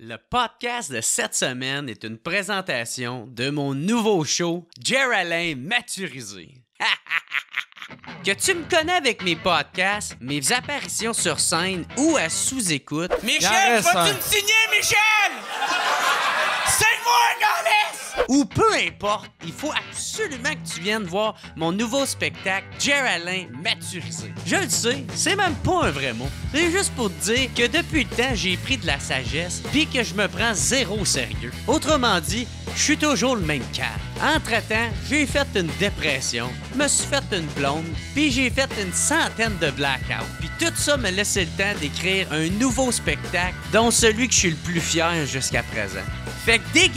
Le podcast de cette semaine est une présentation de mon nouveau show, Geraldine Maturisé. que tu me connais avec mes podcasts, mes apparitions sur scène ou à sous-écoute. Michel, vas-tu me signer, Michel? C'est moi, ou peu importe, il faut absolument que tu viennes voir mon nouveau spectacle Geraldine maturisé. Je le sais, c'est même pas un vrai mot. C'est juste pour te dire que depuis le temps, j'ai pris de la sagesse puis que je me prends zéro au sérieux. Autrement dit, je suis toujours le même cas. Entre-temps, j'ai fait une dépression, me suis fait une blonde, puis j'ai fait une centaine de blackouts. Puis tout ça me laissait le temps d'écrire un nouveau spectacle, dont celui que je suis le plus fier jusqu'à présent. Fait que dès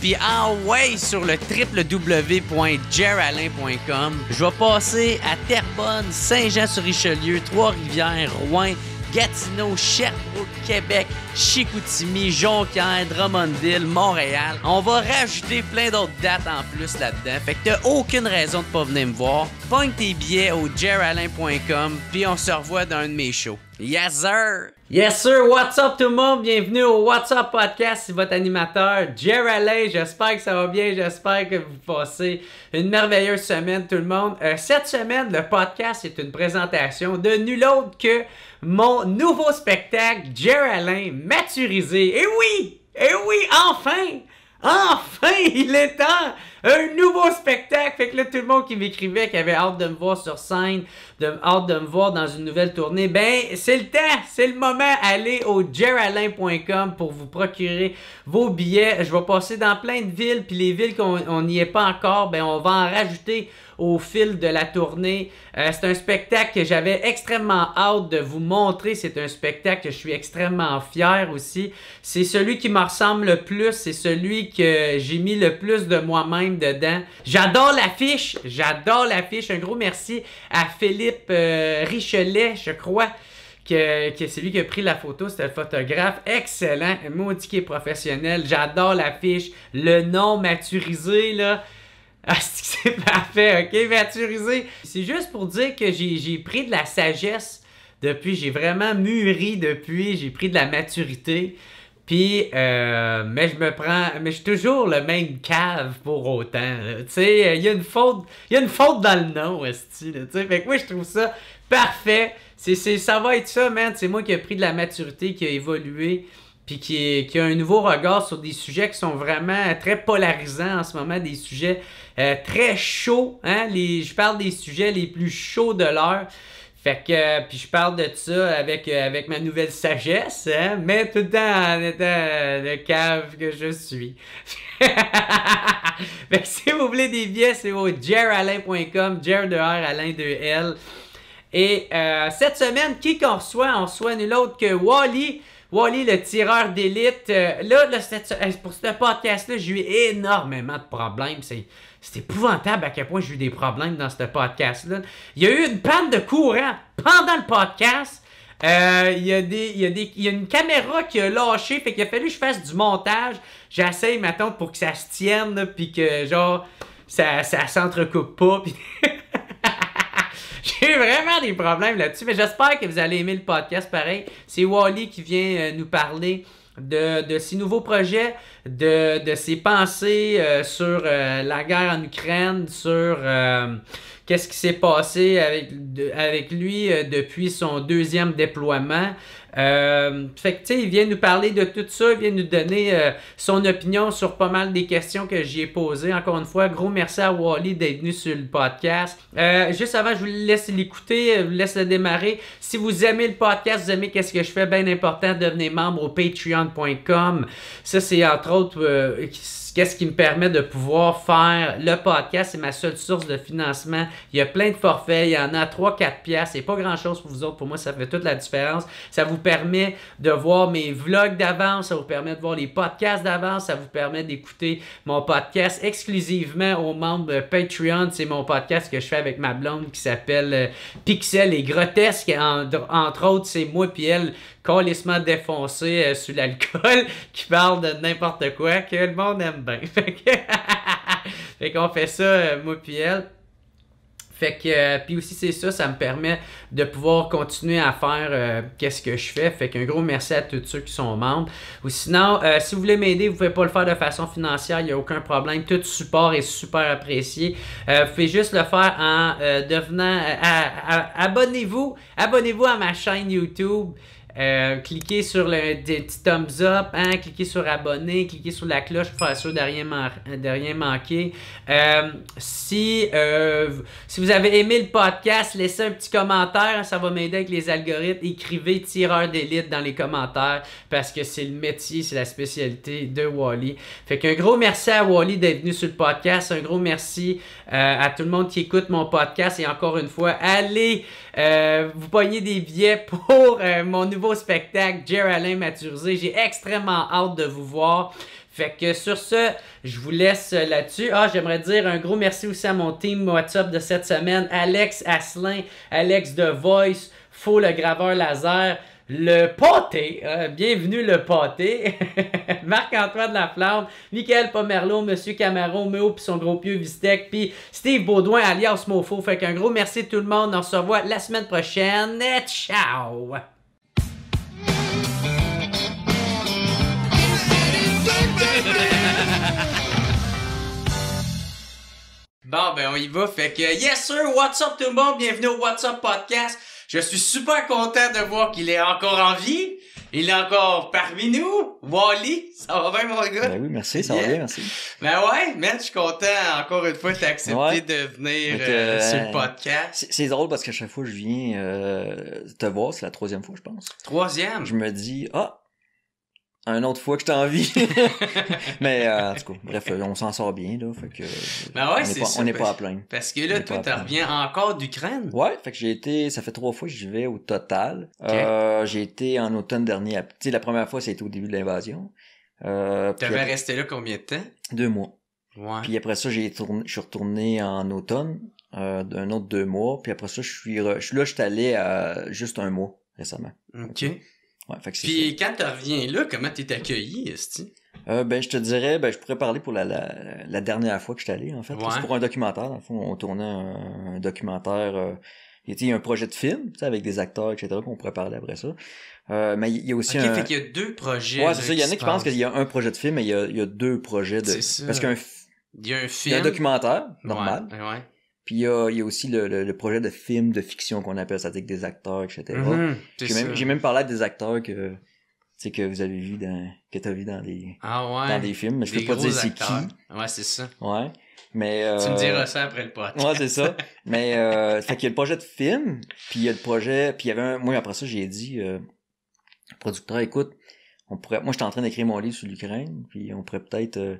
puis Ah way sur le www.jeralin.com. Je vais passer à Terrebonne, Saint-Jean-sur-Richelieu, Trois-Rivières, Rouen, Gatineau, Sherbrooke, Québec, Chicoutimi, Jonquière, Drummondville, Montréal. On va rajouter plein d'autres dates en plus là-dedans. Fait que t'as aucune raison de pas venir me voir. Pogne tes billets au geralain.com, puis on se revoit dans un de mes shows. Yes Yes sir, what's up tout le monde? Bienvenue au What's Up Podcast, c'est votre animateur Jerry J'espère que ça va bien, j'espère que vous passez une merveilleuse semaine tout le monde. Euh, cette semaine, le podcast est une présentation de nul autre que mon nouveau spectacle Jerry maturisé. Et oui! Et oui, enfin! Enfin, il est temps! un nouveau spectacle. Fait que là, tout le monde qui m'écrivait, qui avait hâte de me voir sur scène, de, hâte de me voir dans une nouvelle tournée, ben, c'est le temps, c'est le moment. Allez au jeralin.com pour vous procurer vos billets. Je vais passer dans plein de villes, puis les villes qu'on n'y est pas encore, ben, on va en rajouter au fil de la tournée. Euh, c'est un spectacle que j'avais extrêmement hâte de vous montrer. C'est un spectacle que je suis extrêmement fier aussi. C'est celui qui me ressemble le plus. C'est celui que j'ai mis le plus de moi-même dedans. J'adore l'affiche, j'adore l'affiche. Un gros merci à Philippe euh, Richelet, je crois. Que, que c'est lui qui a pris la photo, C'est un photographe. Excellent, maudit qui est professionnel. J'adore l'affiche. Le nom maturisé, là. Ah, c'est parfait, ok, maturisé. C'est juste pour dire que j'ai pris de la sagesse depuis, j'ai vraiment mûri depuis, j'ai pris de la maturité. Puis, euh, mais je me prends, mais je suis toujours le même cave pour autant. Tu sais, euh, il y a une faute, il y a une faute dans le nom, esti. Tu sais, fait que moi je trouve ça parfait. C'est, ça va être ça, man. C'est moi qui ai pris de la maturité, qui a évolué, puis qui, a un nouveau regard sur des sujets qui sont vraiment euh, très polarisants en ce moment, des sujets très chauds. Hein? Les, je parle des sujets les plus chauds de l'heure. Fait que, euh, puis je parle de ça avec, euh, avec ma nouvelle sagesse, hein, mais tout le temps en étant euh, le cave que je suis. fait que si vous voulez des vies, c'est au JerAlain.com, jer de R, de L. Et cette semaine, qui qu'on reçoit? On reçoit nul autre que Wally. Wally, le tireur d'élite. là, pour ce podcast-là, j'ai eu énormément de problèmes. C'est c'est épouvantable à quel point j'ai eu des problèmes dans ce podcast-là. Il y a eu une panne de courant pendant le podcast. Euh, il, y a des, des, il y une caméra qui a lâché, fait qu'il a fallu que je fasse du montage. J'essaye, maintenant pour que ça se tienne, puis que, genre, ça, ça s'entrecoupe pas. J'ai J'ai vraiment des problèmes là-dessus, mais j'espère que vous allez aimer le podcast pareil. C'est Wally qui vient euh, nous parler de, de, ses nouveaux projets, de, de ses pensées euh, sur euh, la guerre en Ukraine, sur euh, qu'est-ce qui s'est passé avec, avec lui depuis son deuxième déploiement. Euh, fait que, tu sais, il vient nous parler de tout ça, il vient nous donner euh, son opinion sur pas mal des questions que j'y ai posées. Encore une fois, gros merci à Wally d'être venu sur le podcast. Euh, juste avant, je vous laisse l'écouter, euh, je vous laisse le démarrer. Si vous aimez le podcast, vous aimez qu'est-ce que je fais, bien important, devenez membre au patreon.com. Ça, c'est entre autres... Euh, qu'est-ce qui me permet de pouvoir faire le podcast. C'est ma seule source de financement. Il y a plein de forfaits. Il y en a 3-4 piastres. C'est pas grand-chose pour vous autres. Pour moi, ça fait toute la différence. Ça vous permet de voir mes vlogs d'avance. Ça vous permet de voir les podcasts d'avance. Ça vous permet d'écouter mon podcast exclusivement aux membres Patreon. C'est mon podcast que je fais avec ma blonde qui s'appelle euh, Pixel et Grotesque. entre autres, c'est moi puis elle colissement défoncé euh, sur l'alcool qui parle de n'importe quoi que le monde aime fait qu'on fait ça, euh, moi puis elle. Fait que, euh, puis aussi, c'est ça, ça me permet de pouvoir continuer à faire euh, qu'est-ce que je fais. Fait qu'un gros merci à tous ceux qui sont membres. Ou sinon, si vous voulez m'aider, vous pouvez pas le faire de façon financière, il n'y a aucun problème. Tout support est super apprécié. vous juste le faire en devenant... abonnez-vous, abonnez-vous à ma chaîne YouTube. Euh, cliquez sur le petit thumbs up, hein, cliquez sur abonner, cliquez sur la cloche pour être sûr de rien, manquer. Euh, si, euh, si vous avez aimé le podcast, laissez un petit commentaire, ça va m'aider avec les algorithmes. Écrivez tireur d'élite dans les commentaires parce que c'est le métier, c'est la spécialité de Wally. Fait qu'un gros merci à Wally d'être venu sur le podcast, un gros merci à tout le monde qui écoute mon podcast et encore une fois, allez vous pognez des billets pour mon nouveau beau spectacle, Alain Maturisé. J'ai extrêmement hâte de vous voir. Fait que sur ce, je vous laisse là-dessus. Ah, j'aimerais dire un gros merci aussi à mon team WhatsApp de cette semaine. Alex Asselin, Alex de Voice, Faux le graveur laser, le Poté, euh, bienvenue le Poté, Marc-Antoine flamme, Mickaël Pomerlo, Monsieur Camaro, Méo puis son gros pieu Vistec, puis Steve Baudouin alias Mofo. Fait qu'un gros merci tout le monde. On se revoit la semaine prochaine. Et ciao! Bon, ben on y va. Fait que, yes sir, what's up tout le monde? Bienvenue au What's Up Podcast. Je suis super content de voir qu'il est encore en vie. Il est encore parmi nous. Wally, ça va bien mon gars? Ben oui, merci, ça va bien, merci. Ben ouais, man, je suis content encore une fois de t'accepter de venir euh, sur le podcast. C'est drôle parce qu'à chaque fois que je viens euh, te voir, c'est la troisième fois, je pense. Troisième? Je me dis, ah, un autre fois que je envie mais euh, en tout bref, euh, on s'en sort bien là, fait que ben on n'est pas, à plaindre. Parce que là, toi, tu reviens encore d'Ukraine. Ouais, fait que j'ai été, ça fait trois fois que j'y vais au total. Euh, j'ai été en automne dernier. Tu sais, la première fois, c'était au début de l'invasion. Euh, T'avais resté là combien de temps Deux mois. Ouais. Puis après ça, j'ai tourné, je suis retourné en automne d'un euh, autre deux mois. Puis après ça, je suis, re... je suis là, je allé juste un mois récemment. Ok. Ouais, fait que Puis quand tu reviens là, comment t'es accueilli, Esti? Euh, ben, je te dirais, ben, je pourrais parler pour la, la, la dernière fois que je suis allé, en fait. Ouais. C'est pour un documentaire, dans le fond, on tournait un, documentaire. Euh, il y a un projet de film, avec des acteurs, etc., qu'on pourrait parler après ça. Euh, mais il y a aussi un... fait qu'il y a deux projets. Ouais, c'est ça. Il y en a qui pensent qu'il y a un projet de film, mais il y a, il y a deux projets de... Parce qu'un... Il y a un film. Il y a un documentaire, normal. ouais. Puis il y a, aussi le, projet de film de fiction qu'on appelle ça avec des acteurs, etc. Mm-hmm, j'ai, même, parlé des acteurs que que vous avez vu dans que t'as vu dans des ah dans des films mais je peux pas dire c'est qui ouais c'est ça ouais mais euh... tu me diras ça après le podcast ouais c'est ça mais euh... fait qu'il y a le projet de film puis il y a le projet puis il y avait un... moi après ça j'ai dit euh... producteur écoute on pourrait moi j'étais en train d'écrire mon livre sur l'Ukraine puis on pourrait peut-être euh,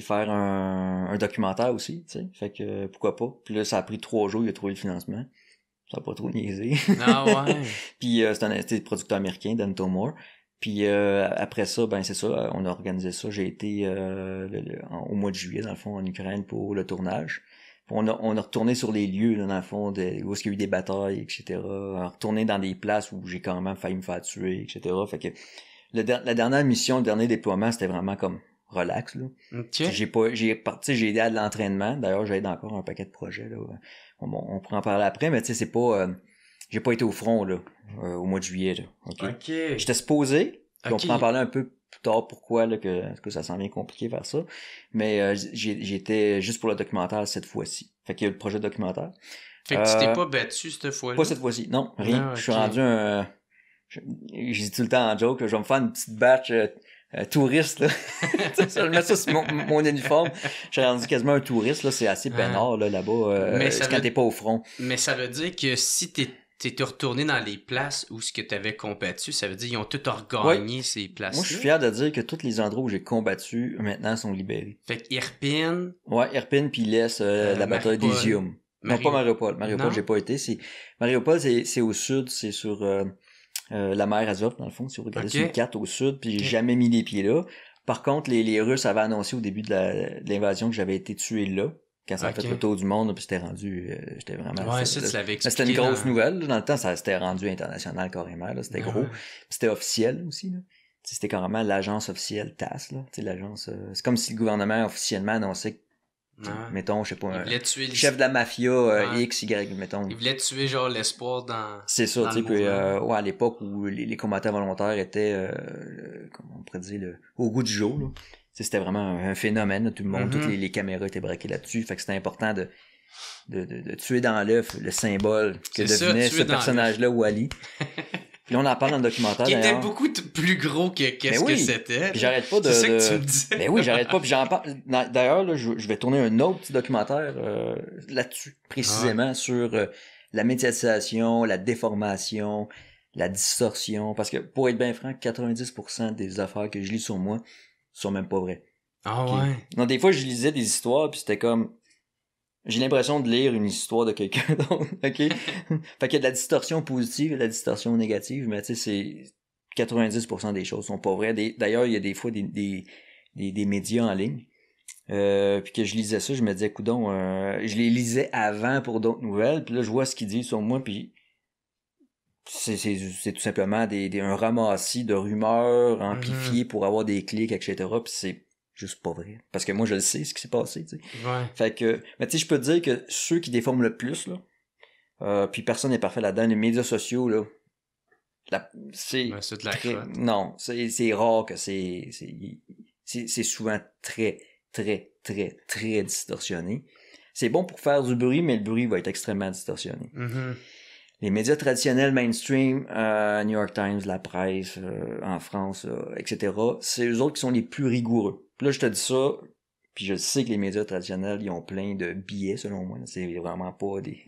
faire un, documentaire aussi, tu sais. Fait que pourquoi pas. Puis là, ça a pris trois jours, il a trouvé le financement. Ça a pas trop niaisé. Ah ouais. puis euh, un producteur américain, Dan Moore. Puis euh, après ça, ben c'est ça, euh, on a organisé ça. J'ai été euh, au mois de juillet, dans le fond, en Ukraine pour le tournage. on a, on retourné sur les lieux, dans le fond, où est-ce qu'il y a eu des batailles, etc. On a retourné dans des places où j'ai quand même failli me faire tuer, etc. Fait que la dernière mission, le dernier déploiement, c'était vraiment comme relax. J'ai pas, j'ai j'ai aidé à de l'entraînement. D'ailleurs, j'aide encore un paquet de projets. On, on, pourra en parler après, mais tu sais, c'est pas, euh, j'ai pas été au front là, euh, au mois de juillet. Ok. J'étais supposé. On peut en parler un peu plus tard pourquoi là, que, que ça sent bien compliqué vers ça. Mais euh, j'étais juste pour le documentaire cette fois-ci. Fait que y a le projet documentaire. Fait que tu t'es pas battu cette fois-là? Pas cette fois-ci, non, rien. Ah, je suis rendu un j'ai dit tout le temps en joke, je vais me faire une petite batch euh, touriste, là. ça sur mon, mon uniforme. suis rendu quasiment un touriste, là. C'est assez peinard, là, bas euh, Mais euh, quand t'es pas au front. Mais ça veut dire que si t'es t'es retourné dans les places où ce que tu avais combattu, ça veut dire qu'ils ont tout regagné ces places. -là. Moi, je suis fier de dire que tous les endroits où j'ai combattu maintenant sont libérés. Fait que Irpin. Ouais, Irpin puis l'Est, la bataille d'Isium. Mario... Non, pas Mariupol. Mariupol, j'ai pas été. C'est Mariupol, c'est au sud, c'est sur euh, la mer Azov, dans le fond, si vous regardez sur une carte au sud, puis j'ai jamais mis les pieds là. Par contre, les, les Russes avaient annoncé au début de l'invasion que j'avais été tué là. Quand ça a fait le tour du monde, puis c'était rendu, euh, j'étais vraiment. C'était une grosse nouvelle. dans le temps, ça s'était rendu international carrément. C'était ah gros. C'était officiel aussi. Là c'était carrément l'agence officielle TAS là, l'agence euh, c'est comme si le gouvernement officiellement annonçait Mettons, je sais pas, un chef de la mafia euh, X, Y, mettons. Il voulait tuer genre l'espoir dans. C'est ça, tu sais, que euh, à l'époque où les, combattants volontaires étaient, euh, on le, au goût du jour, là. C'était vraiment un, phénomène, tout le monde, toutes mm-hmm. les, caméras étaient braquées là-dessus, fait que c'était important de, de, tuer dans l'œuf le symbole que devenait ce personnage-là, Wally. Puis là, on en parle dans le documentaire. Qui était beaucoup plus gros que ben qu'est-ce que c'était. j'arrête pas de. C'est ça que tu me disais. Mais ben oui, j'arrête pas. Puis j'en parle. D'ailleurs, je, vais tourner un autre petit documentaire euh, là-dessus, précisément sur euh, la médiatisation, la déformation, la distorsion. Parce que pour être bien franc, 90% des affaires que je lis sur moi sont même pas vraies. Ah ouais. Non, des fois, je lisais des histoires, puis c'était comme j'ai l'impression de lire une histoire de quelqu'un d'autre, OK? fait qu'il y a de la distorsion positive et de la distorsion négative, mais tu sais, c'est 90% des choses sont pas vraies. D'ailleurs, il y a des fois des, des, des, médias en ligne. Euh, puis que je lisais ça, je me disais, coudon, euh, je les lisais avant pour d'autres nouvelles, puis là, je vois ce qu'ils disent sur moi, puis c'est, tout simplement des, des, un ramassis de rumeurs amplifiées mhm. pour avoir des clics, etc. Puis c'est juste pas vrai. Parce que moi, je le sais, ce qui s'est passé, tu Ouais. Fait que, mais tu sais, je peux dire que ceux qui déforment le plus, là, euh, puis personne n'est parfait là-dedans, les médias sociaux, là, c'est non, c'est rare que c'est c'est souvent très très très très distorsionné. C'est bon pour faire du bruit, mais le bruit va être extrêmement distorsionné. Mm-hmm les médias traditionnels mainstream, euh, New York Times, la presse, euh, en France, euh, etc., c'est eux autres qui sont les plus rigoureux. là, je te dis ça, puis je sais que les médias traditionnels, ils ont plein de biais, selon moi. C'est vraiment pas des...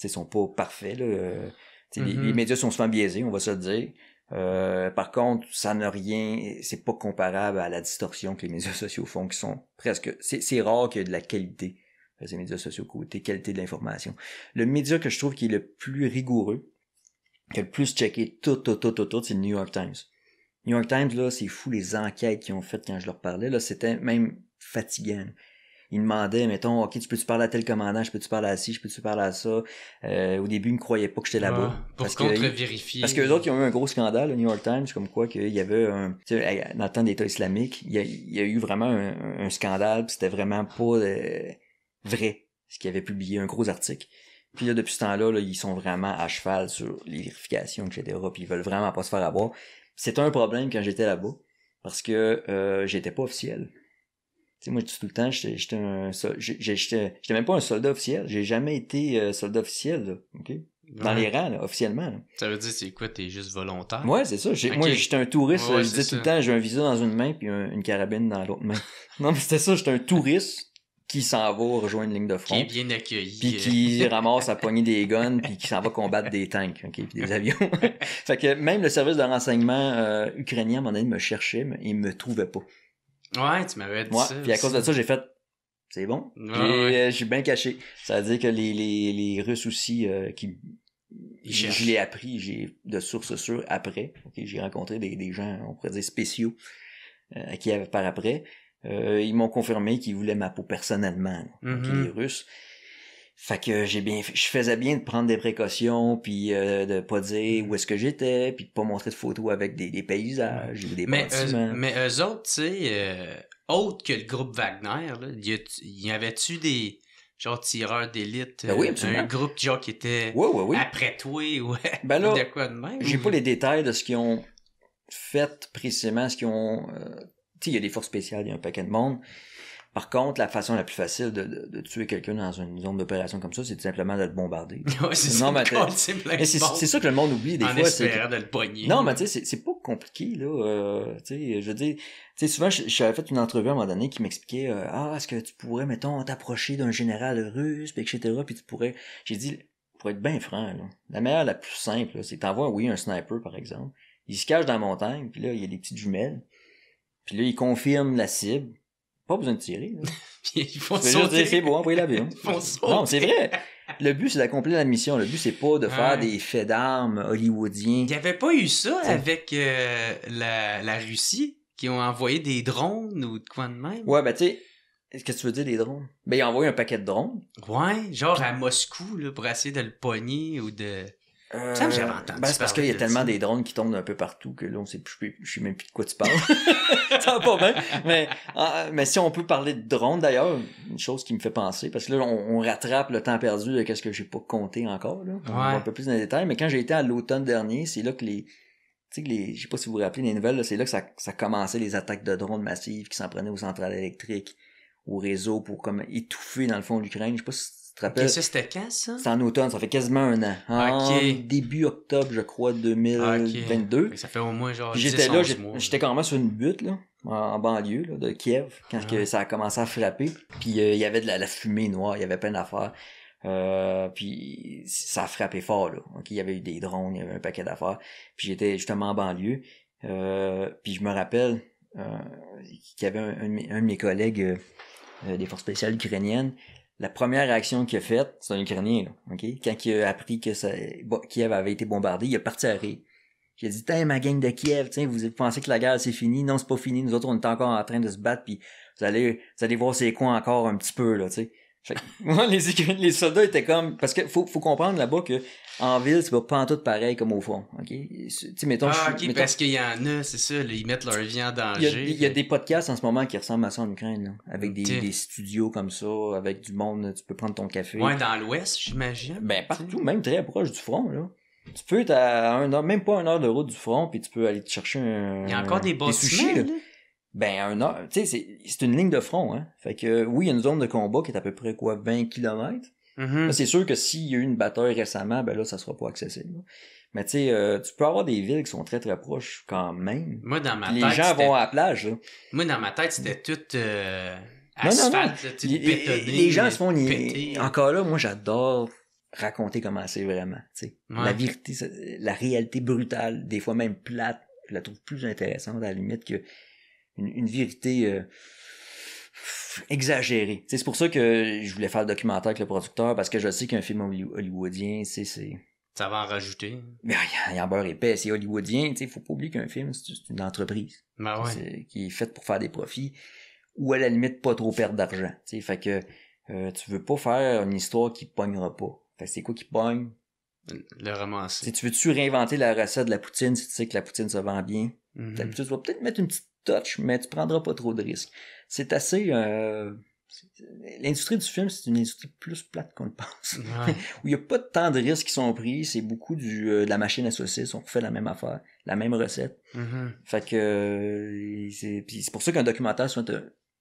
sont pas parfaits, mm-hmm. les, médias sont souvent biaisés, on va se le dire. par contre, ça n'a rien, c'est pas comparable à la distorsion que les médias sociaux font, qui sont presque, c'est rare qu'il y ait de la qualité les médias sociaux côté qualité de l'information. Le média que je trouve qui est le plus rigoureux, qui a le plus checké tout, tout, tout, tout, tout, c'est le New York Times. New York Times, là, c'est fou les enquêtes qu'ils ont faites quand je leur parlais, là, c'était même fatigant. Ils demandaient, mettons, OK, tu peux-tu parler à tel commandant, je peux-tu parler à ci, je peux-tu parler à ça. Euh, au début, ils ne croyaient pas que j'étais là-bas. Parce pour contre-vérifier. Parce que autres, ils ont eu un gros scandale, au New York Times, comme quoi qu'il y avait un... Dans le temps d'État islamique, il y, a, eu vraiment un, scandale scandale, c'était vraiment pas... Euh, vrai, ce qu'il avait publié, un gros article. Puis là, depuis ce temps-là, ils sont vraiment à cheval sur les vérifications, etc. ils veulent vraiment pas se faire avoir. C'est un problème quand j'étais là-bas, parce que euh, j'étais pas officiel. Tu sais, moi, tout le temps, j'étais, j'étais un, j'étais, j'étais même pas un soldat officiel. J'ai jamais été euh, soldat officiel, là, Dans les rangs, officiellement. Ça veut dire, c'est quoi, t'es juste volontaire? Ouais, c'est ça. Moi, j'étais un touriste. je disais tout le temps, j'ai un visa dans une main puis une carabine dans l'autre main. non, mais c'était ça, j'étais un touriste qui s'en va rejoindre une ligne de front. Qui est bien accueilli. Puis qui euh. ramasse à poignée des guns, puis qui s'en va combattre des tanks, ok, puis des avions. fait que même le service de renseignement euh, ukrainien, à un moment me chercher, mais il me trouvait pas. Ouais, tu m'avais dit Puis à cause de ça, j'ai fait, c'est bon, ouais, euh, bien caché. Ça veut dire que les, les, Russes aussi, qui je l'ai appris, j'ai de sources sûres après. ok, j'ai rencontré des, gens, on pourrait dire spéciaux, qui avaient par après. Euh, ils m'ont confirmé qu'ils voulaient ma peau personnellement, les mhm. Russes. Fait que j'ai bien, je faisais bien de prendre des précautions, puis euh, de pas dire où est-ce que j'étais, puis de pas montrer de photos avec des, paysages ou des bâtiments. mais eux autres, tu sais, euh, autres que le groupe Wagner, il y avait-tu des genre tireurs d'élite, ben un groupe genre qui était après toi ouais, ben J'ai pas les détails de ce qu'ils ont fait précisément, ce qu'ils ont il y a des forces spéciales, il y a un paquet de monde. Par contre, la façon la plus facile de, tuer quelqu'un dans une zone d'opération comme ça, c'est tout simplement de le bombarder. c'est c'est ça que le monde oublie des fois. de le Non, mais tu sais, c'est pas compliqué, là. Euh, tu sais, je tu sais, souvent, j'avais fait une entrevue à un moment donné qui m'expliquait, euh, ah, est-ce que tu pourrais, mettons, t'approcher d'un général russe, pis etc., puis tu pourrais, j'ai dit, pour être bien franc, la meilleure, la plus simple, c'est t'envoies, oui, un sniper, par exemple. Il se cache dans la montagne, puis là, il y a des petites jumelles puis là, ils confirment la cible. Pas besoin de tirer. Là. puis ils font sauter. C'est bon, envoyez l'avion. ils font sauter. Non, c'est vrai. Le but, c'est d'accomplir la mission. Le but, c'est pas de faire des faits d'armes hollywoodiens. Il n'y avait pas eu ça avec euh, la, la Russie, qui ont envoyé des drones ou de quoi de même. Ouais, ben tu sais, Qu'est-ce que tu veux dire des drones? Ben, ils ont envoyé un paquet de drones. Ouais, genre à Moscou, là, pour essayer de le pogner ou de... Euh, ben, c'est parce qu'il y a tellement des drones qui tombent un peu partout que là, on sait plus, je sais même plus de quoi tu parles. pas bien. Mais, ah, mais si on peut parler de drones, d'ailleurs, une chose qui me fait penser, parce que là, on, rattrape le temps perdu de qu'est-ce que j'ai pas compté encore, là. un peu plus dans les détails. Mais quand j'ai été à l'automne dernier, c'est là que les, tu sais, les, je sais pas si vous vous rappelez les nouvelles, c'est là que ça, ça commençait les attaques de drones massives qui s'en prenaient aux centrales électriques, au réseaux, pour comme étouffer, dans le fond, l'Ukraine. Je sais pas si c'était quand, ça? C'est en automne, ça fait quasiment un an. début octobre, je crois, 2022. Ça fait au moins genre J'étais là, j'étais quand même sur une butte, en banlieue, de Kiev, quand ah. ça a commencé à frapper. Puis euh, il y avait de la, fumée noire, il y avait plein d'affaires. Euh, puis ça a frappé fort, là. Il y avait eu des drones, il y avait un paquet d'affaires. Puis j'étais justement en banlieue. Euh, puis je me rappelle qu'il y avait un de mes collègues des forces spéciales ukrainiennes la première réaction qu'il a faite, c'est un Ukrainien, OK? Quand il a appris que Kiev avait été bombardé, il a parti à rire. J'ai dit, tiens, ma gang de Kiev, tiens, vous pensez que la guerre c'est fini? Non, c'est pas fini. Nous autres, on est encore en train de se battre, puis vous allez, vous allez voir c'est quoi encore un petit peu, là, tu Moi, les, les soldats étaient comme, parce que faut, faut comprendre là-bas que en ville, c'est pas, pas en tout pareil comme au front, OK? Tu mettons, ah, OK, parce qu'il y en a, c'est ça, ils mettent leur vie en danger. Il y, a, des podcasts en ce moment qui ressemblent à ça en Ukraine, là, avec des, studios comme ça, avec du monde, tu peux prendre ton café. Ouais, dans l'ouest, j'imagine. Ben, partout, même très proche du front, là. Tu peux être à un heure, même pas une heure de route du front, puis tu peux aller te chercher un. Il y a encore des, bons là. Ben, un heure, tu sais, c'est une ligne de front, hein. Fait que, oui, il y a une zone de combat qui est à peu près, quoi, 20 km. Mm-hmm. C'est sûr que s'il y a eu une bataille récemment, ben là, ça sera pas accessible. Mais tu sais, euh, tu peux avoir des villes qui sont très très proches quand même. Moi, dans ma tête. Les gens vont à la plage. Moi, dans ma tête, c'était tout. asphalte, les gens se font nier. encore là moi j'adore raconter comment c'est vraiment. sais La vérité, la réalité brutale, des fois même plate, je la trouve plus intéressante à la limite que une, vérité euh, exagéré. C'est pour ça que je voulais faire le documentaire avec le producteur, parce que je sais qu'un film hollywoodien, c'est... Ça va en rajouter. Il y a un beurre épais, c'est hollywoodien. Il faut pas oublier qu'un film, c'est une entreprise ben qui est faite pour faire des profits ou à la limite pas trop perdre d'argent. Fait que euh, tu veux pas faire une histoire qui pognera pas. c'est quoi qui pogne? Le romancier. tu veux-tu réinventer la recette de la poutine si tu sais que la poutine se vend bien? Mm-hmm. Tu vas peut-être mettre une petite touch, mais tu prendras pas trop de risques c'est assez. Euh, l'industrie du film, c'est une industrie plus plate qu'on le pense. Ouais. Où il n'y a pas tant de risques qui sont pris, c'est beaucoup du, euh, de la machine à saucisses, on fait la même affaire, la même recette. Mm-hmm. Fait que euh, c'est pour ça qu'un documentaire, soit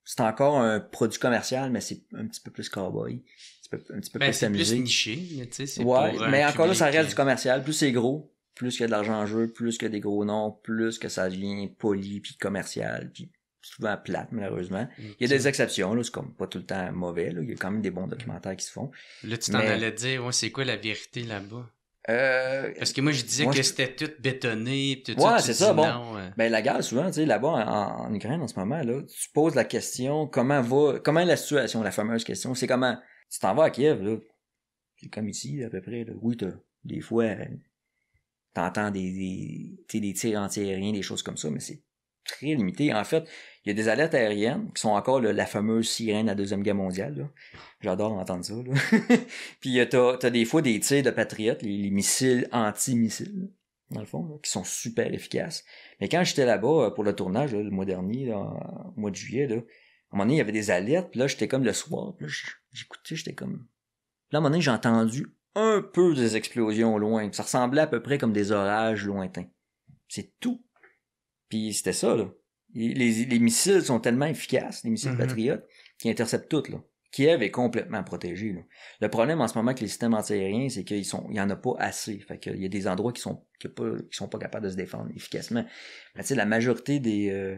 c'est encore un produit commercial, mais c'est un petit peu plus cowboy. Un petit peu ben, plus amusé. C'est niché, tu sais. Ouais, mais encore là, ça reste du commercial. Plus c'est gros, plus qu'il y a de l'argent en jeu, plus qu'il y a des gros noms, plus que ça devient poli, puis commercial, puis souvent plate, malheureusement. Mm, il y a des exceptions, là, c'est comme pas tout le temps mauvais, il y a quand même des bons documentaires qui se font. Là, tu t'en allais dire, c'est quoi la vérité là-bas? Euh, Parce que moi, je disais que c'était tout bétonné. Tout, ouais, c'est ça. Bon, ben, la guerre, souvent, tu sais, là-bas, en, Ukraine, en ce moment, là, tu poses la question comment va, comment la situation, la fameuse question, c'est comment, tu t'en vas à Kiev, là, comme ici, à peu près, oui, t'as, des fois, euh, t'entends des, des, des tirs anti-aériens, des choses comme ça, mais c'est très limité. En fait, il y a des alertes aériennes qui sont encore la fameuse sirène à la Deuxième Guerre mondiale. J'adore entendre ça. Puis t'as as des fois des tirs de patriotes, les, missiles anti-missiles, dans le fond, qui sont super efficaces. Mais quand j'étais là-bas euh, pour le tournage, le mois dernier, au mois de juillet, à un moment donné, il y avait des alertes, puis là, j'étais comme le soir, j'écoutais, j'étais comme... Puis là, à un moment donné, j'ai entendu un peu des explosions loin, ça ressemblait à peu près comme des orages lointains. C'est tout puis c'était ça, là. Les, missiles sont tellement efficaces, les missiles mhm. patriotes, qu'ils interceptent tout, là. Kiev est complètement protégé. Là. Le problème en ce moment avec les systèmes antiaériens, c'est qu'ils sont, il y en a pas assez. Fait qu'il y a des endroits qui sont qui, qui sont pas capables de se défendre efficacement. Mais tu sais, la majorité des euh,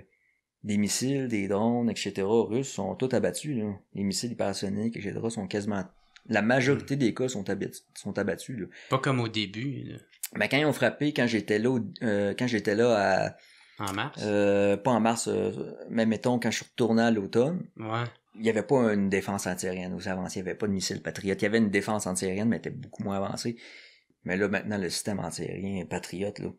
des missiles, des drones, etc. russes sont tous abattus. Les missiles hypersoniques, etc. sont quasiment la majorité des cas sont, abattus. Sont abattus là. Pas comme au début. Là. Ben, quand ils ont frappé, quand j'étais là, euh, quand j'étais là à en mars? Euh, pas en mars, euh, mais mettons quand je suis retourné à l'automne. Il n'y avait pas une défense antiaérienne aussi avancée, il n'y avait pas de missiles Patriot. Il y avait une défense antiaérienne, mais elle était beaucoup moins avancée. Mais là, maintenant, le système antiaérien Patriot, là,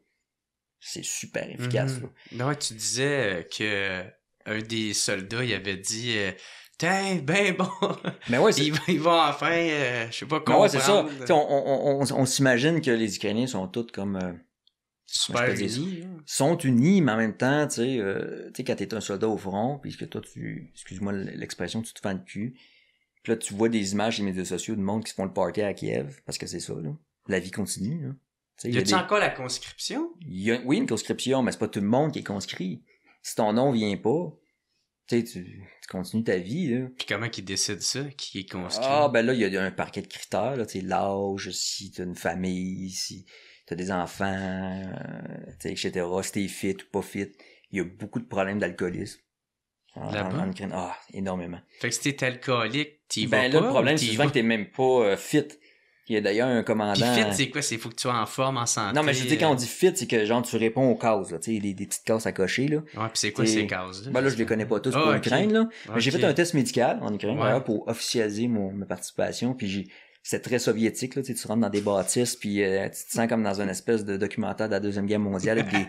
c'est super efficace. Mhm. tu disais euh, que un des soldats, il avait dit Tiens, ben bon. Mais ouais, ils, enfin, euh, je sais pas comment. Ouais, On, on s'imagine que les Ukrainiens sont tous comme super sont unis, mais en même temps, tu sais, euh, tu sais quand t'es un soldat au front, puis que toi, tu, excuse-moi l'expression, tu te fends le cul, puis là, tu vois des images des les médias sociaux de monde qui se font le party à Kiev, parce que c'est ça, là. La vie continue, là. y a-tu encore la conscription? Oui, une conscription, mais c'est pas tout le monde qui est conscrit. Si ton nom vient pas, tu, sais, tu continues ta vie. Là. Puis comment qu'ils décident ça, qui est conscrit? Ah, ben là, il y a un parquet de critères. Là, l'âge, si t'as une famille, si t'as des enfants, euh, etc. Si t'es fit ou pas fit, il y a beaucoup de problèmes d'alcoolisme. Ah, en Ukraine. Ah, énormément. Fait que si t'es alcoolique, tu ben, vas pas. Ben là, le problème, c'est souvent que t'es même pas euh, fit. Il y a d'ailleurs un commandant. fit, euh, c'est quoi? C'est faut que tu sois en forme, en santé. Non, mais je dis quand on dit fit, c'est que genre tu réponds aux causes, là. Tu sais, des, des petites cases à cocher, là. Ouais, puis c'est quoi ces causes? Là? Ben là, je les connais pas tous ah, pour l'Ukraine, là. Mais ah, j'ai fait un test médical en Ukraine, pour officialiser mon, ma participation. Puis j'ai, c'est très soviétique là, tu rentres dans des bâtisses puis euh, tu te sens comme dans une espèce de documentaire de la deuxième guerre mondiale avec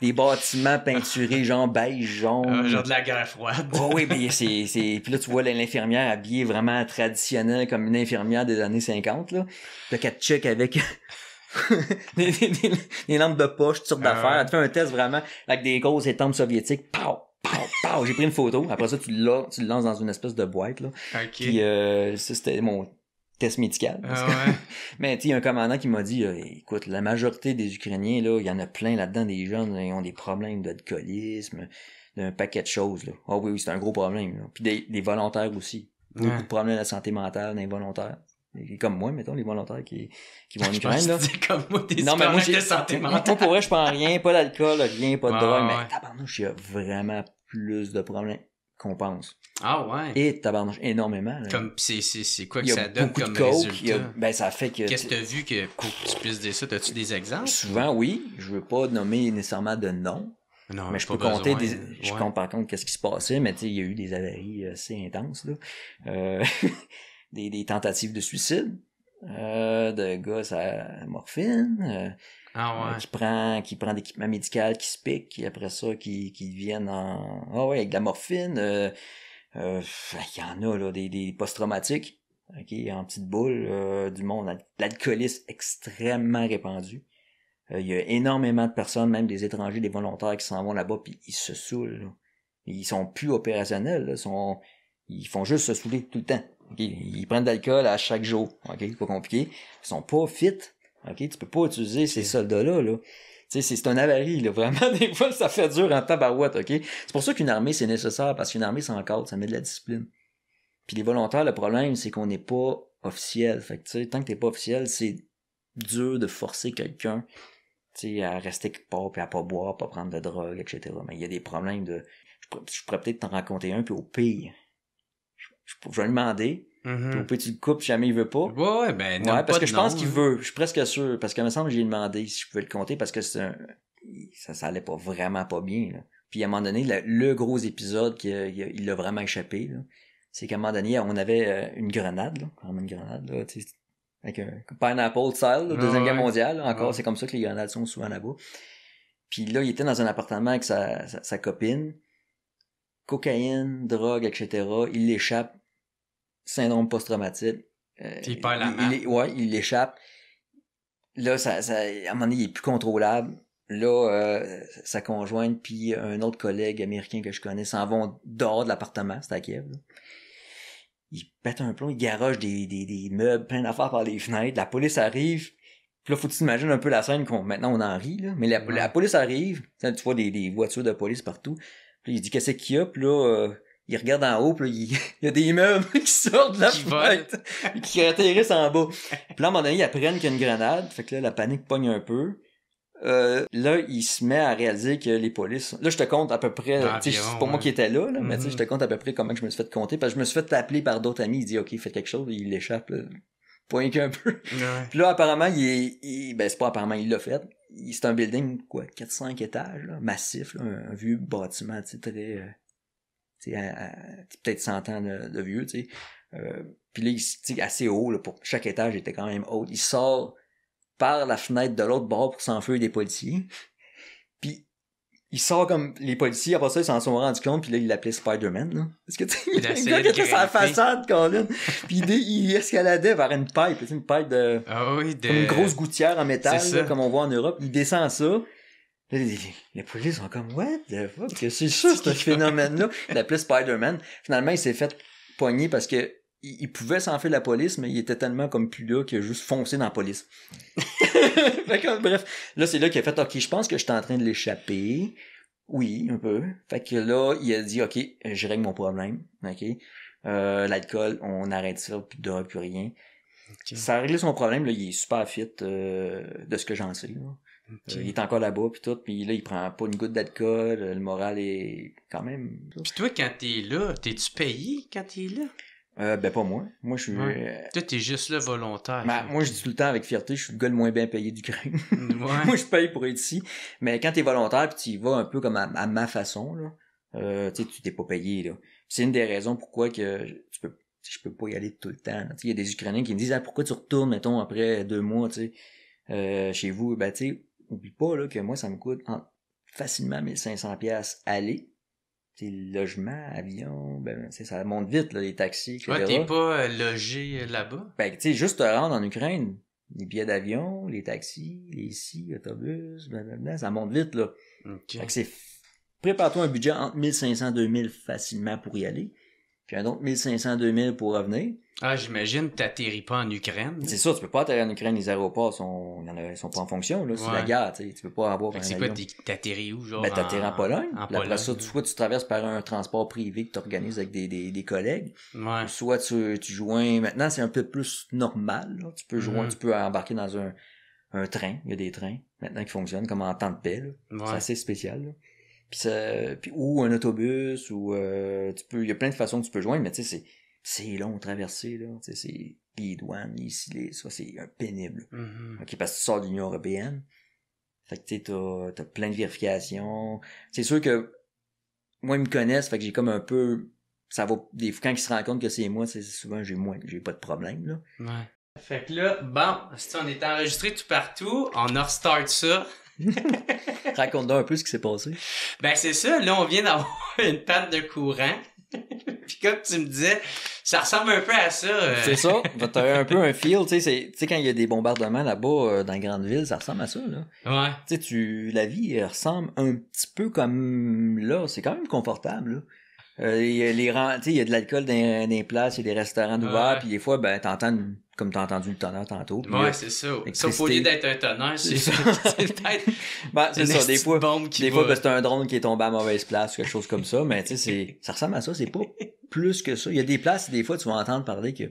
des, bâtiments peinturés genre beige jaune genre de la guerre froide oh, oui mais c'est c'est puis là tu vois l'infirmière habillée vraiment traditionnelle comme une infirmière des années 50 là de quatre avec des, des, lampes de poche sur sortes ah d'affaires tu fais un test vraiment avec des grosses étampes soviétiques pow j'ai pris une photo. Après ça, tu le tu lances dans une espèce de boîte, là. Puis, euh, ça, c'était mon test médical. Ah mais tu il y a un commandant qui m'a dit, euh, écoute, la majorité des Ukrainiens, là, il y en a plein là-dedans, des jeunes, ils ont des problèmes d'alcoolisme, d'un paquet de choses. Là. Ah oui, oui, c'est un gros problème. Puis des, volontaires aussi. Beaucoup de problèmes de la santé mentale, des volontaires. Comme moi, mettons, les volontaires qui, qui vont en Ukraine. Là. comme moi, des non, mais moi, de santé mentale. Moi, pour vrai, je prends rien, pas d'alcool, rien, pas de drogue. Mais tabarnouche, il y a vraiment plus de problèmes qu'on pense. Ah ouais. Et t'abandonnes énormément. Comme c'est, c'est, quoi que ça donne comme coke, résultat? A, ben ça fait que. Qu'est-ce que tu as vu que tu puisses dire ça? T'as-tu des exemples? Souvent oui. Je veux pas nommer nécessairement de nom. Non, mais je peux compter des. Je compte par contre qu'est-ce qui se passait, mais tu sais, il y a eu des avaries euh, assez intenses là. Euh, des, des tentatives de suicide. Euh, de gars à morphine. Ah euh, ouais. qui prend, qui prend d'équipement médical, qui se pique, qui après ça, qui, qui viennent en. Ah ouais, avec de la morphine. Euh, euh, il y en a, là, des, des post-traumatiques. OK, en petite boule, du monde. L'alcoolisme extrêmement répandu. Il y a énormément de personnes, même des étrangers, des volontaires qui s'en vont là-bas, puis ils se saoulent. Ils sont plus opérationnels, sont... ils font juste se saouler tout le temps. Ils prennent de l'alcool à chaque jour. ok pas compliqué. Ils sont pas fit OK? Tu peux pas utiliser ces soldats-là, c'est un avarie, Vraiment, des fois, ça fait dur en tabarouette, C'est pour ça qu'une armée, c'est nécessaire, parce qu'une armée, c'est encore, ça met de la discipline. Puis les volontaires, le problème, c'est qu'on n'est pas officiel. tant que, tu sais, tant que t'es pas officiel, c'est dur de forcer quelqu'un, à rester quelque part, puis à pas boire, pas prendre de drogue, etc. Mais il y a des problèmes de... Je pourrais, peut-être t'en raconter un, puis au pire, je, vais le demander, pour petit coupe, jamais il veut pas. Ouais, ben non. Ouais, parce que je pense qu'il veut. Je suis presque sûr. Parce que, me semble, j'ai demandé si je pouvais le compter parce que un... ça, ça allait pas vraiment pas bien. Puis à un moment donné, le, gros épisode qu'il a, il a vraiment échappé, c'est qu'à un moment donné, on avait euh, une grenade, là, une grenade, là, avec un pineapple style, là, ah deuxième guerre mondiale, encore, ah. c'est comme ça que les grenades sont souvent là-bas. Puis là, il était dans un appartement avec sa, copine, cocaïne, drogue, etc. Il l'échappe syndrome post-traumatique. Euh, il perd la ouais, il l'échappe. Là, ça, ça, à un moment donné, il est plus contrôlable. Là, euh, sa conjointe puis un autre collègue américain que je connais s'en vont dehors de l'appartement, c'est à Kiev. Là. Ils pètent un plomb, il garoche des, des, des meubles, plein d'affaires par les fenêtres. La police arrive, Pis là, faut que tu t'imagines un peu la scène qu'on, maintenant, on en rit, là. Mais la, police arrive. Tu vois des, des, voitures de police partout. Puis il dit, qu'est-ce qu'il y a? Puis là, euh, il regarde en haut, puis il... y a des immeubles qui sortent de la qui fenêtre, qui atterrissent en bas. Puis là, à un moment donné, ils apprennent qu'il y a une grenade, fait que là, la panique pogne un peu. Euh, là, il se met à réaliser que les polices... Là, je te compte à peu près... c'est pas moi qui étais là, là mais mm-hmm. je te compte à peu près comment je me suis fait compter, parce que je me suis fait appeler par d'autres amis, il dit « Ok, fais quelque chose », il l'échappe, point qu'un peu. Puis là, apparemment, il, est, Ben, c'est pas apparemment, il l'a fait. C'est un building, quoi, 4-5 étages, massif, un, vieux bâtiment, tu sais, très euh, peut-être 100 ans de, vieux, tu euh, puis là, il assez haut, là, pour chaque étage était quand même haut. Il sort par la fenêtre de l'autre bord pour s'enfuir des policiers. Puis il sort comme les policiers, après ça, ils s'en sont rendus compte, puis là, il l'appelait Spider-Man. Parce que tu il a gars qui était sur la façade, Colin. puis il, il, escaladait vers une pipe, une pipe de. Ah une grosse gouttière en métal, comme on voit en Europe. Il descend ça, les, policiers polices sont comme, what the fuck, c'est ça, ce phénomène-là. Il appelé Spider-Man. Finalement, il s'est fait pogner parce que il, pouvait s'enfuir de la police, mais il était tellement comme plus là qu'il a juste foncé dans la police. bref, là, c'est là qu'il a fait, ok, je pense que j'étais en train de l'échapper. Oui, un peu. Fait que là, il a dit, ok, je règle mon problème. Ok. Euh, l'alcool, on arrête ça, plus de plus rien. Ça a réglé son problème, là, il est super fit euh, de ce que j'en sais il est encore là-bas, puis tout, puis là, il prend pas une goutte d'alcool, le moral est quand même... Puis toi, quand t'es là, t'es-tu payé quand t'es là? Euh, ben pas moi. Moi, je suis... Euh, toi, t'es juste là volontaire. moi, je dis tout le temps avec fierté, je suis le gars le moins bien payé du moi, je paye pour être ici. Mais quand t'es volontaire, puis tu vas un peu comme à, ma façon, là, euh, tu t'es pas payé, là. C'est une des raisons pourquoi que je peux je peux pas y aller tout le temps. Il y a des Ukrainiens qui me disent ah, pourquoi tu retournes, mettons, après deux mois, tu euh, chez vous, ben tu oublie pas là, que moi, ça me coûte facilement 1500$ aller. C'est logement, avion, ben, ben ça monte vite, là, les taxis, Ouais, t'es pas euh, logé euh, là-bas? Ben, tu sais, juste te rendre en Ukraine, les billets d'avion, les taxis, les si, autobus, blablabla, ça monte vite, là. Prépare-toi un budget entre 1500 et 2000 facilement pour y aller puis un autre 1500-2000 pour revenir. Ah, j'imagine, t'atterris pas en Ukraine. C'est ça, tu peux pas atterrir en Ukraine, les aéroports sont, ils sont pas en fonction, là. C'est la guerre, tu sais. Tu peux pas avoir. un C'est quoi, t'atterris où, genre? Ben, t'atterris en, Pologne. En Après ça, soit tu traverses par un transport privé que t'organises avec des, des, des collègues. Ouais. soit tu, tu joins, maintenant, c'est un peu plus normal, là. Tu peux joindre, mhm. tu peux embarquer dans un, un train. Il y a des trains, maintenant, qui fonctionnent comme en temps de paix, là. Ouais. C'est assez spécial, là puis, ça, puis ou un autobus ou euh, tu peux il y a plein de façons que tu peux joindre mais tu sais c'est c'est long traverser là tu sais c'est les douanes les ça c'est pénible mm-hmm. ok parce que tu sors de l'Union européenne fait que tu t'as t'as plein de vérifications c'est sûr que moi ils me connaissent fait que j'ai comme un peu ça va des quand ils se rendent compte que c'est moi c'est souvent j'ai moins j'ai pas de problème là ouais. Fait que là, bon, si on est enregistré tout partout, on restart ça. Raconte-nous un peu ce qui s'est passé. Ben, c'est ça. Là, on vient d'avoir une panne de courant. Puis comme tu me disais, ça ressemble un peu à ça. Euh. C'est ça. T'as un peu un feel, tu sais, quand il y a des bombardements là-bas euh, dans les grandes villes, ça ressemble à ça, là. Ouais. Tu sais, la vie ressemble un petit peu comme là. C'est quand même confortable, euh, il y a de l'alcool dans, les places, il y a des restaurants Ouverts, puis des fois, ben, t'entends une comme t'as entendu le tonnerre tantôt. Ouais, euh, c'est ça. Ça, au lieu d'être un tonnerre, c'est peut-être ben, c'est ça, des fois, des ben, fois c'est un drone qui est tombé à mauvaise place, quelque chose comme ça, mais tu sais, ça ressemble à ça, c'est pas plus que ça. Il y a des places, des fois, tu vas entendre parler que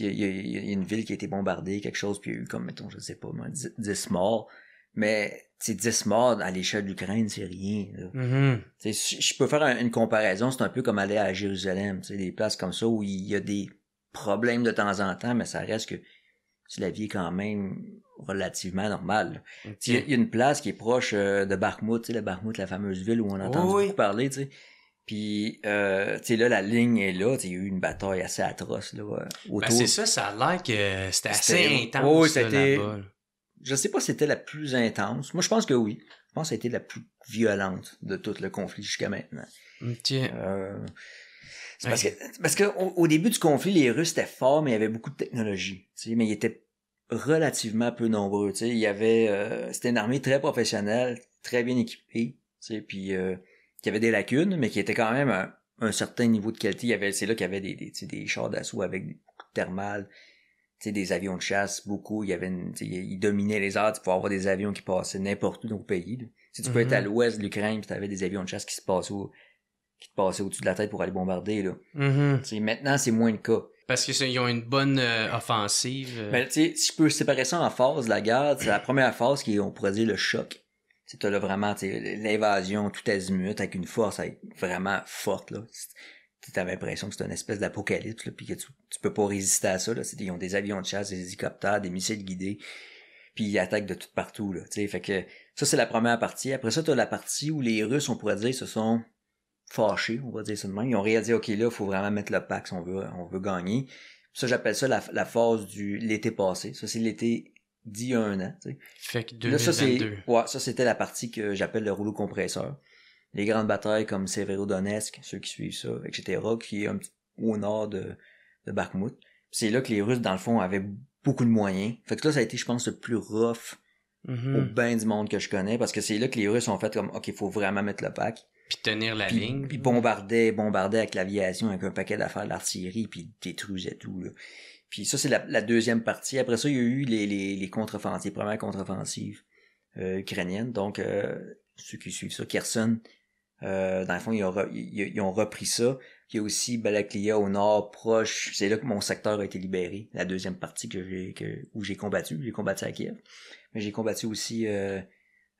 il y, a, une ville qui a été bombardée, quelque chose, puis il y a eu comme, mettons, je sais pas, moi, 10 morts. Mais, tu 10 morts à l'échelle de l'Ukraine, c'est rien. Mm-hmm. Je peux faire une comparaison, c'est un peu comme aller à Jérusalem, tu des places comme ça où il y a des problèmes de temps en temps, mais ça reste que la vie est quand même relativement normale. Il, y a, une place qui est proche euh, de Barmouth, la fameuse ville où on entend beaucoup parler, tu Puis, euh, là, la ligne est là. Il y a eu une bataille assez atroce, là, euh, ben, autour. c'est ça, ça a l'air que c'était assez intense, Oui, c'était... Je sais pas si c'était la plus intense. Moi, je pense que oui. Je pense que c'était la plus violente de tout le conflit jusqu'à maintenant. Tiens parce que parce que au, début du conflit, les Russes étaient forts, mais il y avait beaucoup de technologie. Mais ils étaient relativement peu nombreux. Il y avait euh, c'était une armée très professionnelle, très bien équipée, puis euh, qui avait des lacunes, mais qui était quand même un, un certain niveau de qualité. Il y avait, c'est là qu'il y avait des, des, des chars d'assaut avec des thermales, des avions de chasse, beaucoup. Il y avait ils dominaient les airs, tu pouvais avoir des avions qui passaient n'importe où dans le pays. Si Tu peux être à mhm. l'ouest de l'Ukraine, tu avais des avions de chasse qui se passaient où qui te passaient au-dessus de la tête pour aller bombarder. Là. Mm Maintenant, c'est moins le cas. Parce qu'ils ont une bonne euh, offensive. Euh. Ben, sais, si je peux séparer ça en phases, la garde, c'est la première phase qui est, on pourrait dire, le choc. Tu as là, vraiment l'invasion tout azimut avec une force vraiment forte. Là. Tu as l'impression que c'est une espèce d'apocalypse, puis que tu, peux pas résister à ça. Là. Ils ont des avions de chasse, des hélicoptères, des missiles guidés, puis ils attaquent de tout partout. Là, fait que ça, c'est la première partie. Après ça, tu as la partie où les Russes, on pourrait dire, ce sont fâchés, on va dire ça de même. Ils ont dit OK, là, il faut vraiment mettre le pack si on veut, on veut gagner. Ça, j'appelle ça la, la, phase du l'été passé. Ça, c'est l'été d'il y a un an. Fait que ça, ouais, ça, c'était la partie que j'appelle le rouleau compresseur. Les grandes batailles comme Donetsk ceux qui suivent ça, etc., qui est un petit, au nord de, de Bakhmut. C'est là que les Russes, dans le fond, avaient beaucoup de moyens. Fait que là, ça a été, je pense, le plus rough au mm-hmm. bain du monde que je connais, parce que c'est là que les Russes ont fait comme, OK, il faut vraiment mettre le pack. Puis tenir la ligne. Puis bombarder bombardait avec l'aviation, avec un paquet d'affaires d'artillerie, puis détruisait tout. Puis ça, c'est la, deuxième partie. Après ça, il y a eu les, contre-offensives, les premières contre-offensives euh, ukrainiennes. Donc, euh, ceux qui suivent ça, Kherson, euh, dans le fond, ils ont, repris ça. Il y a aussi Balaklia au nord, proche. C'est là que mon secteur a été libéré. La deuxième partie que j'ai, où j'ai combattu. J'ai combattu à Kiev. Mais j'ai combattu aussi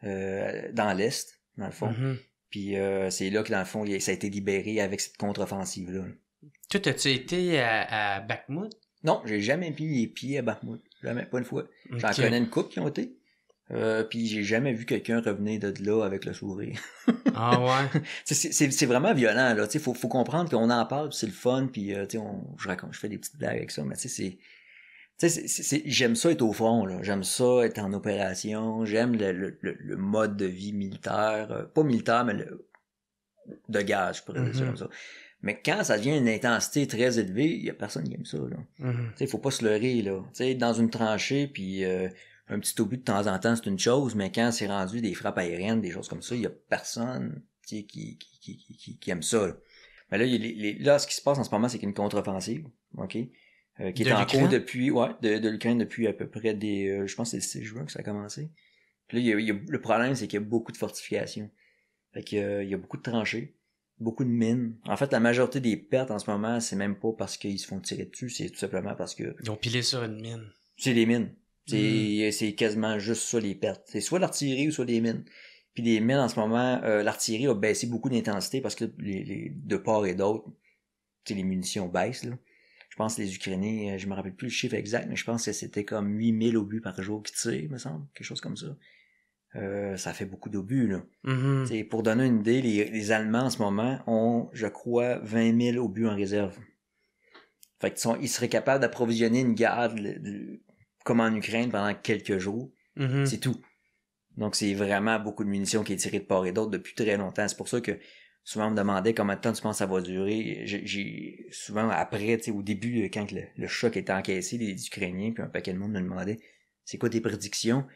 dans l'Est, dans le fond. Mm-hmm. Puis euh, c'est là que, dans le fond, ça a été libéré avec cette contre-offensive-là. Toi, as-tu été à, Bakhmut? Non, j'ai jamais mis les pieds à Bakhmut. Jamais, pas une fois. J'en connais une coupe qui ont été. Euh, puis j'ai jamais vu quelqu'un revenir de là avec le sourire. ah ouais. c'est vraiment violent là. Tu faut, faut comprendre qu'on en parle, c'est le fun. Puis euh, je raconte, je fais des petites blagues avec ça, mais tu sais, j'aime ça être au front, J'aime ça être en opération. J'aime le, mode de vie militaire. Euh, pas militaire, mais le, de gaz, je pourrais dire mm-hmm. comme ça. Mais quand ça devient une intensité très élevée, il y a personne qui aime ça, là. Mm-hmm. faut pas se leurrer, là. Tu dans une tranchée, puis euh, un petit obus de temps en temps, c'est une chose, mais quand c'est rendu des frappes aériennes, des choses comme ça, il y a personne, qui, qui, qui, qui, aime ça, Mais là, là, ce qui se passe en ce moment, c'est qu'il y a une contre-offensive, OK? Euh, qui est en cours depuis, ouais, de, de l'Ukraine depuis à peu près des, euh, je pense que c'est le 6 juin que ça a commencé. Puis là, il y a, le problème, c'est qu'il y a beaucoup de fortifications. Fait qu'il euh, il y a beaucoup de tranchées, beaucoup de mines. En fait, la majorité des pertes en ce moment, c'est même pas parce qu'ils se font tirer dessus, c'est tout simplement parce que... Ils ont pilé sur une mine. C'est des mines. C'est, mm. c'est quasiment juste ça, les pertes. C'est soit l'artillerie ou soit des mines. Puis les mines, en ce moment, l'artillerie a baissé beaucoup d'intensité parce que les, de part et d'autre, les munitions baissent, là je pense que les Ukrainiens, euh, je me rappelle plus le chiffre exact, mais je pense que c'était comme 8000 obus par jour qui tirent, me semble, quelque chose comme ça. Euh, ça fait beaucoup d'obus, là. Mm-hmm. Pour donner une idée, les, Allemands en ce moment ont, je crois, 20 000 obus en réserve. Fait ils seraient capables d'approvisionner une garde, comme en Ukraine, pendant quelques jours. Mm-hmm. C'est tout. Donc c'est vraiment beaucoup de munitions qui est tirée de part et d'autre depuis très longtemps. C'est pour ça que souvent on me demandait combien de temps tu penses ça va durer. J'ai souvent après, au début, euh, quand le, le, choc était encaissé les Ukrainiens, puis un paquet de monde me demandait c'est quoi tes prédictions?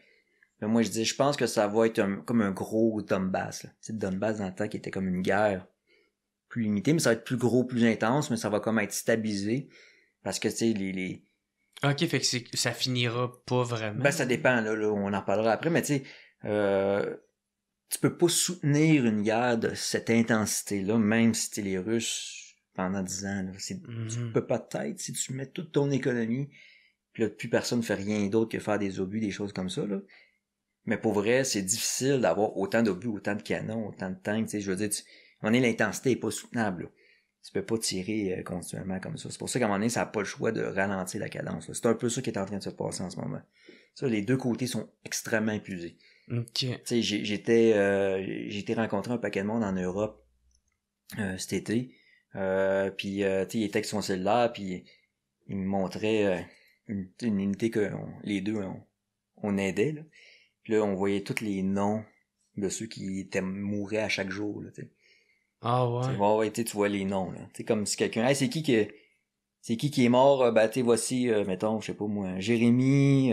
Mais ben, moi je dis je pense que ça va être comme un gros Donbass. Là. sais, Donbass dans le temps qui était comme une guerre plus limitée, mais ça va être plus gros, plus intense, mais ça va comme être stabilisé. Parce que tu sais, les, les. Ok, fait que ça finira pas vraiment. Ben ça dépend, là, là on en parlera après, mais tu sais. Euh, tu peux pas soutenir une guerre de cette intensité-là, même si t'es les Russes pendant dix ans. Là. Tu mhm. peux pas peut-être, si tu mets toute ton économie, puis là, plus personne ne fait rien d'autre que faire des obus, des choses comme ça, là. Mais pour vrai, c'est difficile d'avoir autant d'obus, autant de canons, autant de tanks, je veux dire, on est l'intensité est pas soutenable, là. Tu peux pas tirer euh, continuellement comme ça. C'est pour ça qu'à un moment donné, ça n'a pas le choix de ralentir la cadence. C'est un peu ça qui est en train de se passer en ce moment. Ça, les deux côtés sont extrêmement épuisés. Okay. J'étais euh, j'étais rencontré un paquet de monde en Europe euh, cet été. Euh, puis euh, il était avec son cellulaire, puis il me montrait euh, une, une, unité que les deux on, on aidait. Là. Puis là, on voyait tous les noms de ceux qui étaient mouraient à chaque jour. Là, Ah ouais. tu vois les noms. Là. comme si quelqu'un. Hey, c'est qui que. C'est qui qui est mort? Ben, tu voici, mettons, je sais pas moi, Jérémy,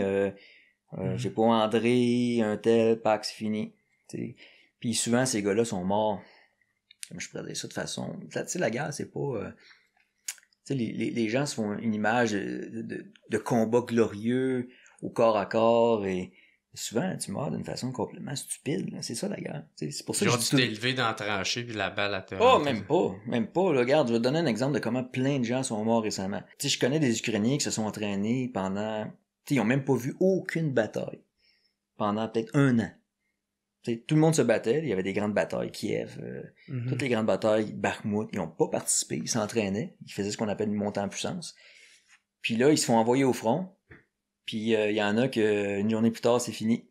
euh, mhm. J'ai pas André, un tel, c'est fini. Puis souvent, ces gars-là sont morts. Comme je pourrais ça de façon. Tu sais, la guerre, c'est pas. Euh, tu sais, les, gens se font une image de, combat glorieux au corps à corps et souvent tu meurs d'une façon complètement stupide. C'est ça la guerre. c'est pour ça élevé dans la tranchée puis la balle à terre. Oh, même pas. Même pas. regarde, je vais te donner un exemple de comment plein de gens sont morts récemment. Tu je connais des Ukrainiens qui se sont entraînés pendant ils n'ont même pas vu aucune bataille pendant peut-être un an. tout le monde se battait, il y avait des grandes batailles, Kiev, euh, mhm. toutes les grandes batailles, Bakhmut, ils n'ont pas participé, ils s'entraînaient, ils faisaient ce qu'on appelle une montée en puissance. Puis là, ils se font envoyer au front, puis euh, il y en a que une journée plus tard, c'est fini,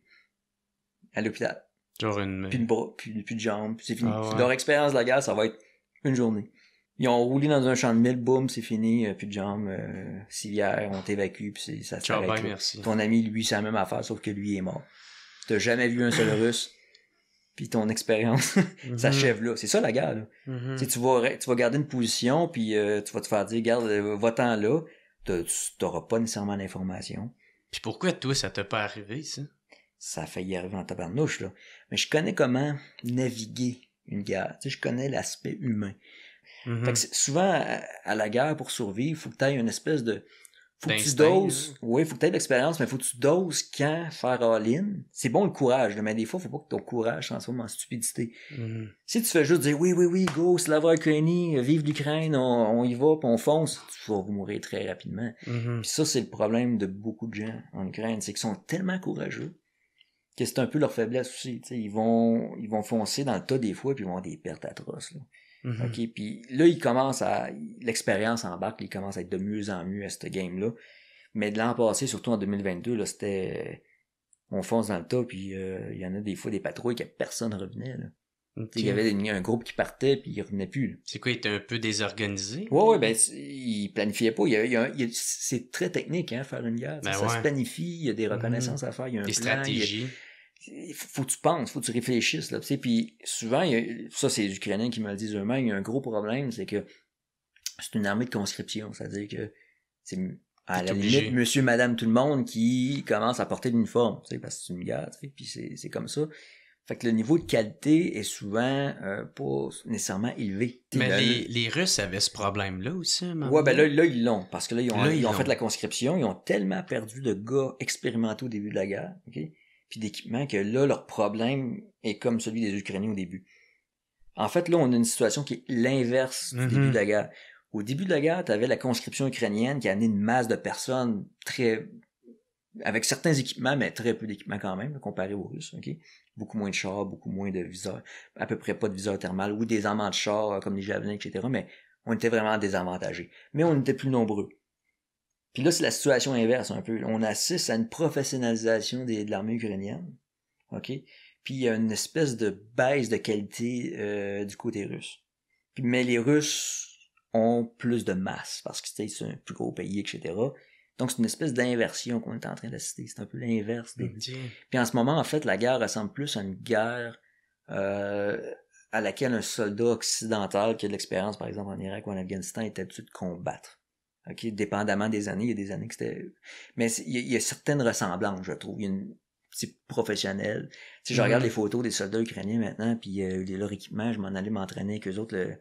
à l'hôpital. Genre une... Plus de bras, puis de jambes, c'est fini. Ah leur expérience de la guerre, ça va être une journée. Ils ont roulé dans un champ de mille, boum, c'est fini, euh, Puis de jambes, euh, civière, on t'évacue, puis ça s'arrête. Ben, Ton ami, lui, c'est la même affaire, sauf que lui est mort. T'as jamais vu un seul russe, puis ton expérience mhm. s'achève là. C'est ça la guerre, là. Mhm. Tu vas tu vas garder une position, puis euh, tu vas te faire dire, garde, euh, va-t'en là, t'auras pas nécessairement d'informations. Puis pourquoi toi, ça t'a pas arrivé, ça? Ça a failli arriver en tabarnouche, là. Mais je connais comment naviguer une guerre. Tu sais, je connais l'aspect humain. Mm-hmm. souvent, à, la guerre, pour survivre, il faut que tu aies une espèce de. Faut que tu doses. Oui, il faut que tu aies l'expérience, mais faut que tu doses quand faire all-in. C'est bon le courage, mais des fois, faut pas que ton courage transforme en stupidité. Mm-hmm. Si tu fais juste dire oui, oui, oui, go, Slava Ukraini, vive l'Ukraine, on, y va, on fonce, tu vas mourir très rapidement. Mm-hmm. ça, c'est le problème de beaucoup de gens en Ukraine, c'est qu'ils sont tellement courageux que c'est un peu leur faiblesse aussi. ils vont foncer dans le tas des fois, puis ils vont avoir des pertes atroces. Mm-hmm. puis là, il commence à. L'expérience embarque, il commence à être de mieux en mieux à ce game-là. Mais de l'an passé, surtout en 2022, c'était. On fonce dans le tas, puis euh, il y en a des fois des patrouilles que personne revenait. Il y avait un groupe qui partait, puis il revenait plus. C'est quoi, il était un peu désorganisé? Oui, ouais, ben, il planifiait pas. y a, c'est très technique, hein, faire une guerre. Ben ça se planifie, il y a des mm-hmm. reconnaissances à faire, il y a un des stratégies faut que tu penses, faut que tu réfléchisses. Là, puis souvent, il ça c'est les Ukrainiens qui me le disent eux-mêmes, il y a un gros problème, c'est que c'est une armée de conscription. C'est-à-dire que c'est à la limite monsieur, madame, tout le monde qui commence à porter l'uniforme, parce que c'est une guerre, puis c'est comme ça. Fait que le niveau de qualité est souvent euh, pas nécessairement élevé. Mais les, Russes avaient ce problème-là aussi. Maman. Ouais, ben là, ils l'ont. Parce que là, ils ont, fait la conscription. Ils ont tellement perdu de gars expérimentés au début de la guerre d'équipement que là, leur problème est comme celui des Ukrainiens au début. En fait, là, on a une situation qui est l'inverse du mhm. début de la guerre. Au début de la guerre, tu avais la conscription ukrainienne qui a amené une masse de personnes très avec certains équipements, mais très peu d'équipements quand même, comparé aux Russes, Beaucoup moins de chars, beaucoup moins de viseurs, à peu près pas de viseurs thermales ou des amants de chars euh, comme les javelins, etc. Mais on était vraiment désavantagés. Mais on était plus nombreux. Puis là, c'est la situation inverse un peu. On assiste à une professionnalisation de l'armée ukrainienne. OK? Puis il y a une espèce de baisse de qualité euh, du côté russe. mais les Russes ont plus de masse parce que c'est un plus gros pays, etc. Donc c'est une espèce d'inversion qu'on est en train d'assister. C'est un peu l'inverse. Puis en ce moment, en fait, la guerre ressemble plus à une guerre euh, à laquelle un soldat occidental qui a de l'expérience, par exemple en Irak ou en Afghanistan, est habitué de combattre dépendamment des années, il y a des années que c'était. Mais il y, a, certaines ressemblances, je trouve. une c'est professionnel. Si je regarde les photos des soldats ukrainiens maintenant, puis euh, leur équipement, je m'en allais m'entraîner avec eux autres le,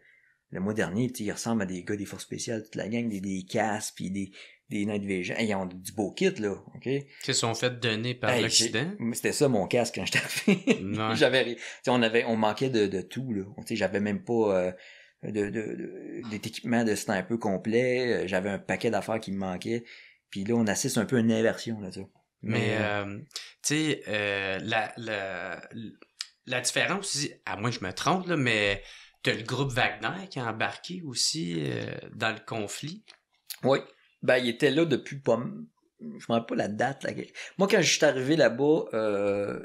le mois dernier. Tu sais, ils ressemblent à des gars des forces spéciales, toute la gang, des, casques, puis des, des night vision. ils ont du beau kit, là. OK? Ils sont fait donner par l'Occident C'était ça, mon casque, quand j'étais Non, J'avais, on avait, on manquait de, de tout, là. Tu sais, j'avais même pas, euh, de, de, équipements un peu complet. Euh, j'avais un paquet d'affaires qui me manquaient. Puis là, on assiste un peu à une inversion là Mais, tu sais, euh, euh, la, différence à moins que je me trompe, là, mais t'as le groupe Wagner qui a embarqué aussi dans le conflit. Oui. Ben, il était là depuis pas. Je me rappelle pas la date. Là. Moi, quand je suis arrivé là-bas,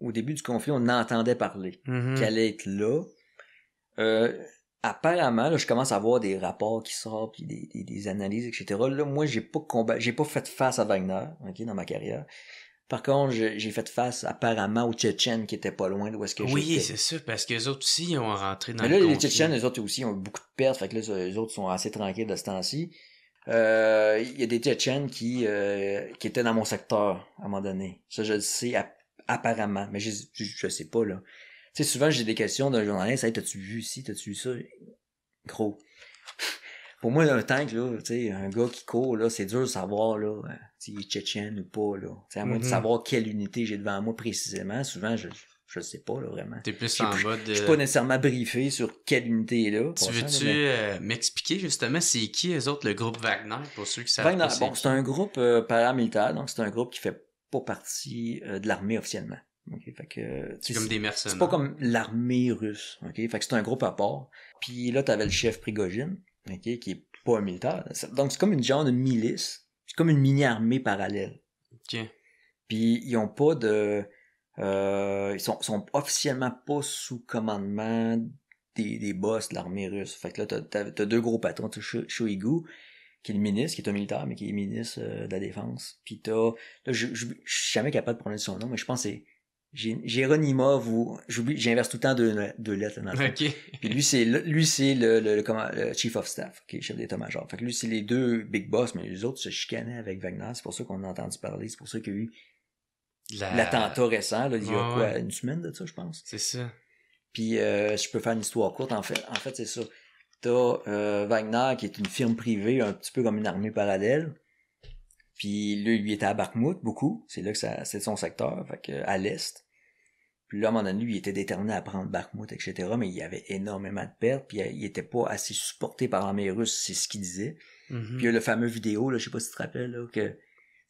au début du conflit, on entendait parler mm-hmm. qu'elle qu'il allait être là apparemment, là, je commence à voir des rapports qui sortent, puis des, analyses, etc. Là, moi, j'ai pas j'ai pas fait face à Wagner, ok, dans ma carrière. Par contre, j'ai fait face apparemment aux Tchétchènes qui étaient pas loin d'où est-ce que j'étais. Oui, c'est sûr, parce que les autres aussi ont rentré dans Mais là, les Tchétchènes, les autres aussi ont beaucoup de pertes, fait que là, les autres sont assez tranquilles de ce temps-ci. Euh, il y a des Tchétchènes qui, euh, qui étaient dans mon secteur à un moment donné. Ça, je le sais apparemment, mais je, je sais pas, là sais, souvent, j'ai des questions d'un journaliste. Hey, t'as-tu vu ici? T'as-tu vu ça? Gros. Pour moi, un tank, là, tu sais, un gars qui court, là, c'est dur de savoir, là, euh, s'il est tchétchène ou pas, là. à moins de mhm. savoir quelle unité j'ai devant moi précisément, souvent, je, je sais pas, là, vraiment. T'es plus en mode. Je suis euh, pas nécessairement briefé sur quelle unité est là. Tu veux-tu euh, m'expliquer, justement, c'est qui, eux autres, le groupe Wagner, pour ceux qui savent Wagner, pas bon, c'est un groupe paramilitaire, donc c'est un groupe qui fait pas partie de l'armée officiellement c'est comme des mercenaires. C'est pas comme l'armée russe. ok c'est un groupe à part. Puis là, t'avais le chef Prigogine, qui est pas un militaire. Donc c'est comme une genre de milice. C'est comme une mini-armée parallèle. ok Puis ils ont pas de... Euh, ils sont, officiellement pas sous commandement des, des boss de l'armée russe. Fait que là, t'as, deux gros patrons. T'as Shoigu, qui est le ministre, qui est un militaire, mais qui est ministre euh, de la Défense. Puis t'as... Là, je suis jamais capable de prononcer son nom, mais je pense que c'est j'ai vous, j'oublie j'inverse tout le temps deux, lettres dans Puis lui c'est lui c'est le, le, comment, le chief of staff, qui chef d'état-major. Fait que lui c'est les deux big boss mais les autres se chicanaient avec Wagner, c'est pour ça qu'on a entendu parler, c'est pour ça qu'il y a eu l'attentat récent là, il y a quoi une semaine de ça je pense. C'est ça. Puis euh, je peux faire une histoire courte en fait, en fait c'est ça. T'as euh, Wagner qui est une firme privée un petit peu comme une armée parallèle puis lui, lui était à Bakhmut, beaucoup. C'est là que c'est son secteur, à l'est. Puis là, à un moment donné, lui, il était déterminé à prendre Bakhmut, etc. Mais il y avait énormément de pertes, puis euh, il était pas assez supporté par l'armée russe, c'est ce qu'il disait. Mm-hmm. Puis il y a le fameux vidéo, là, je sais pas si tu te rappelles, là, que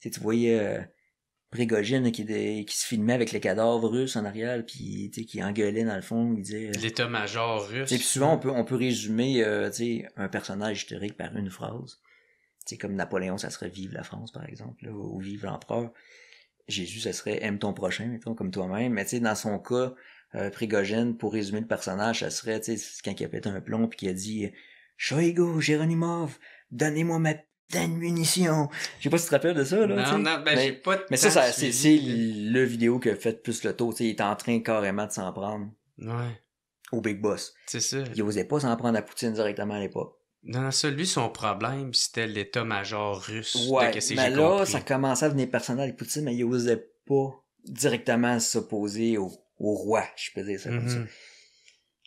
tu voyais euh, qui, qui se filmait avec les cadavres russes en arrière, puis qui engueulait dans le fond, il disait... Euh, L'état-major russe. Et puis souvent, on peut, on peut résumer euh, un personnage historique par une phrase c'est comme Napoléon, ça serait vive la France, par exemple, ou vive l'empereur. Jésus, ça serait aime ton prochain, comme toi-même. Mais tu sais, dans son cas, euh, Prigogène, pour résumer le personnage, ça serait, tu sais, quand il a pété un plomb et qu'il a dit Shoigo, Géronimov, donnez-moi ma putain munition. » munitions. Je sais pas si tu te rappelles de ça, là. Non, non, ben, j'ai pas de Mais ça, c'est, le vidéo que fait plus le taux, tu il est en train carrément de s'en prendre. Au Big Boss. C'est ça. Il osait pas s'en prendre à Poutine directement à l'époque. Non, celui, son problème, c'était l'état-major russe. Ouais, mais là, ça commençait à venir personnel avec Poutine, mais il n'osait pas directement s'opposer au, roi, je peux dire ça comme ça. Mhm.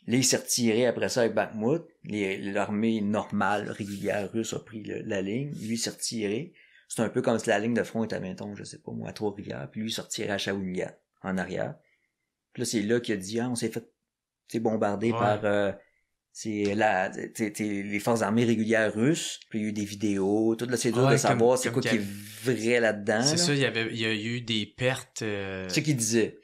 il s'est retiré après ça avec Bakhmut. L'armée normale, régulière russe a pris la ligne. Lui, s'est retiré. C'est un peu comme si la ligne de front était, à mettons, je sais pas moi, à Trois-Rivières. Puis lui, il s'est retiré à Shawinigan, en arrière. Puis là, c'est là qu'il a dit, ah, on s'est fait bombarder bombardé par... Euh, c'est la les forces armées régulières russes puis il y a eu des vidéos tout là c'est dur de savoir c'est quoi qui est vrai là-dedans c'est ça il y a eu des pertes euh, c'est ce qu'il disait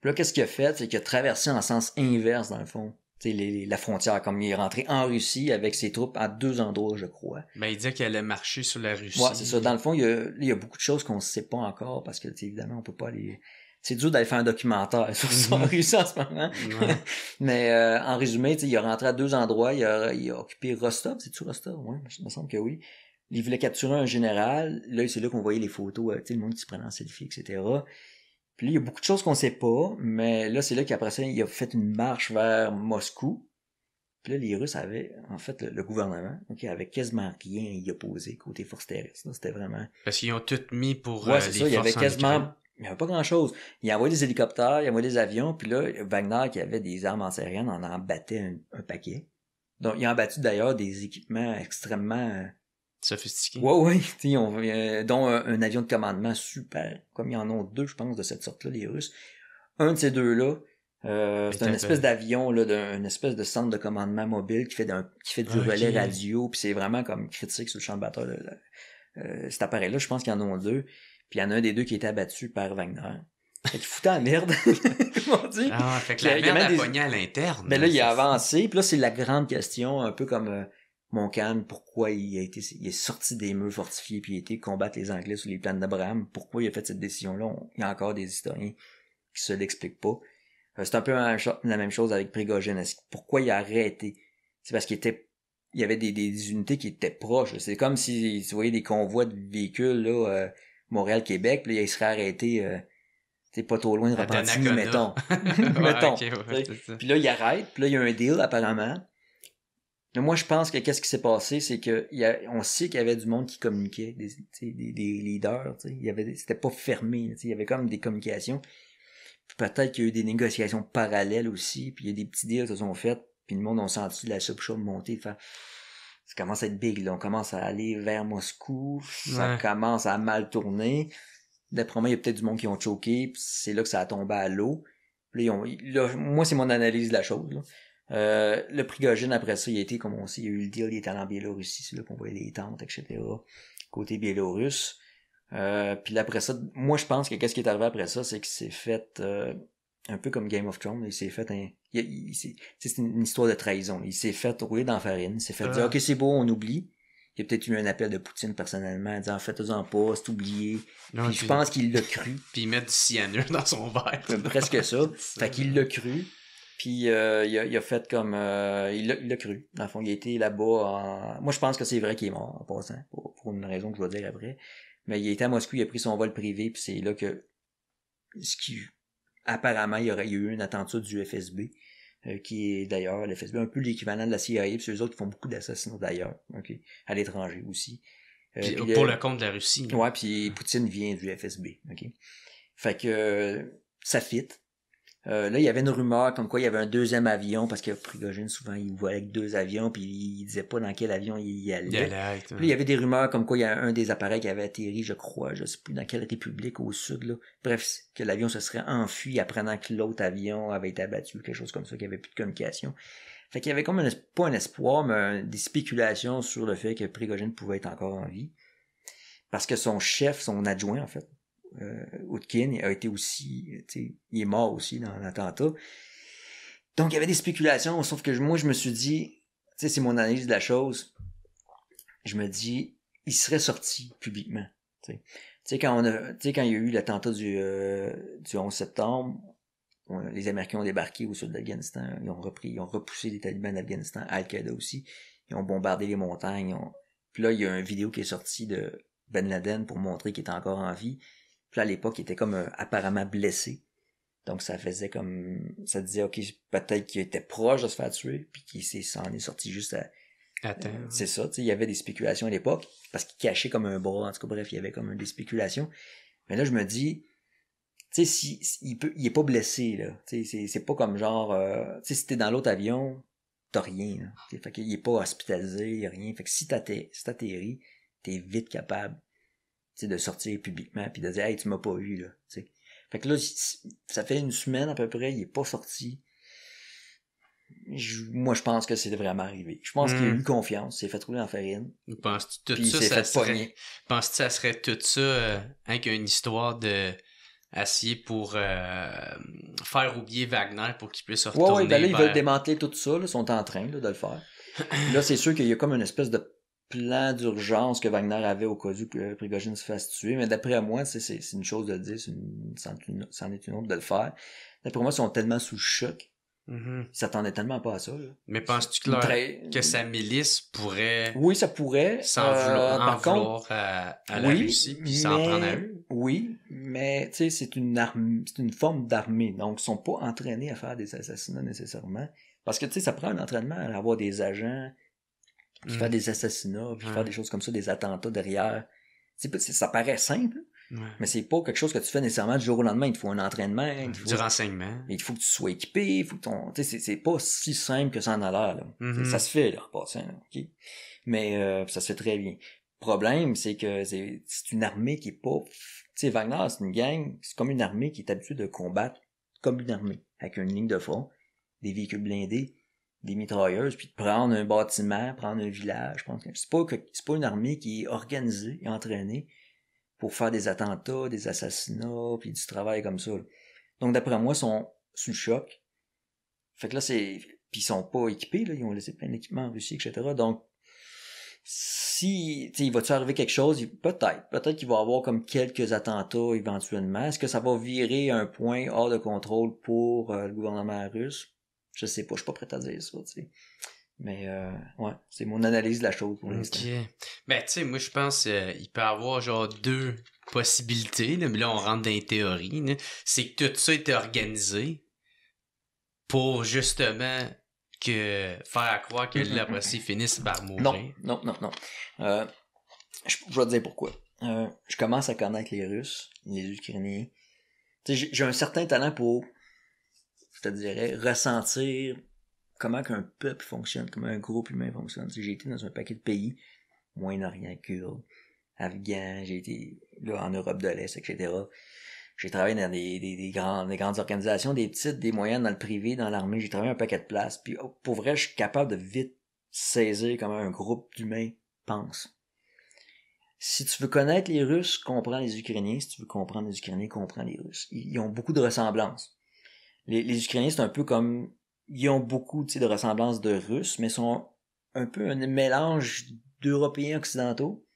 puis là qu'est-ce qu'il a fait c'est qu'il a traversé en sens inverse dans le fond les, la frontière, comme il est rentré en Russie avec ses troupes à deux endroits, je crois. Mais ben, il disait qu'il allait marcher sur la Russie. Ouais, c'est ça. Dans le fond, il y a, beaucoup de choses qu'on ne sait pas encore parce que, évidemment, on peut pas aller c'est dur d'aller faire un documentaire sur son mhm. russe en ce moment. Mais euh, en résumé, il est rentré à deux endroits. Il a, occupé Rostov. C'est-tu Rostov? Oui, il me semble que oui. Il voulait capturer un général. Là, c'est là qu'on voyait les photos, euh, sais le monde qui se prenait en selfie, etc. Puis là, il y a beaucoup de choses qu'on sait pas, mais là, c'est là qu'après ça, il a fait une marche vers Moscou. Puis là, les Russes avaient, en fait, le, gouvernement, qui avait quasiment rien y opposer côté force terrestre. C'était vraiment... Parce qu'ils ont tout mis pour... Ouais, forces euh, c'est ça, il y avait quasiment il n'y avait pas grand-chose. Il envoyé des hélicoptères, il envoyé des avions, puis là, Wagner, qui avait des armes antérieures en en battait un, paquet. Donc, il en battu d'ailleurs des équipements extrêmement... Euh, Sophistiqués. Ouais, ouais. Euh, dont un, avion de commandement super, comme il y en a deux, je pense, de cette sorte-là, les Russes. Un de ces deux-là, euh, c'est un espèce d'avion, là, espèce de centre de commandement mobile qui fait, qui fait du ah, relais radio, puis c'est vraiment comme critique sur le champ de bataille. cet appareil-là, je pense qu'il y en ont deux. Puis il y en a un des deux qui est abattu par Wagner. Fait qu'il foutait la merde. Ah, fait que la merde a pogné à l'interne. Mais ben là, il a avancé. Puis là, c'est la grande question, un peu comme euh, Montcalm, pourquoi il a été, il est sorti des murs fortifiés puis il a été combattre les Anglais sous les plaines d'Abraham. Pourquoi il a fait cette décision-là? Il y a encore des historiens qui se l'expliquent pas. Euh, c'est un peu la même chose avec Prigogine. Pourquoi il a arrêté? C'est parce qu'il était il y avait des, unités qui étaient proches. C'est comme si tu voyais des convois de véhicules là, euh, Montréal-Québec, puis là, il serait arrêté, euh, pas trop loin de Repentigny, mettons. mettons. puis là, il arrête, puis là, il y a un deal, apparemment. Mais moi, je pense que qu'est-ce qui s'est passé, c'est que on sait qu'il y avait du monde qui communiquait, des, leaders, c'était pas fermé, il y avait comme des communications. Puis peut-être qu'il y a eu des négociations parallèles aussi, puis il y a des petits deals qui se sont faits, puis le monde a senti la soupe chaude monter, faire ça commence à être big, là. On commence à aller vers Moscou, ça commence à mal tourner. D'après moi, il y a peut-être du monde qui ont choqué, c'est là que ça a tombé à l'eau. moi, c'est mon analyse de la chose. Euh, le Prigogine, après ça, il a été, comme on sait, il y a eu le deal, il est allé en Biélorussie, c'est là qu'on voyait les tentes, etc. Côté biélorusse. Euh, puis après ça, moi je pense que qu'est-ce qui est arrivé après ça, c'est que c'est fait euh, un peu comme Game of Thrones, il s'est fait un. C'est une histoire de trahison. Il s'est fait rouler dans la farine. Il s'est fait dire ah. Ok, c'est beau, on oublie. Il y a peut-être eu un appel de Poutine personnellement en disant Faites-en pas, c'est oublié. je pense qu'il l'a cru. puis il met du cyanure dans son verre. Presque ça. fait qu'il l'a cru. Puis euh, il, a, fait comme. Euh, il l'a cru. Dans le fond, il était là-bas. En... Moi, je pense que c'est vrai qu'il est mort en passant, pour, une raison que je vais dire après. Mais il était à Moscou, il a pris son vol privé, puis c'est là que. Ce qui apparemment, il y aurait eu une attentat du FSB, euh, qui est d'ailleurs le FSB un peu l'équivalent de la CIA, puis les eux autres font beaucoup d'assassinats d'ailleurs, à l'étranger aussi. Euh, pour le... compte de la Russie. Ouais, puis Poutine vient du FSB. ok Fait que ça fit. Euh, là, il y avait une rumeur comme quoi il y avait un deuxième avion, parce que Prigogine, souvent, il voyait avec deux avions, puis il disait pas dans quel avion il y allait. Il, puis, là, il y avait des rumeurs comme quoi il y a un des appareils qui avait atterri, je crois, je sais plus dans quelle république au sud, là. Bref, que l'avion se serait enfui apprenant que l'autre avion avait été abattu, quelque chose comme ça, qu'il n'y avait plus de communication. Fait qu'il y avait comme un, pas un espoir, mais des spéculations sur le fait que Prigogine pouvait être encore en vie. Parce que son chef, son adjoint, en fait, euh, a été aussi, euh, il est mort aussi dans l'attentat. Donc il y avait des spéculations, sauf que moi je me suis dit, c'est mon analyse de la chose. Je me dis, il serait sorti publiquement. Tu sais, quand il y a eu l'attentat du, 11 euh, septembre, les Américains ont débarqué au sud d'Afghanistan, ils ont repris, ont repoussé les talibans d'Afghanistan, Al-Qaïda aussi, ils ont bombardé les montagnes. Puis là, il y a une vidéo qui est sortie de Ben Laden pour montrer qu'il est encore en vie là, à l'époque, il était comme euh, apparemment blessé. Donc ça faisait comme ça disait ok peut-être qu'il était proche de se faire tuer puis qu'il s'en est sorti juste à Attends. Euh, c'est ça, tu sais, il y avait des spéculations à l'époque parce qu'il cachait comme un bras en tout cas bref, il y avait comme des spéculations. Mais là je me dis tu sais si, il peut il est pas blessé là, tu sais c'est pas comme genre euh, tu sais si t'es dans l'autre avion, t'as rien. Là, fait qu'il est pas hospitalisé, il a rien. Fait que si t'atterris, si t'es vite capable de sortir publiquement puis de dire hey tu m'as pas eu. » là fait que là ça fait une semaine à peu près il est pas sorti moi je pense que c'est vraiment arrivé je pense qu'il a hmm. eu confiance s'est fait trouver en farine penses-tu tout ça, serait... penses ça serait tout ça euh, hein, qu'une histoire de assis pour euh, faire oublier Wagner pour qu'il puisse ben retourner ouais, ils veulent démanteler tout ça ils sont en train de le faire là c'est sûr qu'il y a comme une espèce de plan d'urgence que Wagner avait au cas où que Prigogine se fasse tuer, mais d'après moi, c'est une chose de le dire, c'en est, une, autre de le faire. D'après moi, ils sont tellement sous choc mm-hmm. Ils s'attendaient tellement pas à ça. Mais penses-tu que, que sa milice pourrait. Oui, ça pourrait. S'en euh, vouloir, à, la Russie, s'en prendre à Oui, mais c'est une, une forme d'armée. Donc, ils sont pas entraînés à faire des assassinats nécessairement. Parce que ça prend un entraînement à avoir des agents, puis faire mm. des assassinats, puis faire des choses comme ça, des attentats derrière. C'est, ça paraît simple, mais c'est pas quelque chose que tu fais nécessairement du jour au lendemain. Il te faut un entraînement, il faut, du renseignement. Il faut que tu sois équipé, il faut que ton, c'est, c'est pas si simple que ça en a l'air. Mm-hmm. Ça se fait là, Mais euh, ça se fait très bien. Le Problème, c'est que c'est, c'est une armée qui est pas. Tu sais, Wagner, c'est une gang, c'est comme une armée qui est habituée de combattre comme une armée, avec une ligne de front, des véhicules blindés, des mitrailleuses, puis de prendre un bâtiment, prendre un village. Prendre... C'est pas, c'est pas une armée qui est organisée et entraînée pour faire des attentats, des assassinats, puis du travail comme ça. Donc d'après moi, ils sont sous choc. Fait que là, c'est. Puis ils sont pas équipés, ils ont laissé plein d'équipements en Russie, etc. Donc si il va-tu arriver quelque chose, peut-être. Peut-être qu'il va y avoir comme quelques attentats éventuellement. Est-ce que ça va virer un point hors de contrôle pour euh, le gouvernement russe? Je sais pas, je suis pas prêt à dire ça, tu sais. Mais euh, ouais, c'est mon analyse de la chose pour l'instant. OK. Ben, tu sais, moi, je pense qu'il euh, peut y avoir genre deux possibilités, mais là, on rentre dans les théories. C'est que tout ça était organisé pour justement que faire croire que la Russie finisse par mourir. Non, non, non, non. Euh, je, je, vais te dire pourquoi. Euh, je commence à connaître les Russes, les Ukrainiens. J'ai un certain talent pour c'est-à-dire ressentir comment qu'un peuple fonctionne, comment un groupe humain fonctionne. J'ai été dans un paquet de pays, Moyen-Orient, Kurde, Afghan, j'ai été en Europe de l'Est, etc. J'ai travaillé dans des, grandes, organisations, des petites, des moyennes, dans le privé, dans l'armée. J'ai travaillé un paquet de places. Puis oh, pour vrai, je suis capable de vite saisir comment un groupe d'humains pense. Si tu veux connaître les Russes, comprends les Ukrainiens. Si tu veux comprendre les Ukrainiens, comprends les Russes. Ils ont beaucoup de ressemblances les, Ukrainiens, c'est un peu comme ils ont beaucoup de ressemblances de Russes, mais sont un peu un mélange d'Européens occidentaux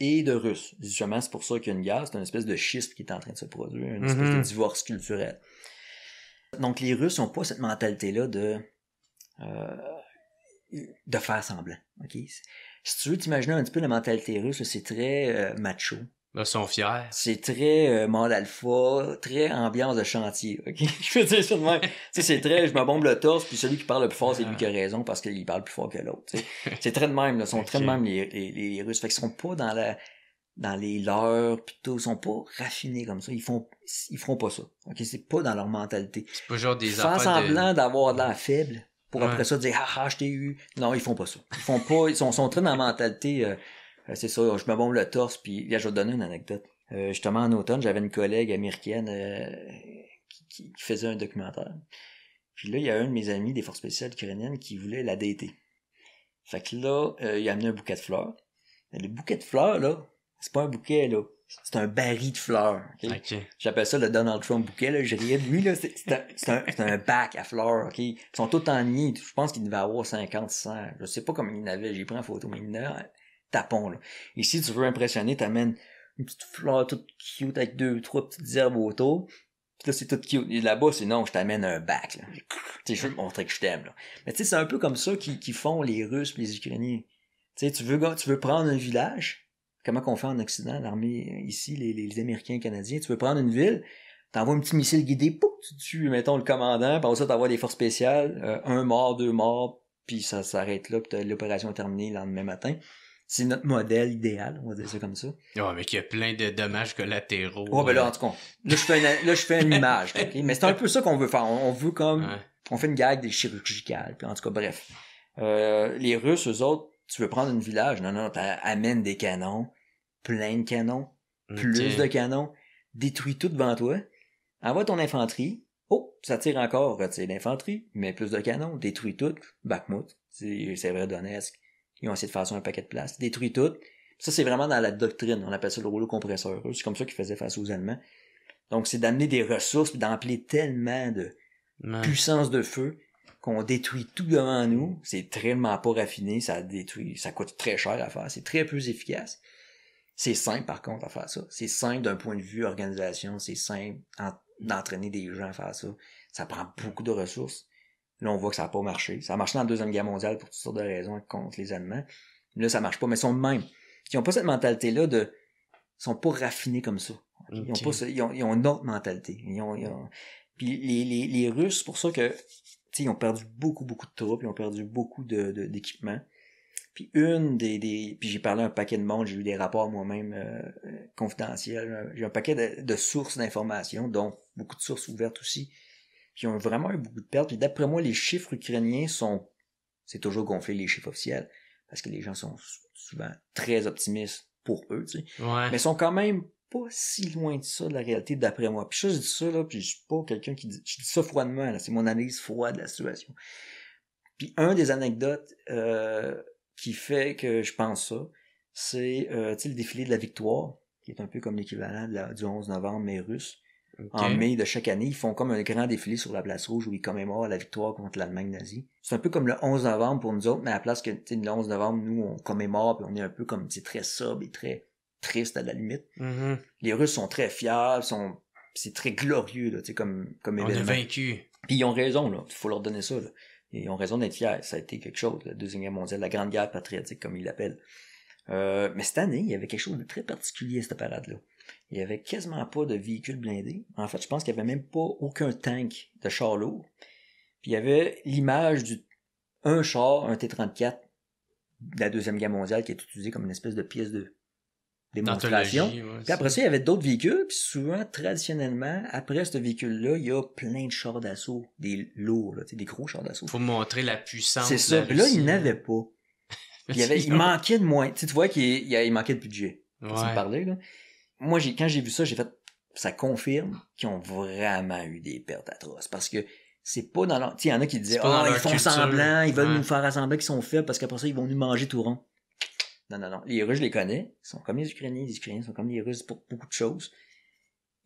et de Russes. Justement, c'est pour ça qu'il y a une guerre, c'est une espèce de schisme qui est en train de se produire, une espèce de mhm. divorce culturel. Donc les Russes n'ont pas cette mentalité-là de euh, de faire semblant. Si tu veux t'imaginer un petit peu la mentalité russe, c'est très euh, macho. Là, sont fiers. C'est très euh, alpha, très ambiance de chantier, je veux dire ça de même. c'est très, je me bombe le torse, puis celui qui parle le plus fort, c'est lui qui a ah. raison parce qu'il parle plus fort que l'autre, C'est très de même, là. Ils sont très de même, les, les, Russes. Fait qu'ils sont pas dans la, dans les leurs pis tout, ils sont pas raffinés comme ça. Ils font, ils feront pas ça. Ok? C'est pas dans leur mentalité. C'est pas genre des Faire semblant d'avoir de l'air faible pour après ça dire, ah, ah, je t'ai eu. Non, ils font pas ça. Ils font pas, ils sont, sont très dans la mentalité, euh, euh, c'est sûr, je me bombe le torse, puis là, je vais te donner une anecdote. Euh, justement, en automne, j'avais une collègue américaine euh, qui, faisait un documentaire. Puis là, il y a un de mes amis des forces spéciales ukrainiennes qui voulait la dater. Fait que là, il a amené un bouquet de fleurs. Mais le bouquet de fleurs, là, c'est pas un bouquet, là. C'est un baril de fleurs. OK? J'appelle ça le Donald Trump bouquet, là. Je riais de lui, là. C'est un, un, bac à fleurs, OK? Ils sont tous en nid. Je pense qu'il devait avoir 50, 100. Je sais pas combien il en avait. J'ai pris en photo, mais il en tapons. Et si tu veux impressionner, t'amènes une petite fleur toute cute avec deux trois petites herbes autour. Puis là, c'est toute cute. Et là-bas, c'est non, je t'amène un bac. Là. je veux te montrer que je t'aime. Mais tu sais, c'est un peu comme ça qu'ils, font les Russes les Ukrainiens. tu veux, tu veux prendre un village, comment qu'on fait en Occident, l'armée euh, ici, les, Américains, Canadiens, tu veux prendre une ville, t'envoies un petit missile guidé, pouf, tu tues, mettons, le commandant, par ça, t'envoies des forces spéciales, euh, un mort, deux morts, puis ça s'arrête là, puis l'opération est terminée le lendemain matin c'est notre modèle idéal, on va dire ça comme ça. Ouais, mais qu'il y a plein de dommages collatéraux. Ouais, ben là, euh. en tout cas, là, je fais une, image, OK? Mais c'est un peu ça qu'on veut faire. On, veut comme, on fait une gag des chirurgicales, puis en tout cas, bref. Euh, les Russes, eux autres, tu veux prendre une village, non, non, amènes des canons, plein de canons, plus de canons, détruis tout devant toi, envoie ton infanterie, oh, ça tire encore, retire l'infanterie, mais plus de canons, détruis tout, Bakhmut, c'est vrai Donetsk, ils ont essayé de faire ça un paquet de places. Détruit tout. Ça, c'est vraiment dans la doctrine. On appelle ça le rouleau compresseur. C'est comme ça qu'ils faisaient face aux Allemands. Donc, c'est d'amener des ressources, d'amplier tellement de puissance de feu qu'on détruit tout devant nous. C'est tellement pas raffiné, ça détruit, ça coûte très cher à faire. C'est très peu efficace. C'est simple, par contre, à faire ça. C'est simple d'un point de vue organisation. C'est simple d'entraîner des gens à faire ça. Ça prend beaucoup de ressources. Là, on voit que ça n'a pas marché. Ça a marché dans la Deuxième Guerre mondiale pour toutes sortes de raisons contre les Allemands. Là, ça marche pas, mais ils sont de même. Ils n'ont pas cette mentalité-là de. Ils sont pas raffinés comme ça. Ils, ont, ils, ont, une autre mentalité. Puis les, Russes, pour ça que ils ont perdu beaucoup, beaucoup de troupes, ils ont perdu beaucoup d'équipements. De, puis une des, j'ai parlé à un paquet de monde, j'ai eu des rapports moi-même euh, euh, confidentiels, j'ai un paquet de, de sources d'informations, dont beaucoup de sources ouvertes aussi, ils ont vraiment eu beaucoup de pertes. Puis d'après moi, les chiffres ukrainiens sont... C'est toujours gonflé les chiffres officiels, parce que les gens sont souvent très optimistes pour eux, tu sais. Ouais. Mais sont quand même pas si loin de ça de la réalité d'après moi. Puis ça, je dis ça, là, puis je suis pas quelqu'un qui dit... Je dis ça froidement, C'est mon analyse froide de la situation. Puis un des anecdotes euh, qui fait que je pense ça, c'est euh, le défilé de la victoire, qui est un peu comme l'équivalent du 11 novembre, mais russe. En mai de chaque année, ils font comme un grand défilé sur la place rouge où ils commémorent la victoire contre l'Allemagne nazie. C'est un peu comme le 11 novembre pour nous autres, mais à la place que le 11 novembre, nous, on commémore, puis on est un peu comme très sobre et très triste à la limite. Mm-hmm. Les Russes sont très fiers, sont c'est très glorieux comme comme événement. vaincu. Puis ils ont raison il faut leur donner ça. Ils ont raison d'être fiers. Ça a été quelque chose, la deuxième guerre mondiale, la grande guerre patriotique comme ils l'appellent. Euh, mais cette année, il y avait quelque chose de très particulier cette parade là. Il y avait quasiment pas de véhicules blindés. En fait, je pense qu'il n'y avait même pas aucun tank de char lourd. Puis il y avait l'image du un char, un T-34 de la Deuxième Guerre mondiale qui est utilisé comme une espèce de pièce de démonstration. puis après ça, il y avait d'autres véhicules. Puis souvent, traditionnellement, après ce véhicule-là, il y a plein de chars d'assaut, des lourds, des gros chars d'assaut. Faut montrer la puissance. C'est ça. là, il n'avait pas. il, avait, il manquait de moins. Tu, vois qu'il manquait de budget. Tu me là moi, j'ai, quand j'ai vu ça, j'ai fait, ça confirme qu'ils ont vraiment eu des pertes atroces. Parce que c'est pas dans leur, il y en a qui disaient, oh, ils font semblant, ils veulent nous faire assembler qu'ils sont faibles parce qu'après ça, ils vont nous manger tout rond. Non, non, non. Les Russes, je les connais. Ils sont comme les Ukrainiens. Les Ukrainiens sont comme les Russes pour beaucoup de choses.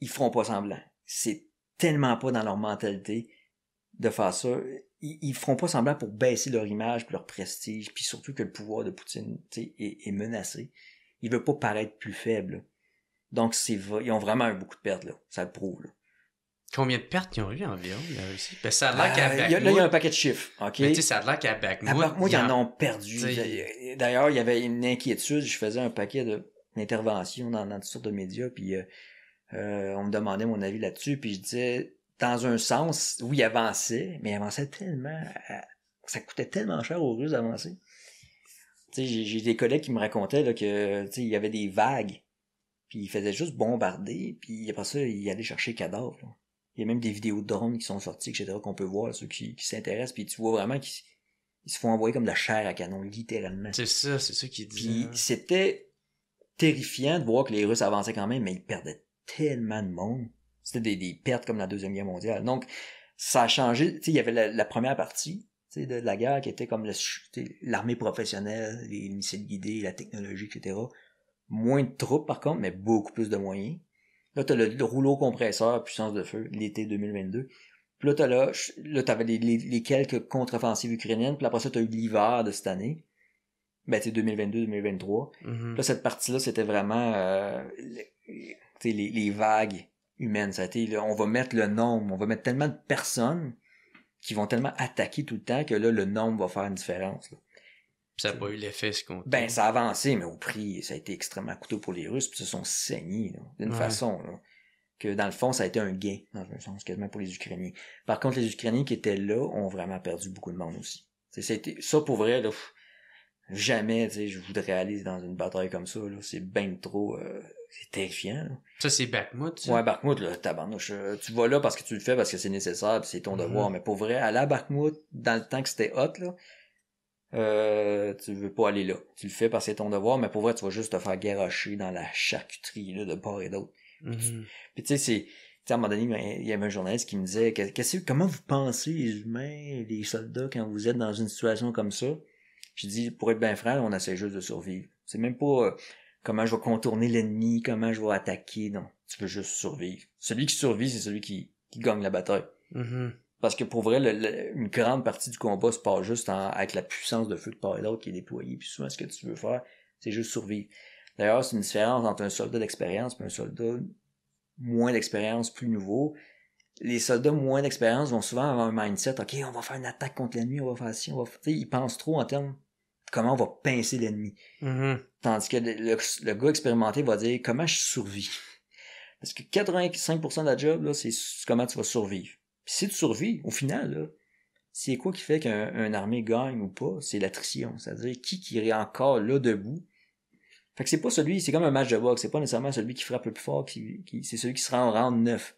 Ils feront pas semblant. C'est tellement pas dans leur mentalité de faire ça. Ils, feront pas semblant pour baisser leur image, leur prestige, puis surtout que le pouvoir de Poutine est, est menacé. Il veut pas paraître plus faible. Donc, ils ont vraiment eu beaucoup de pertes, là. Ça le prouve, Combien de pertes ils ont eu environ, la Russie? Ben, ça a l'air euh, Là, il y a un paquet de chiffres, OK? Mais tu sais, ça a l'air qu'à ils en ont perdu. D'ailleurs, il y avait une inquiétude. Je faisais un paquet d'interventions dans, dans toutes sortes de médias, puis euh, euh, on me demandait mon avis là-dessus, puis je disais, dans un sens, oui, ils avançaient, mais ils tellement... Ça coûtait tellement cher aux Russes d'avancer. J'ai des collègues qui me racontaient là, que il y avait des vagues puis il faisait juste bombarder, puis après ça, il allait chercher cadavres. Il y a même des vidéos de drones qui sont sorties, etc., qu'on peut voir, ceux qui, s'intéressent, puis tu vois vraiment qu'ils se font envoyer comme de la chair à canon, littéralement. C'est ça, c'est ça qu'ils dit. Puis c'était terrifiant de voir que les Russes avançaient quand même, mais ils perdaient tellement de monde. C'était des, pertes comme la Deuxième Guerre mondiale. Donc, ça a changé. Tu sais, il y avait la, première partie, de la guerre qui était comme l'armée professionnelle, les missiles guidés, la technologie, etc. Moins de troupes, par contre, mais beaucoup plus de moyens. Là, t'as le, rouleau compresseur, puissance de feu, l'été 2022. Puis là, t'as là, les, quelques contre-offensives ukrainiennes, puis après ça, t'as eu l'hiver de cette année. Ben, 2022-2023. Mm-hmm. Là, cette partie-là, c'était vraiment euh, les, les, vagues humaines. Ça là, on va mettre le nombre, on va mettre tellement de personnes qui vont tellement attaquer tout le temps que là, le nombre va faire une différence ça n'a pas eu l'effet, ce qu'on. Ben, ça a avancé, mais au prix, ça a été extrêmement coûteux pour les Russes, puis se sont saignés, d'une façon, que dans le fond, ça a été un gain, dans un sens, quasiment pour les Ukrainiens. Par contre, les Ukrainiens qui étaient là ont vraiment perdu beaucoup de monde aussi. ça, pour vrai, là, jamais, tu sais, je voudrais aller dans une bataille comme ça, C'est bien trop, euh, c'est terrifiant, Ça, c'est Bakhmut, Ouais, Bakhmut, là, tabarnouche. Euh, tu vas là parce que tu le fais, parce que c'est nécessaire, c'est ton mm-hmm. devoir. Mais pour vrai, aller à Bakhmut, dans le temps que c'était hot, là, euh, tu veux pas aller là. Tu le fais parce que c'est ton devoir, mais pour vrai, tu vas juste te faire garocher dans la charcuterie de part et d'autre. Puis tu mhm. sais, c'est. à un moment donné, ben, il y avait un journaliste qui me disait que, comment vous pensez les humains, les soldats, quand vous êtes dans une situation comme ça? Je dis, pour être bien frère, on essaie juste de survivre. C'est même pas euh, comment je vais contourner l'ennemi, comment je vais attaquer. Non, tu veux juste survivre. Celui qui survit, c'est celui qui, gagne la bataille. Mhm. Parce que pour vrai, une grande partie du combat se passe juste avec la puissance de feu de part et d'autre qui est déployée. Puis souvent, ce que tu veux faire, c'est juste survivre. D'ailleurs, c'est une différence entre un soldat d'expérience et un soldat moins d'expérience, plus nouveau. Les soldats moins d'expérience vont souvent avoir un mindset, OK, on va faire une attaque contre l'ennemi, on va faire ci, on va faire... Ils pensent trop en termes de comment on va pincer l'ennemi. Mm-hmm. Tandis que le, gars expérimenté va dire, comment je survis? Parce que 85% de la job, c'est comment tu vas survivre. C'est si tu au final, c'est quoi qui fait qu'un armée gagne ou pas? C'est l'attrition. C'est-à-dire qui qui est encore là debout. Fait que c'est pas celui, c'est comme un match de boxe, c'est pas nécessairement celui qui frappe le plus fort, c'est celui qui sera en round 9.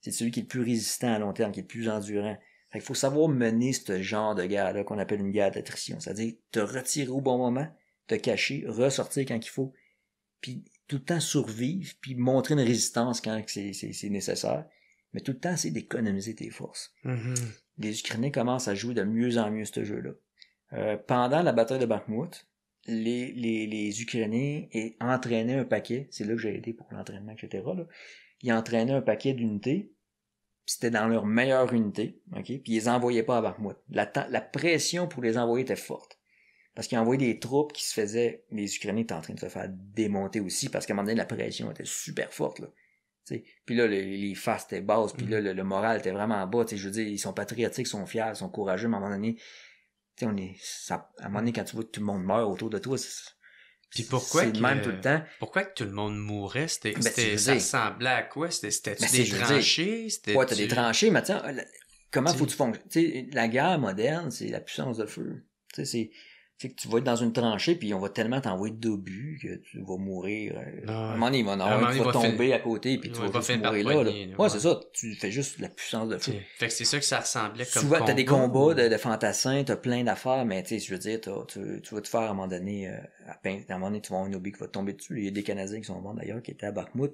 C'est celui qui est le plus résistant à long terme, qui est le plus endurant. Fait faut savoir mener ce genre de guerre-là qu'on appelle une guerre d'attrition. C'est-à-dire te retirer au bon moment, te cacher, ressortir quand il faut, puis tout le temps survivre, puis montrer une résistance quand c'est nécessaire mais tout le temps, c'est d'économiser tes forces. Mm-hmm. Les Ukrainiens commencent à jouer de mieux en mieux ce jeu-là. Euh, pendant la bataille de Bakhmut, les, les, les Ukrainiens entraînaient un paquet, c'est là que j'ai aidé pour l'entraînement, etc. Là. Ils entraînaient un paquet d'unités, c'était dans leur meilleure unité, ok, puis ils les envoyaient pas à Bakhmut. La, la pression pour les envoyer était forte. Parce qu'ils envoyaient des troupes qui se faisaient, les Ukrainiens étaient en train de se faire démonter aussi, parce qu'à un moment donné, la pression était super forte, là. Puis là, les, faces étaient basses, puis là, mm-hmm. le, moral était vraiment bas. Je veux dire, ils sont patriotiques, ils sont fiers, ils sont courageux, mais à un moment donné, on est, à un moment donné, quand tu vois que tout le monde meurt autour de toi, puis pourquoi même tout le temps. Pourquoi que tout le monde mourait? C'était, ben, ça ressemblait à quoi? C'était, ben, des tranchées? ouais, t'as des tranchées, mais euh, comment faut-tu fonctionner? la guerre moderne, c'est la puissance de feu. c'est, fait que tu vas être dans une tranchée, puis on va tellement t'envoyer de que tu vas mourir. Euh, ah à un moment donné, tu vas tomber à côté, puis tu vas juste mourir là. Ouais, c'est ça. Tu fais juste la puissance de feu. Fait que c'est ça que ça ressemblait comme Souvent, t'as des combats de, de fantassins, t'as plein d'affaires, mais tu sais, je veux dire, tu, tu vas te faire à un moment donné, euh, à, un moment donné, tu vas avoir une qui va tomber dessus. Il y a des Canadiens qui sont morts d'ailleurs, qui étaient à Bakhmut.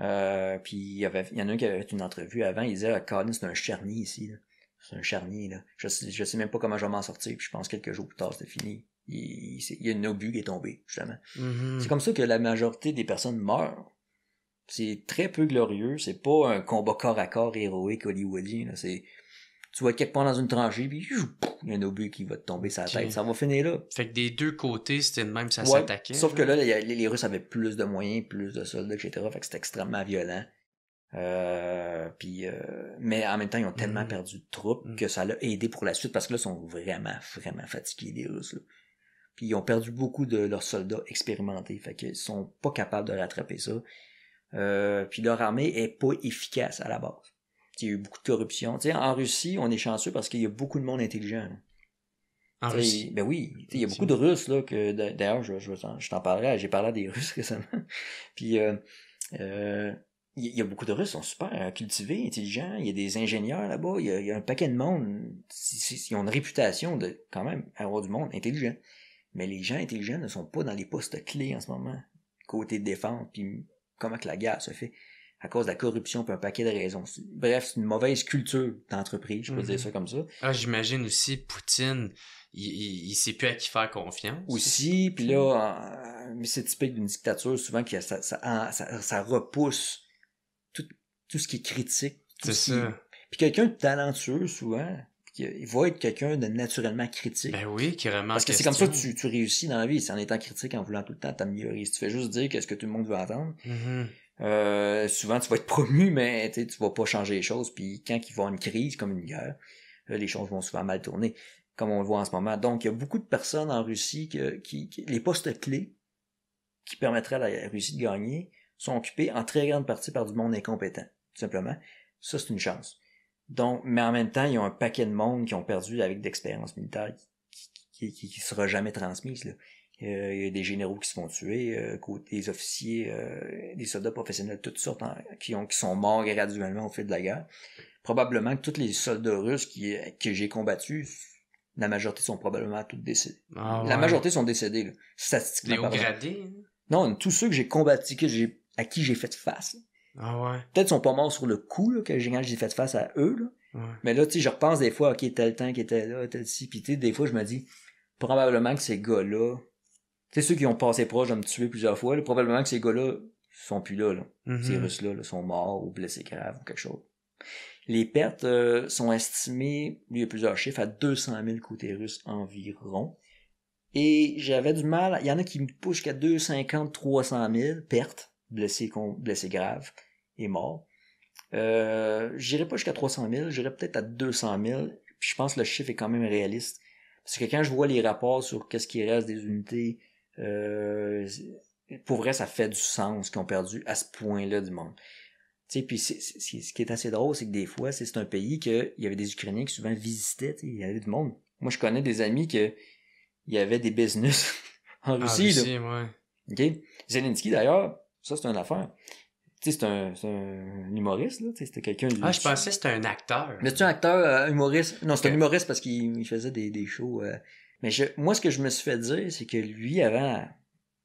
Euh, puis il y, avait, il y en a un qui avait fait une entrevue avant, il disait, ah, c'est un charny ici c'est un charnier, là. Je sais, sais même pas comment je vais m'en sortir, puis je pense que quelques jours plus tard, c'est fini. Il, y a une obus qui est tombé justement. Mm-hmm. C'est comme ça que la majorité des personnes meurent. C'est très peu glorieux, c'est pas un combat corps à corps héroïque hollywoodien, c'est... Tu vas quelque part dans une tranchée, puis il y a un obus qui va te tomber sa tête. Ça va finir là. Fait que des deux côtés, c'était de même, ça s'attaquait. sauf que là, les, les, Russes avaient plus de moyens, plus de soldats, etc. Fait que c'était extrêmement violent. Euh, puis, euh, mais en même temps, ils ont tellement mm. perdu de troupes mm. que ça l'a aidé pour la suite parce que là, ils sont vraiment, vraiment fatigués, les Russes. Puis ils ont perdu beaucoup de leurs soldats expérimentés. Fait qu'ils sont pas capables de rattraper ça. Euh, puis leur armée est pas efficace à la base. Il y a eu beaucoup de corruption. en Russie, on est chanceux parce qu'il y a beaucoup de monde intelligent. En Russie? Ben oui. Il y a beaucoup de Russes, là, que d'ailleurs, je, t'en parlerai. J'ai parlé à des Russes récemment. puis... Euh, euh il y a beaucoup de Russes, sont super euh, cultivés, intelligents, il y a des ingénieurs là-bas, il, y a, un paquet de monde, ils ont une réputation de quand même avoir du monde intelligent. Mais les gens intelligents ne sont pas dans les postes clés en ce moment, côté défense, puis comment que la guerre se fait, à cause de la corruption, puis un paquet de raisons. Bref, c'est une mauvaise culture d'entreprise, je peux dire mhm. ça comme ça. Ah, j'imagine aussi Poutine, il, il, sait plus à qui faire confiance. Aussi, puis là, c'est typique d'une dictature souvent qui ça repousse tout ce qui est critique. C'est ça. Puis quelqu'un de talentueux, souvent, il va être quelqu'un de naturellement critique. Ben oui, qui Parce que c'est comme ça que tu, réussis dans la vie, c'est en étant critique, en voulant tout le temps t'améliorer. Si tu fais juste dire qu'est-ce que tout le monde veut entendre, mm-hmm. euh, souvent tu vas être promu, mais tu ne vas pas changer les choses. Puis quand il va une crise, comme une guerre, les choses vont souvent mal tourner, comme on le voit en ce moment. Donc il y a beaucoup de personnes en Russie qui, qui, les postes clés qui permettraient à la Russie de gagner sont occupés en très grande partie par du monde incompétent tout simplement. Ça, c'est une chance. Donc, mais en même temps, il y a un paquet de monde qui ont perdu avec d'expérience militaire qui, qui, sera jamais transmise. Euh, il y a des généraux qui se font tuer, euh, des officiers, euh, des soldats professionnels de toutes sortes hein, qui, ont, qui sont morts graduellement au fil de la guerre. Probablement que tous les soldats russes qui, que j'ai combattus, la majorité sont probablement tous décédés. Ah la majorité sont décédés, statistiquement. Mais hein? Non, tous ceux que j'ai combattus, à qui j'ai fait face, ah Peut-être qu'ils sont pas morts sur le coup, là, que j'ai fait face à eux, là. Mais là, tu sais, je repense des fois, ok, tel temps qui était là, tel ci, pis des fois, je me dis, probablement que ces gars-là, tu ceux qui ont passé proche de me tuer plusieurs fois, probablement que ces gars-là sont plus là, là. Mm-hmm. Ces Russes-là, sont morts ou blessés graves ou quelque chose. Les pertes euh, sont estimées, il y a plusieurs chiffres, à 200 000 côté russe environ. Et j'avais du mal, il y en a qui me poussent jusqu'à 250 300 000 pertes blessés blessé grave et morts. Euh, j'irai pas jusqu'à 300 000, j'irai peut-être à 200 000. je pense que le chiffre est quand même réaliste. Parce que quand je vois les rapports sur qu'est-ce qui reste des unités, euh, pour vrai, ça fait du sens qu'ils ont perdu à ce point-là du monde. puis ce qui est assez drôle, c'est que des fois, c'est, un pays qu'il y avait des Ukrainiens qui souvent visitaient, il y avait du monde. Moi, je connais des amis que il y avait des business en ah, Russie. Zelensky, d'ailleurs, ça, c'est une affaire. Tu sais, c'est un, un, humoriste, là. C'était quelqu'un. Ah, je pensais que c'était un acteur. Mais c'est un acteur euh, humoriste. Non, c'est un humoriste parce qu'il faisait des, des shows. Euh. Mais moi, ce que je me suis fait dire, c'est que lui, avant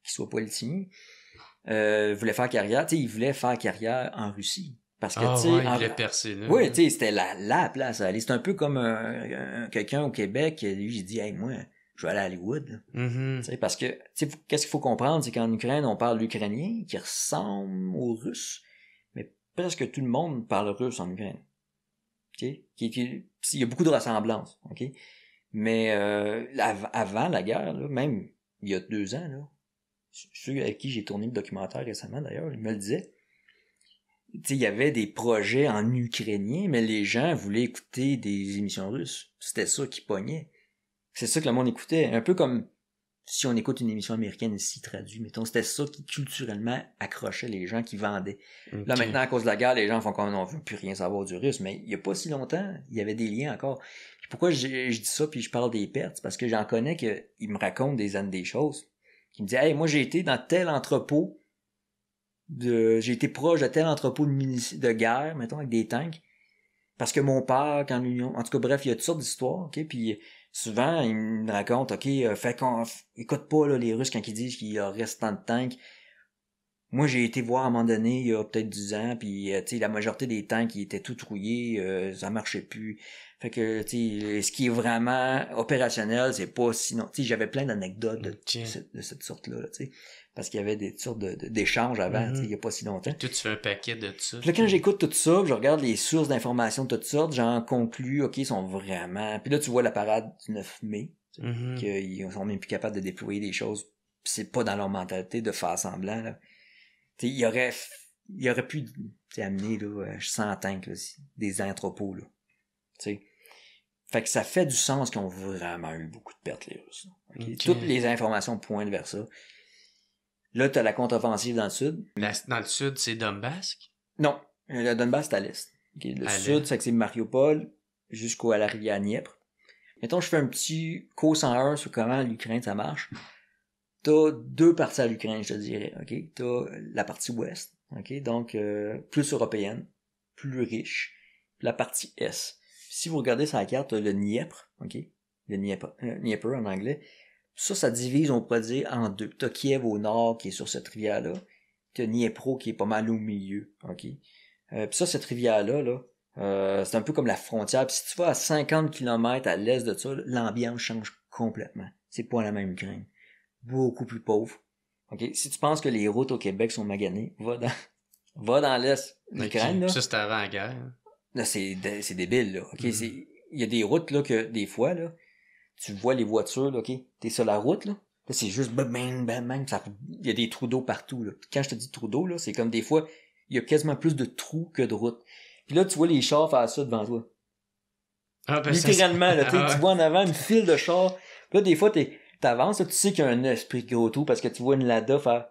qu'il soit politicien, euh, voulait faire carrière. Tu sais, il voulait faire carrière en Russie. Parce que, ah, tu sais, ouais, il percé, là. Oui, tu sais, c'était la, la place à aller. C'est un peu comme euh, quelqu'un au Québec lui, j'ai dit, hey, moi, je vais aller à Hollywood. Mm-hmm. Parce que, qu'est-ce qu'il faut comprendre, c'est qu'en Ukraine, on parle l'ukrainien qui ressemble aux Russes, mais presque tout le monde parle russe en Ukraine. il y a beaucoup de ressemblances. Mais euh, avant la guerre, même il y a deux ans, là, ceux avec qui j'ai tourné le documentaire récemment d'ailleurs, ils me le disaient, il y avait des projets en ukrainien, mais les gens voulaient écouter des émissions russes. C'était ça qui pognait. C'est ça que le monde écoutait. Un peu comme si on écoute une émission américaine ici traduite, mettons, c'était ça qui culturellement accrochait les gens qui vendaient. Là, maintenant, à cause de la guerre, les gens font comme on ne veut plus rien savoir du russe, mais il n'y a pas si longtemps, il y avait des liens encore. pourquoi je, dis ça puis je parle des pertes? Parce que j'en connais qu'ils me racontent des années des choses. Ils me disent, hey, moi, j'ai été dans tel entrepôt, de, j'ai été proche de tel entrepôt de, de guerre, mettons, avec des tanks, parce que mon père, quand l'Union, en tout cas, bref, il y a toutes sortes d'histoires, ok, puis souvent, ils me racontent, OK, euh, fait qu'on écoute pas là, les Russes quand ils disent qu'il y reste tant de tanks, moi, j'ai été voir à un moment donné, il y a peut-être 10 ans, puis euh, sais la majorité des temps qui étaient tout rouillés, euh, ça marchait plus. Fait que tu sais, ce qui est vraiment opérationnel, c'est pas sinon. Tu sais, j'avais plein d'anecdotes de, mm, cette sorte-là, sais, parce qu'il y avait des sortes d'échanges avant, tu sais, mm-hmm. il y a pas si longtemps. tout tu fais un paquet de tout ça. là, quand j'écoute tout ça, je regarde les sources d'informations de toutes sortes, j'en conclus, ok, ils sont vraiment. Puis là, tu vois la parade du 9 mai, mm qu'ils sont même plus capables de déployer des choses. c'est pas dans leur mentalité de faire semblant. Là il y aurait, il aurait pu amener là, euh, sens des entrepôts. Là. Fait que ça fait du sens qu'on ont vraiment eu beaucoup de pertes, les Russes. Toutes les informations pointent vers ça. Là, tu as la contre-offensive dans le sud. dans le sud, c'est Donbass? Non, le Donbass, c'est à l'est. Le sud, c'est c'est Mariupol jusqu'à rivière à Dniepr. Mettons, je fais un petit cours 101 sur comment l'Ukraine, ça marche. T'as deux parties à l'Ukraine, je te dirais. Ok, t'as la partie ouest, ok, donc euh, plus européenne, plus riche, la partie est. Si vous regardez sur la carte le Dniepr, ok, le Dnieper, euh, en anglais, ça, ça divise, on pourrait dire, en deux. T'as Kiev au nord qui est sur cette rivière là, t'as Dniepro qui est pas mal au milieu, ok. Euh, Puis ça, cette rivière là, là, euh, c'est un peu comme la frontière. Puis si tu vas à 50 km à l'est de ça, l'ambiance change complètement. C'est pas la même Ukraine beaucoup plus pauvre. OK? Si tu penses que les routes au Québec sont maganées, va dans, va dans l'Est. L'Ukraine, là. avant la guerre. c'est, c'est débile, là. Mm-hmm. C'est, il y a des routes, là, que, des fois, là, tu vois les voitures, là, OK? T'es sur la route, là. Là, c'est juste bam, bam bam, Il y a des trous d'eau partout, là. Quand je te dis trous d'eau, là, c'est comme des fois, il y a quasiment plus de trous que de routes. Puis là, tu vois les chars faire ça devant toi. Ah, ben, Littéralement, là, tu ah, vois en avant une file de chars. Puis là, des fois, t'es, t'avances, tu sais qu'il y a un esprit gros parce que tu vois une Lada faire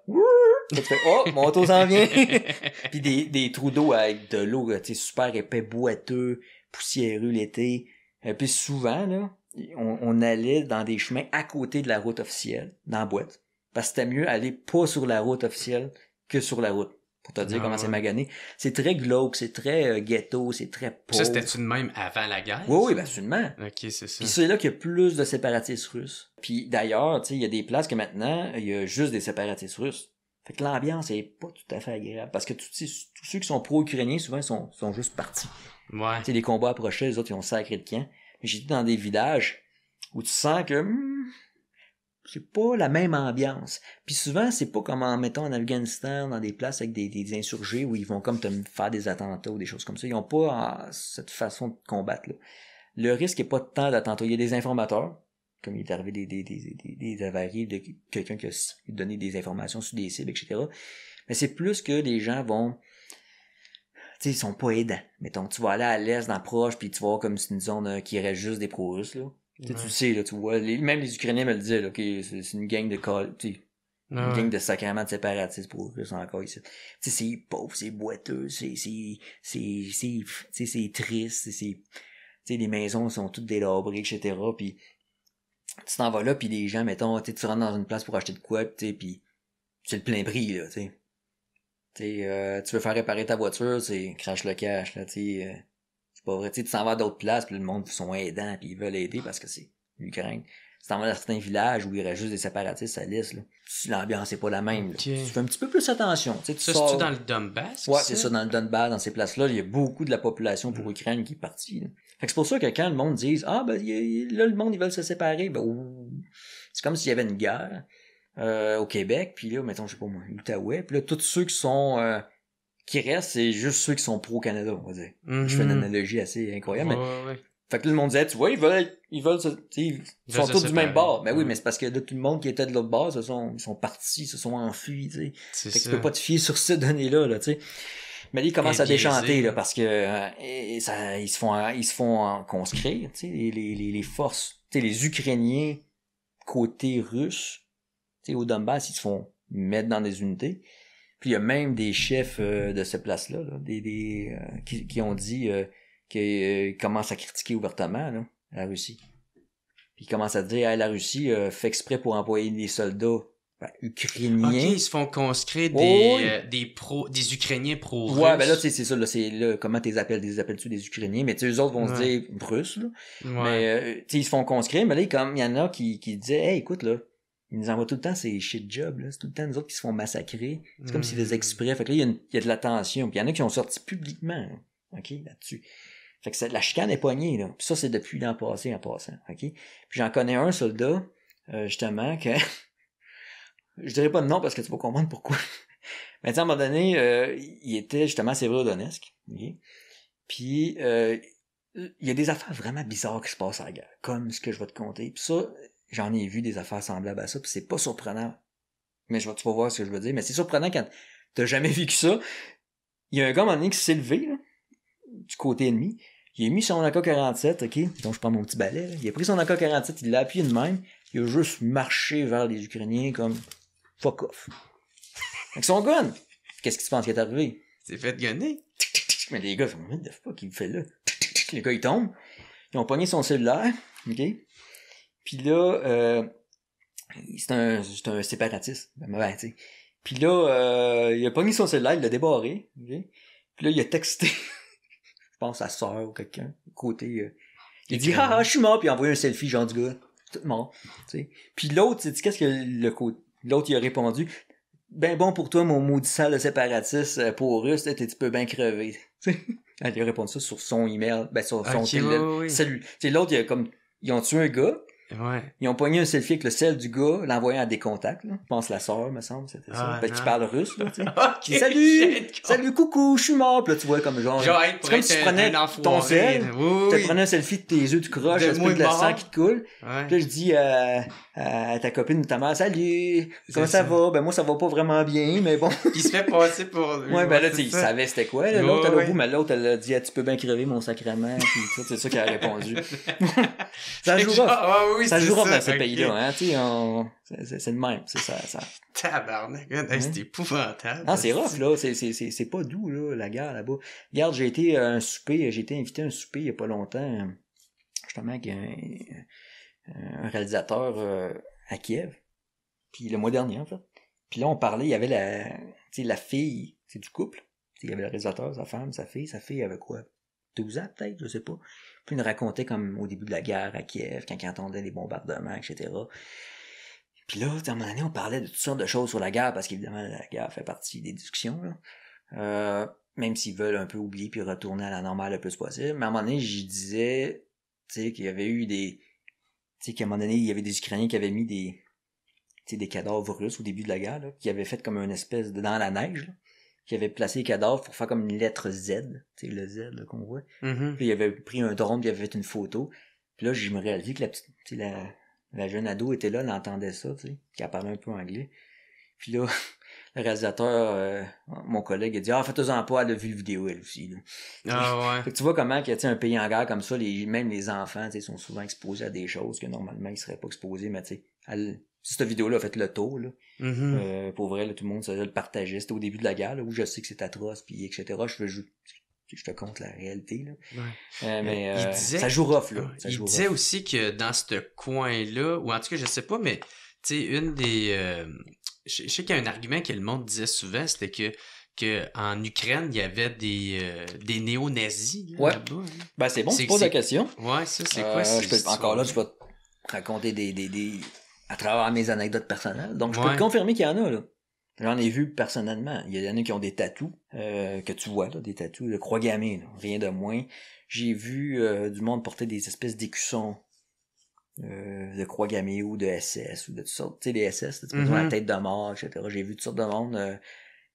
tu fais oh mon auto s'en vient puis des, des trous d'eau avec de l'eau tu sais super épais boiteux poussiéreux l'été et euh, puis souvent là on, on, allait dans des chemins à côté de la route officielle dans la boîte parce que c'était mieux aller pas sur la route officielle que sur la route pour te dire ah, comment c'est magané. C'est très glauque, c'est très euh, ghetto, c'est très pauvre. Ça, c'était-tu de même avant la guerre? Oui, oui, absolument. OK, c'est ça. Puis c'est là qu'il y a plus de séparatistes russes. Puis d'ailleurs, tu sais, il y a des places que maintenant, il y a juste des séparatistes russes. Fait que l'ambiance est pas tout à fait agréable. Parce que tous, ceux qui sont pro-ukrainiens, souvent, sont, sont juste partis. Ouais. Tu sais, les combats approchés, les autres, ils ont sacré de camp. J'étais dans des villages où tu sens que... Hmm, c'est pas la même ambiance. Puis souvent, c'est pas comme en mettons en Afghanistan, dans des places avec des, insurgés où ils vont comme te faire des attentats ou des choses comme ça. Ils ont pas cette façon de combattre là. Le risque est pas tant d'attentats. Il y a des informateurs, comme il est arrivé des, des, avaries de quelqu'un qui a donné des informations sur des cibles, etc. Mais c'est plus que des gens vont Tu sais, ils sont pas aidants. Mettons, tu vas aller à l'est, dans proche, puis tu vois comme c'est une zone euh, qui reste juste des pro là. Tu sais, là, tu vois, même les Ukrainiens me le disent là, c'est une gang de une gang de sacrement de séparatistes pour eux, encore ici. Tu sais, c'est pauvre, c'est boiteux, c'est, c'est, c'est, c'est, c'est triste, c'est, tu sais, les maisons sont toutes délabrées, etc. Puis, tu t'en vas là, puis les gens, mettons, tu rentres dans une place pour acheter de quoi, tu puis c'est le plein prix, là, tu sais. Euh, tu veux faire réparer ta voiture, c'est crache le cash, là, tu sais. Euh, pas vrai. Tu s'en vas à d'autres places, puis le monde sont aidants, puis ils veulent aider parce que c'est l'Ukraine. Si t'en vas dans certains villages où il y aurait juste des séparatistes à l'Est, l'ambiance n'est pas la même. Tu fais un petit peu plus attention. Tu c'est dans le Donbass? Ouais, c'est ça, dans le Donbass, dans ces places-là. Il y a beaucoup de la population pour l'Ukraine mm. qui est partie. Fait que c'est pour ça que quand le monde dit Ah, ben là, le monde, ils veulent se séparer, ben, c'est comme s'il y avait une guerre euh, au Québec, puis là, mettons, je sais pas moi, l'Outaouais, puis là, tous ceux qui sont. Euh, qui reste, c'est juste ceux qui sont pro-Canada, on va dire. Je fais une mm-hmm. analogie assez incroyable. Ouais, mais... ouais. Fait que le monde disait, tu vois, ils veulent, ils veulent, ils, ils sont tous du même bord. Mais ben oui, mais c'est parce que là, tout le monde qui était de l'autre bord, sont, ils sont partis, ils se sont enfuis, tu sais. Fait que tu peux pas te fier sur ces données-là, là, tu sais. Mais là, ils commencent à déchanter, là, parce que, euh, ça, ils se font, ils se font conscrire, tu sais, les, les, les forces, tu sais, les Ukrainiens côté russe, tu sais, au Donbass, ils se font mettre dans des unités. Puis il y a même des chefs euh, de cette place-là, des, des euh, qui, qui, ont dit euh, qu'ils euh, commencent à critiquer ouvertement là, la Russie. Puis ils commencent à dire hey, la Russie fait exprès pour envoyer des soldats ben, ukrainiens. ils se font conscrire des, des pro, des Ukrainiens pro -russes. Ouais, ben là c'est ça là, c'est là comment t'es appelles, des appelles-tu des Ukrainiens, mais tu eux autres vont se dire russes là. Mais tu ils se font conscrire, mais là comme il y en a qui qui disaient hey, écoute là, ils nous envoient tout le temps ces shit jobs, là. C'est tout le temps nous autres qui se font massacrer. C'est comme s'ils hmm. faisaient exprès. Fait que là, il y, a, de l'attention. Puis il y en a qui ont sorti publiquement, OK, là-dessus. Fait que la chicane est poignée, là. ça, c'est depuis l'an passé en passant, OK? Puis j'en connais un soldat, euh, justement, que... je dirais pas de nom parce que tu vas comprendre pourquoi. Mais à un moment donné, euh, il était justement sévère OK? Puis... Euh, il y a des affaires vraiment bizarres qui se passent à la guerre, comme ce que je vais te conter. Puis ça, J'en ai vu des affaires semblables à ça, puis c'est pas surprenant. Mais je vais, tu vas voir ce que je veux dire. Mais c'est surprenant quand t'as jamais vécu ça. Il y a un gars, à un moment donné, qui s'est levé, là, du côté ennemi. Il a mis son AK-47, ok? Donc je prends mon petit balai, là. Il a pris son AK-47, il l'a appuyé de même. Il a juste marché vers les Ukrainiens comme fuck off. Avec son gun! Qu'est-ce qui se pense qui est arrivé? C'est fait gunner. Mais les gars, ils font, what the fuck, il fait là? Les gars, ils tombent. Ils ont pogné son cellulaire, ok? Puis là, euh, c'est un, un séparatiste. Ben, ben tu Puis là, euh, il a mis son cellulaire, il l'a débarré. Puis là, il a texté, je pense, à sa soeur ou quelqu'un, côté... Euh, il a dit « Ah, je suis mort! » Puis il a envoyé un selfie, genre du gars, tout mort. T'sais. Puis l'autre, dit qu'est-ce que le côté... L'autre, il a répondu « Ben bon pour toi, mon maudit sale séparatiste euh, pour russe, t'es un petit peu bien crevé. » Elle a répondu ça sur son email, ben sur son salut L'autre, il a comme... Ils ont tué un gars, Ouais. Ils ont pogné un selfie avec le sel du gars, l'envoyant à des contacts. Je pense la sœur, me semble, c'était ça. Ah, ben, parle russe, salut! Salut, coucou, je suis mort. là, tu vois, comme genre... c'est comme si tu prenais ton sel, tu prenais un selfie de tes yeux, tu croches, de, de la sang qui te coule. Ouais. Puis là, je dis euh, euh, à ta copine notamment, « Salut, comment ça, va? » Ben moi, ça va pas vraiment bien, mais bon. il se fait passer pour... Lui, ben ouais, ben là, tu il savait c'était quoi. L'autre, elle a bout, mais l'autre, elle a dit ah, Tu peux bien crever mon sacrement. » Puis c'est ça qu'elle a répondu. ça joue ça joue vers dans ce pays-là, hein, tu c'est le même, c'est ça, ça. Tabarnak, hein, c'est épouvantable. Non, ah, c'est rough, là, c'est pas doux, là, la guerre, là-bas. Regarde, j'ai été euh, un souper, j'ai été invité à un souper il y a pas longtemps, justement, avec un, réalisateur euh, à Kiev, puis le mois dernier, en fait. Puis là, on parlait, il y avait la, la fille, c'est du couple, il y avait le réalisateur, sa femme, sa fille, sa fille avait quoi, 12 ans peut-être, je sais pas. Puis nous racontait comme au début de la guerre à Kiev, quand il entendait les bombardements, etc. Puis là, à un moment donné, on parlait de toutes sortes de choses sur la guerre, parce qu'évidemment, la guerre fait partie des discussions. Euh, même s'ils veulent un peu oublier puis retourner à la normale le plus possible. Mais à un moment donné, j'y disais qu'il y avait eu des... Tu sais, qu'à un moment donné, il y avait des Ukrainiens qui avaient mis des, des cadavres russes au début de la guerre, qui avaient fait comme une espèce de dans la neige, qui avait placé les cadavres pour faire comme une lettre Z, tu sais, le Z qu'on voit. Mm-hmm. Puis il avait pris un drone, puis il avait fait une photo. Puis là, je me réalisais que la petite, la, la jeune ado était là, elle entendait ça, tu sais, parlait un peu anglais. Puis là, le réalisateur, euh, mon collègue, il dit Ah, faites-en pas, elle a vu la vidéo elle aussi. Ah ouais. tu vois comment sais, un pays en guerre comme ça, les, même les enfants sont souvent exposés à des choses que normalement ils seraient pas exposés, mais tu sais, cette vidéo-là a fait le tour. Mm-hmm. Euh, pour vrai, tout le monde ça, le partageait. C'était au début de la guerre, où je sais que c'est atroce, puis etc. Je veux je te compte la réalité. Euh, euh, ça joue rough. Là. il disait aussi que dans ce coin-là, ou en tout cas, je sais pas, mais tu sais, une des. je, sais qu'il y a un argument que le monde disait souvent, c'était que, que Ukraine, il y avait des, des néo-nazis. Hein. Ben, c'est bon, tu poses la question. Ouais, ça, c'est quoi Encore là, je vais te raconter des à travers mes anecdotes personnelles. Donc, je peux te confirmer qu'il y en a, là. J'en ai vu personnellement. Il y en a qui ont des tatous, euh, que tu vois, là, des tatous, de croix gammée, rien de moins. J'ai vu euh, du monde porter des espèces d'écussons euh, de croix gammée ou de SS ou de toutes sortes. Tu sais, les SS, tu la mm-hmm. tête de mort, etc. J'ai vu toutes sortes de monde.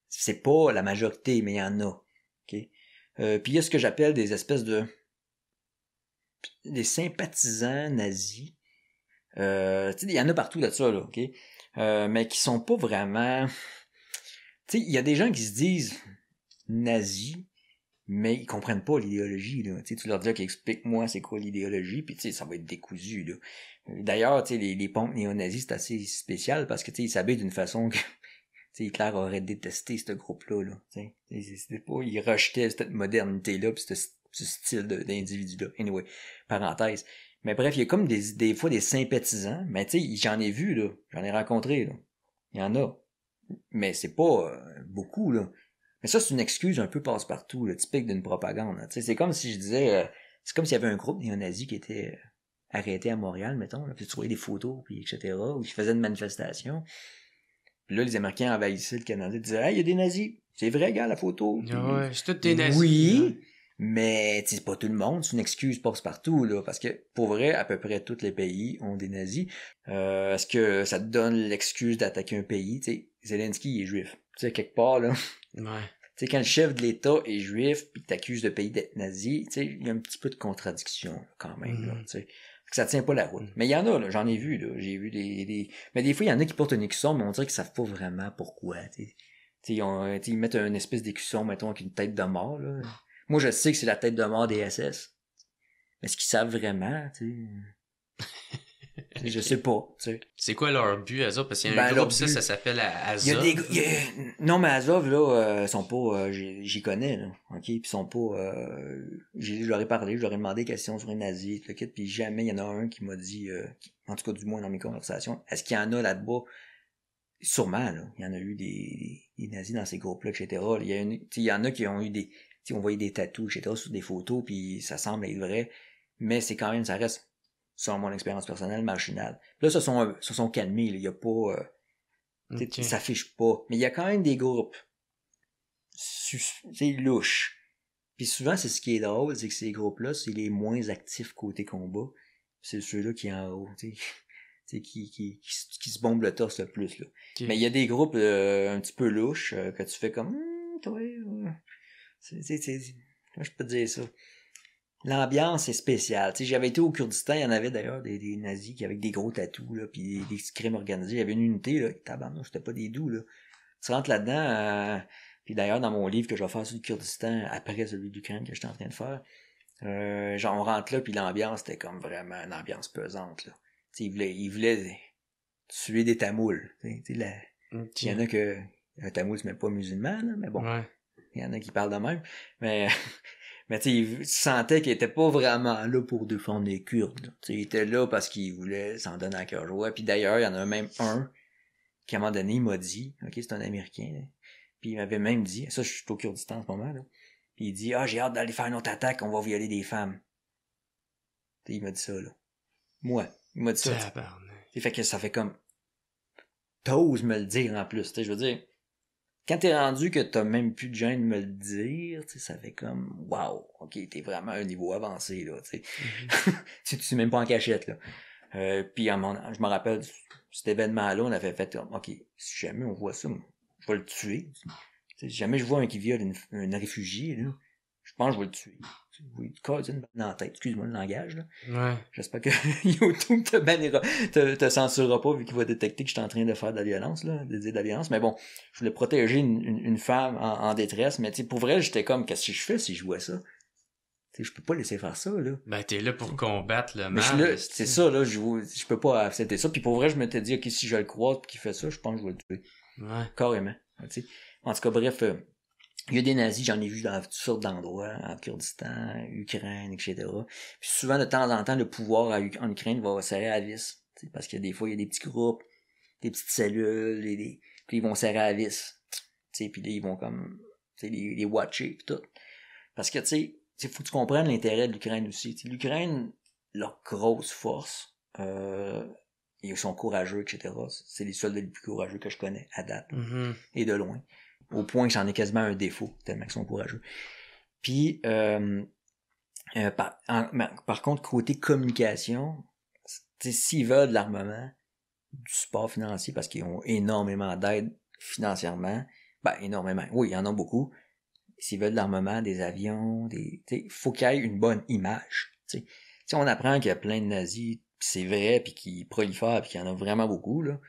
c'est pas la majorité, mais il y en a. Puis il y a ce que j'appelle des espèces de... des sympathisants nazis euh, il y en a partout de ça, là, OK? Euh, mais qui sont pas vraiment... Tu sais, il y a des gens qui se disent nazis, mais ils comprennent pas l'idéologie. Là. tu leur dis ok explique-moi c'est quoi l'idéologie, puis ça va être décousu. Là. D'ailleurs, les, les pompes néo c'est assez spécial parce que ils s'habillent d'une façon que Hitler aurait détesté ce groupe-là. Là, t'sais. C'était pas, ils rejetaient cette modernité-là, puis ce, style d'individu-là. Anyway, parenthèse. Mais bref, il y a comme des, des fois des sympathisants. Mais tu sais, j'en ai vu, là. J'en ai rencontré, là. Il y en a. Mais c'est pas euh, beaucoup, là. Mais ça, c'est une excuse un peu passe-partout, le typique d'une propagande. Hein. C'est comme si je disais... Euh, c'est comme s'il y avait un groupe néo-nazis qui était euh, arrêté à Montréal, mettons, puis tu voyais des photos, puis etc., ou ils faisaient une manifestation. Puis là, les Américains envahissaient le Canada, disaient « Hey, il y a des nazis! » C'est vrai, gars, la photo. Ah ouais, c'est des nazis. Oui, mais c'est pas tout le monde, c'est une excuse passe partout là, parce que pour vrai, à peu près tous les pays ont des nazis. Euh, est-ce que ça te donne l'excuse d'attaquer un pays tu sais Zelensky est juif, tu sais quelque part là. Ouais. Tu sais quand le chef de l'État est juif puis t'accuses de pays d'être nazi, tu sais il y a un petit peu de contradiction quand même mhm. tu Ça tient pas la route. Mhm. Mais il y en a, là j'en ai vu, là. J'ai vu des, Mais des fois, il y en a qui portent une écusson, mais on dirait qu'ils savent pas vraiment pourquoi. tu sais ils mettent une espèce d'écusson, mettons, avec une tête de mort, là. Ah. Moi, je sais que c'est la tête de mort des SS. Mais est-ce qu'ils savent vraiment, tu sais? je sais pas, C'est quoi leur but, Azov? Parce qu'il y a un ben, groupe, ça, s'appelle Azov. Non, mais Azov, là, euh, ils sont pas... Euh, j'y connais, là, OK? Puis sont pas... Euh, je leur ai parlé, je leur ai demandé des questions sur les nazis, tout puis jamais il y en a un qui m'a dit, en tout cas, du moins dans mes conversations, est-ce qu'il y en a là-bas sûrement, là, il y en a eu des, nazis dans ces groupes-là, etc. il y en a qui ont eu des, on voyait des tatouches etc., sur des photos, puis ça semble être vrai, mais c'est quand même, ça reste, selon mon expérience personnelle, marginal. Là, ça sont, ça euh, sont calmés, il y a pas... Euh, pas. Mais il y a quand même des groupes c'est louches. Puis souvent, c'est ce qui est drôle, c'est que ces groupes-là, c'est les moins actifs côté combat. C'est ceux-là qui en haut, tu sais, qui, qui, qui, se bombe le torse le plus. Là. Mais il y a des groupes euh, un petit peu louches euh, que tu fais comme... Hmm, c'est, je peux te dire ça. L'ambiance est spéciale. sais, j'avais été au Kurdistan, il y en avait d'ailleurs des, nazis qui avaient des gros tatous, là, puis des, crimes organisés. Il y avait une unité, là, tabarnouche, c'était pas des doux, là. Tu rentres là-dedans, euh, puis d'ailleurs, dans mon livre que je vais faire sur le Kurdistan, après celui d'Ukraine que j'étais en train de faire, euh, genre, on rentre là, puis l'ambiance était comme vraiment une ambiance pesante, là. sais ils voulaient, ils voulaient tuer des tamouls. Il y en a que un tamoul, c'est même pas musulman, mais bon. Il y en a qui parlent de même. Mais, mais tu il sentait qu'il était pas vraiment là pour défendre les Kurdes. il était là parce qu'il voulait s'en donner à cœur joie. Puis d'ailleurs, il y en a même un qui, à un moment donné, m'a dit, OK, c'est un Américain, puis il m'avait même dit, ça, je suis au Kurdistan en ce moment, là. Puis il dit, ah, j'ai hâte d'aller faire une autre attaque, on va violer des femmes. il m'a dit ça, là. Moi, il m'a dit ça. Fait que ça fait comme, t'oses me le dire en plus, tu sais, je veux dire quand t'es rendu que t'as même plus de gêne de me le dire, ça fait comme waouh, ok, t'es vraiment à un niveau avancé, là, tu sais. Mhm. tu es même pas en cachette, là. Euh, puis à mon, je me rappelle cet événement-là, on avait fait OK, si jamais on voit ça, je vais le tuer. si jamais je vois un qui viole une, un réfugié, là, je pense que je vais le tuer. Oui, une dans la tête, excuse-moi le langage. J'espère que YouTube te bannira, te, te censurera pas vu qu'il va détecter que je suis en train de faire de la violence, là, de dire de la violence. Mais bon, je voulais protéger une, une, femme en, détresse, mais pour vrai, j'étais comme, qu'est-ce que je fais si je vois ça? je peux pas laisser faire ça, là. Ben, t'es là pour combattre le mal. C'est ça, là, je, je peux pas accepter ça. Puis pour vrai, je me m'étais dit, ok, si je le croise et qu'il fait ça, je pense que je vais le tuer. Ouais. Carrément. En tout cas, bref, euh, il y a des nazis, j'en ai vu dans toutes sortes d'endroits, en Kurdistan, Ukraine, etc. Puis souvent, de temps en temps, le pouvoir en Ukraine va serrer à la vis. Parce que des fois, il y a des petits groupes, des petites cellules, et puis ils vont serrer à vis. puis là, ils vont comme les, les watcher et tout. Parce que, tu sais, faut que tu comprennes l'intérêt de l'Ukraine aussi. L'Ukraine, leur grosse force, euh, ils sont courageux, etc. C'est les soldats les plus courageux que je connais à date, mm-hmm. et de loin au point que j'en ai quasiment un défaut, tellement qu'ils sont courageux. Puis, euh, euh, par, contre, côté communication, s'ils veulent de l'armement, du support financier, parce qu'ils ont énormément d'aide financièrement, ben énormément, oui, ils en ont beaucoup, s'ils veulent de l'armement, des avions, des, il faut qu'il y ait une bonne image. Si on apprend qu'il y a plein de nazis, c'est vrai, puis qu'ils prolifèrent, puis qu'il y en a vraiment beaucoup, là,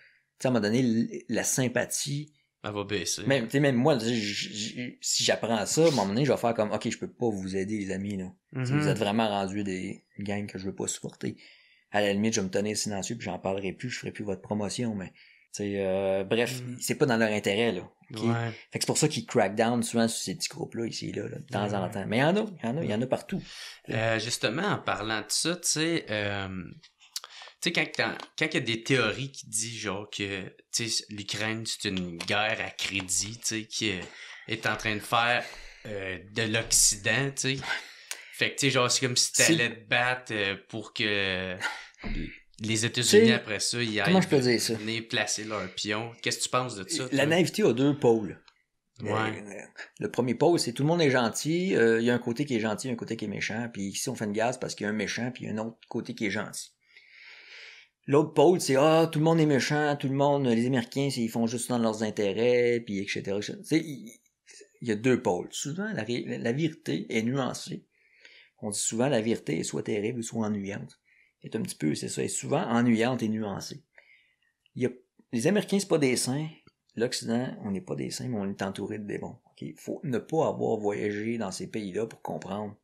m'a donné, la sympathie elle va baisser. Même, moi, si j'apprends ça, à un moment donné, je vais faire comme, OK, je peux pas vous aider, les amis. Là. Vous mhm. êtes vraiment rendu des gangs que je veux pas supporter. À la limite, je vais me tenir silencieux, puis j'en parlerai plus, je ferai plus votre promotion, mais... Euh, bref, mhm. c'est pas dans leur intérêt. Là, c'est pour ça qu'ils crack down souvent sur ces petits groupes-là, ici là, de temps en temps. Mais il y en a, il y en a, y en a partout. Euh, justement, en parlant de ça, tu sais... Euh, quand il y a des théories qui disent genre que l'Ukraine, c'est une guerre à crédit, qui euh, est en train de faire euh, de l'Occident, tu sais. c'est comme si t'allais te battre euh, pour que les États-Unis, après ça, ils aillent placer leur pion. Qu'est-ce que tu penses de ça? La naïveté a deux pôles. Le premier pôle, c'est tout le monde est gentil. Il y a un côté qui est gentil, un côté qui est méchant. Puis ici, on fait une gaz parce qu'il y a un méchant, puis un autre côté qui est gentil. L'autre pôle, c'est ah, tout le monde est méchant, tout le monde, les Américains, ils font juste dans leurs intérêts, puis etc. Il, il y a deux pôles. Souvent, la, vérité est nuancée. On dit souvent la vérité est soit terrible soit ennuyante. C'est un petit peu, c'est ça, est souvent ennuyante et nuancée. Il y a, les Américains, c'est pas des saints. L'Occident, on n'est pas des saints, mais on est entouré de démons. Il faut ne pas avoir voyagé dans ces pays-là pour comprendre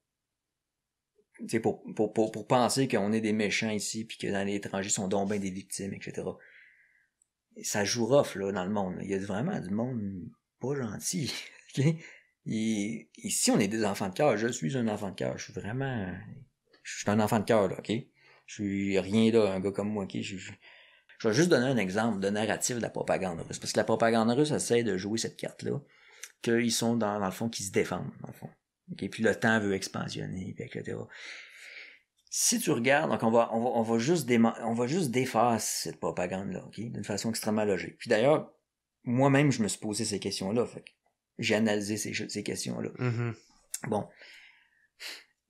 pour, pour, penser qu'on est des méchants ici, puis que dans l'étranger, sont donc des victimes, etc. Ça joue rough, là, dans le monde. Il y a vraiment du monde pas gentil. Ici, Et, on est des enfants de cœur, je suis un enfant de cœur, je suis vraiment... Je suis un enfant de cœur, OK? Je suis rien, là, un gars comme moi, OK? Je, vais juste donner un exemple de narratif de la propagande russe, parce que la propagande russe essaie de jouer cette carte-là, qu'ils sont, dans, dans le fond, qui se défendent, dans le fond. Et Puis le temps veut expansionner, puis etc. Si tu regardes, donc on va, on va, on va, juste, on va juste défaire cette propagande-là, d'une façon extrêmement logique. Puis d'ailleurs, moi-même, je me suis posé ces questions-là. j'ai analysé ces, ces questions-là. Mm mm-hmm. Tu Bon.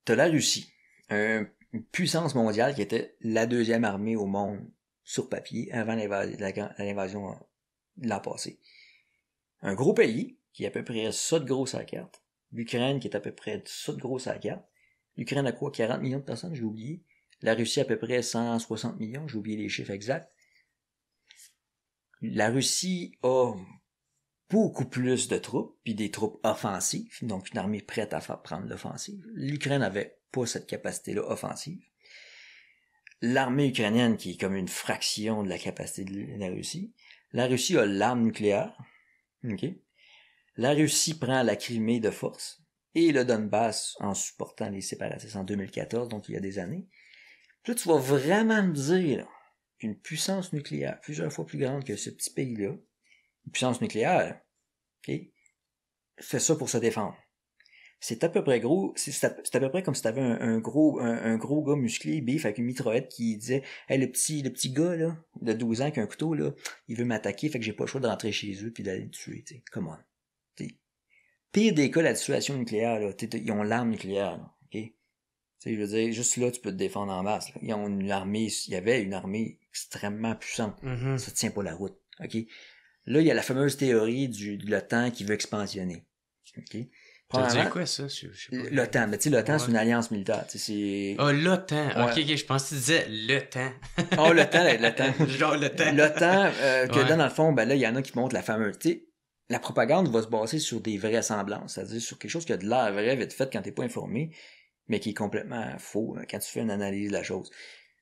T'as la Russie, une puissance mondiale qui était la deuxième armée au monde sur papier avant l'invasion euh, de l'an passé. Un gros pays qui est à peu près ça de gros sur carte, l'Ukraine qui est à peu près de ça de grosse à la carte. L'Ukraine a quoi 40 millions de personnes, j'ai oublié. La Russie à peu près 160 millions, j'ai oublié les chiffres exacts. La Russie a beaucoup plus de troupes, puis des troupes offensives, donc une armée prête à faire prendre l'offensive. L'Ukraine n'avait pas cette capacité-là offensive. L'armée ukrainienne, qui est comme une fraction de la capacité de la Russie. La Russie a l'arme nucléaire, OK la Russie prend la Crimée de force et le Donbass en supportant les séparatistes en 2014, donc il y a des années. là, tu vas vraiment me dire qu'une puissance nucléaire plusieurs fois plus grande que ce petit pays-là, une puissance nucléaire, okay, fait ça pour se défendre. C'est à peu près gros, c'est à, peu près comme si t'avais un, un gros un, gros gars musclé, bif avec une mitraillette qui disait hey, le petit le petit gars là de 12 ans qui un couteau là, il veut m'attaquer, fait que j'ai pas le choix de rentrer chez eux puis d'aller le tuer, Come on pire des cas, la situation nucléaire, là, ils ont l'arme nucléaire, là, OK? je veux dire, juste là, tu peux te défendre en masse. Ils ont une armée, il y avait une armée extrêmement puissante. Mm-hmm. Ça tient pas la route, OK? Là, il y a la fameuse théorie du, de l'OTAN qui veut expansionner. OK? T'as quoi, ça? L'OTAN. Mais ben, tu sais, l'OTAN, c'est une alliance militaire. c'est... Ah, l'OTAN. OK, je pensais que tu disais l'OTAN. oh, l'OTAN, l'OTAN. Genre l'OTAN. L'OTAN, euh, que dans le fond, ben là, il y en a qui montrent la fameuse la propagande va se baser sur des vraies semblances. c'est-à-dire sur quelque chose qui a de l'air vrai vite fait quand t'es pas informé, mais qui est complètement faux hein, quand tu fais une analyse de la chose.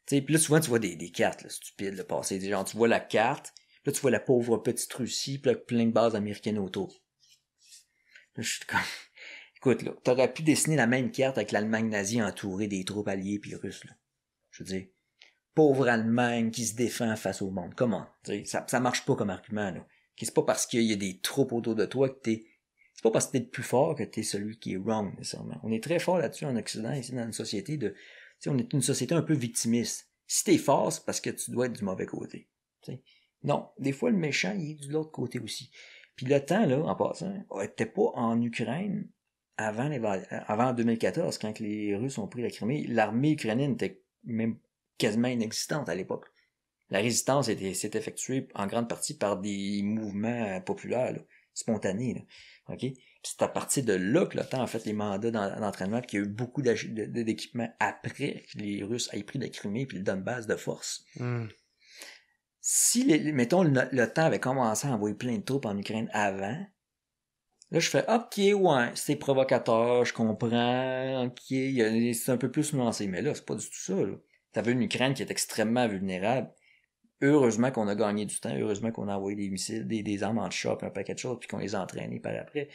Puis là, souvent, tu vois des, cartes là, stupides, le passé. gens. tu vois la carte, là, tu vois la pauvre petite Russie, puis plein de bases américaines autour. Là, je suis comme... Écoute, là, t'aurais pu dessiner la même carte avec l'Allemagne nazie entourée des troupes alliées puis russes, Je veux dire, pauvre Allemagne qui se défend face au monde. Comment? Ça, ça marche pas comme argument, là c'est pas parce qu'il y a des troupes autour de toi que t'es c'est pas parce que t'es le plus fort que t'es celui qui est wrong nécessairement on est très fort là-dessus en Occident ici dans une société de on est une société un peu victimiste si t'es fort c'est parce que tu dois être du mauvais côté non des fois le méchant il est de l'autre côté aussi puis le temps là en passant n'était pas en Ukraine avant avant 2014 quand les Russes ont pris la Crimée l'armée ukrainienne était même quasiment inexistante à l'époque la résistance s'est effectuée en grande partie par des mouvements euh, populaires, spontanés. C'est à partir de là que l'OTAN a fait les mandats d'entraînement, qu'il y a eu beaucoup d'équipements après que les Russes aient pris la Crimée et le base de force. Hmm. Si, les, mettons, l'OTAN avait commencé à envoyer plein de troupes en Ukraine avant, Là, je fais OK, ouais, c'est provocateur, je comprends, OK, c'est un peu plus nuancé. Mais là, c'est pas du tout ça. T'avais une Ukraine qui est extrêmement vulnérable heureusement qu'on a gagné du temps, heureusement qu'on a envoyé des missiles, des, armes en shop, un paquet de choses, puis qu'on les a entraînés par après.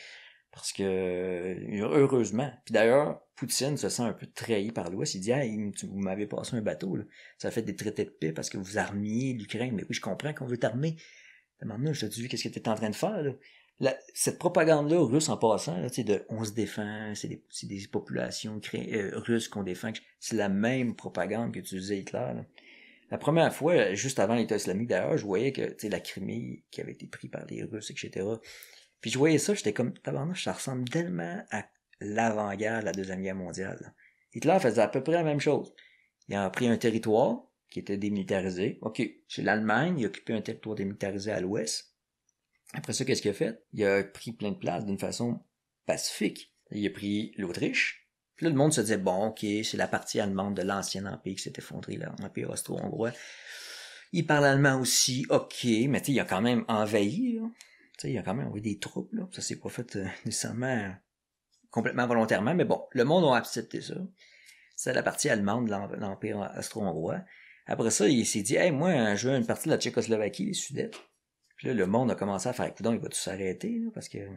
Parce que, heureusement. Puis d'ailleurs, Poutine se sent un peu trahi par l'Ouest. Il dit, ah, vous m'avez passé un bateau, là. Ça fait des traités de paix parce que vous armiez l'Ukraine. Mais oui, je comprends qu'on veut t'armer. Maintenant, je t'ai vu qu'est-ce que tu en train de faire, là. cette propagande-là russe en passant, là, de on se défend, c'est des, des, populations euh, russes qu'on défend, c'est la même propagande que tu disais Hitler. La première fois, juste avant l'État islamique d'ailleurs, je voyais que la Crimée qui avait été prise par les Russes, etc. Puis je voyais ça, j'étais comme, ça ressemble tellement à l'avant-guerre, la Deuxième Guerre mondiale. Hitler faisait à peu près la même chose. Il a pris un territoire qui était démilitarisé. OK, c'est l'Allemagne, il a occupé un territoire démilitarisé à l'ouest. Après ça, qu'est-ce qu'il a fait? Il a pris plein de places d'une façon pacifique. Il a pris l'Autriche, puis là, le monde se disait, bon, ok, c'est la partie allemande de l'ancien empire qui s'est effondrée, l'empire austro-hongrois. Il parle allemand aussi, ok, mais tu sais, il a quand même envahi, Tu sais, il a quand même envoyé des troupes, là. Ça s'est pas fait euh, nécessairement complètement volontairement, mais bon, le monde a accepté ça. C'est la partie allemande de l'empire austro-hongrois. Après ça, il s'est dit, hey, moi, je veux une partie de la Tchécoslovaquie, les Sudètes. Puis là, le monde a commencé à faire, donc, il va tout s'arrêter, parce que, euh,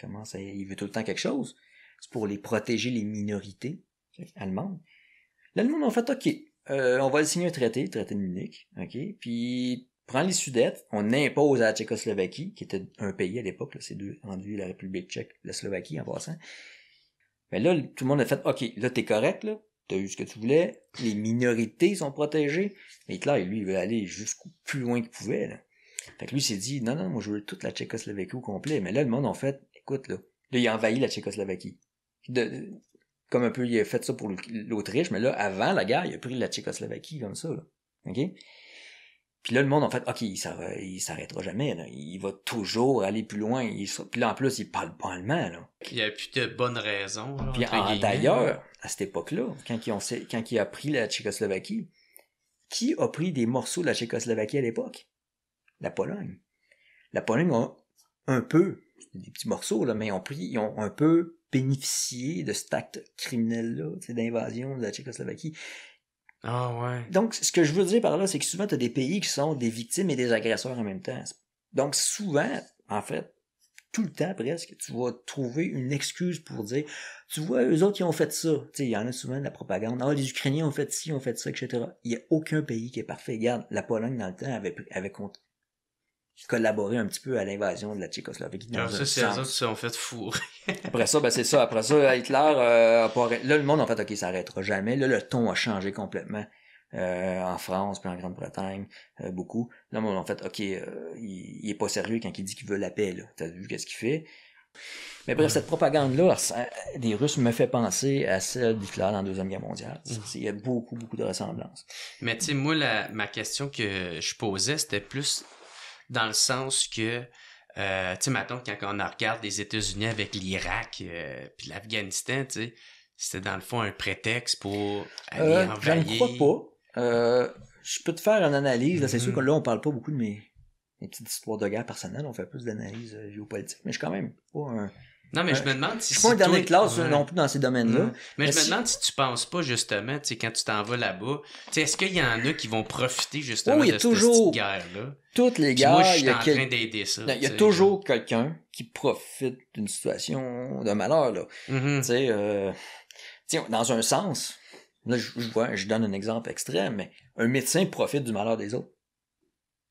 commence il veut tout le temps quelque chose. C'est pour les protéger les minorités allemandes. monde en fait OK, euh, on va signer un traité, le traité de Munich, OK? Puis prend les Sudètes, on impose à la Tchécoslovaquie, qui était un pays à l'époque, c'est rendu la République tchèque, la Slovaquie en passant. Mais là, tout le monde a fait OK, là, t'es correct, là, t'as eu ce que tu voulais, les minorités sont protégées. Mais Hitler, lui, il veut aller jusqu'au plus loin qu'il pouvait. Fait que lui s'est dit, non, non, moi je veux toute la Tchécoslovaquie au complet. Mais là, le monde, en fait, écoute, là, là, il a envahi la Tchécoslovaquie de, comme un peu, il a fait ça pour l'Autriche, mais là, avant la guerre, il a pris la Tchécoslovaquie comme ça, OK? Puis là, le monde, en fait, OK, il s'arrêtera jamais, Il va toujours aller plus loin. puis là, en plus, il parle pas allemand, là. Il n'y a plus de bonnes raisons. d'ailleurs, à cette époque-là, quand, quand il a pris la Tchécoslovaquie, qui a pris des morceaux de la Tchécoslovaquie à l'époque? La Pologne. La Pologne a un peu des petits morceaux, là, mais ils ont pris, ils ont un peu bénéficié de cet acte criminel-là, d'invasion de la Tchécoslovaquie. Ah ouais. Donc, ce que je veux dire par là, c'est que souvent, tu as des pays qui sont des victimes et des agresseurs en même temps. Donc, souvent, en fait, tout le temps presque, tu vas trouver une excuse pour dire, tu vois, eux autres, ils ont fait ça. Tu il y en a souvent de la propagande. Ah, les Ukrainiens ont fait ci, ont fait ça, etc. Il n'y a aucun pays qui est parfait. Regarde, la Pologne, dans le temps, avait, avait, qui collaborer un petit peu à l'invasion de la Tchécoslovaquie. Ah, ça, c'est fait fourrer. Après ça, ben c'est ça. Après ça, Hitler euh, pas arrêté. Là, le monde, en fait, OK, ça arrêtera jamais. Là, le ton a changé complètement. Euh, en France, puis en Grande-Bretagne, euh, beaucoup. Là, monde en fait, OK, il, est pas sérieux quand il dit qu'il veut la paix. Là. T'as vu qu'est-ce qu'il fait? Mais après cette propagande-là des Russes me fait penser à celle d'Hitler dans la Deuxième Guerre mondiale. Mm. Il y a beaucoup, beaucoup de ressemblances. Mais tu sais, moi, ma question que je posais, c'était plus dans le sens que, euh, tu sais, maintenant, quand on regarde les États-Unis avec l'Irak euh, puis l'Afghanistan, tu sais, c'était dans le fond un prétexte pour euh, aller Je ne crois pas. je peux te faire une analyse. Là, c'est sûr mhm. que là, on parle pas beaucoup de mes, petites histoires de guerre personnelles. On fait plus d'analyse géopolitique, mais je suis quand même pas un non, mais je me demande si. Je suis pas une dernière classe non plus dans ces domaines-là. Mais, je me demande si tu penses pas justement, tu sais, quand tu t'en vas là-bas, tu sais, est-ce qu'il y en a qui vont profiter justement oh, de cette guerre-là? Toutes les guerres. Moi, je suis en train d'aider ça. Il y a toujours quelqu'un qui profite d'une situation de malheur, là. Mm-hmm. Euh, tu sais, dans un sens, là, je, vois, je donne un exemple extrême, mais un médecin profite du malheur des autres.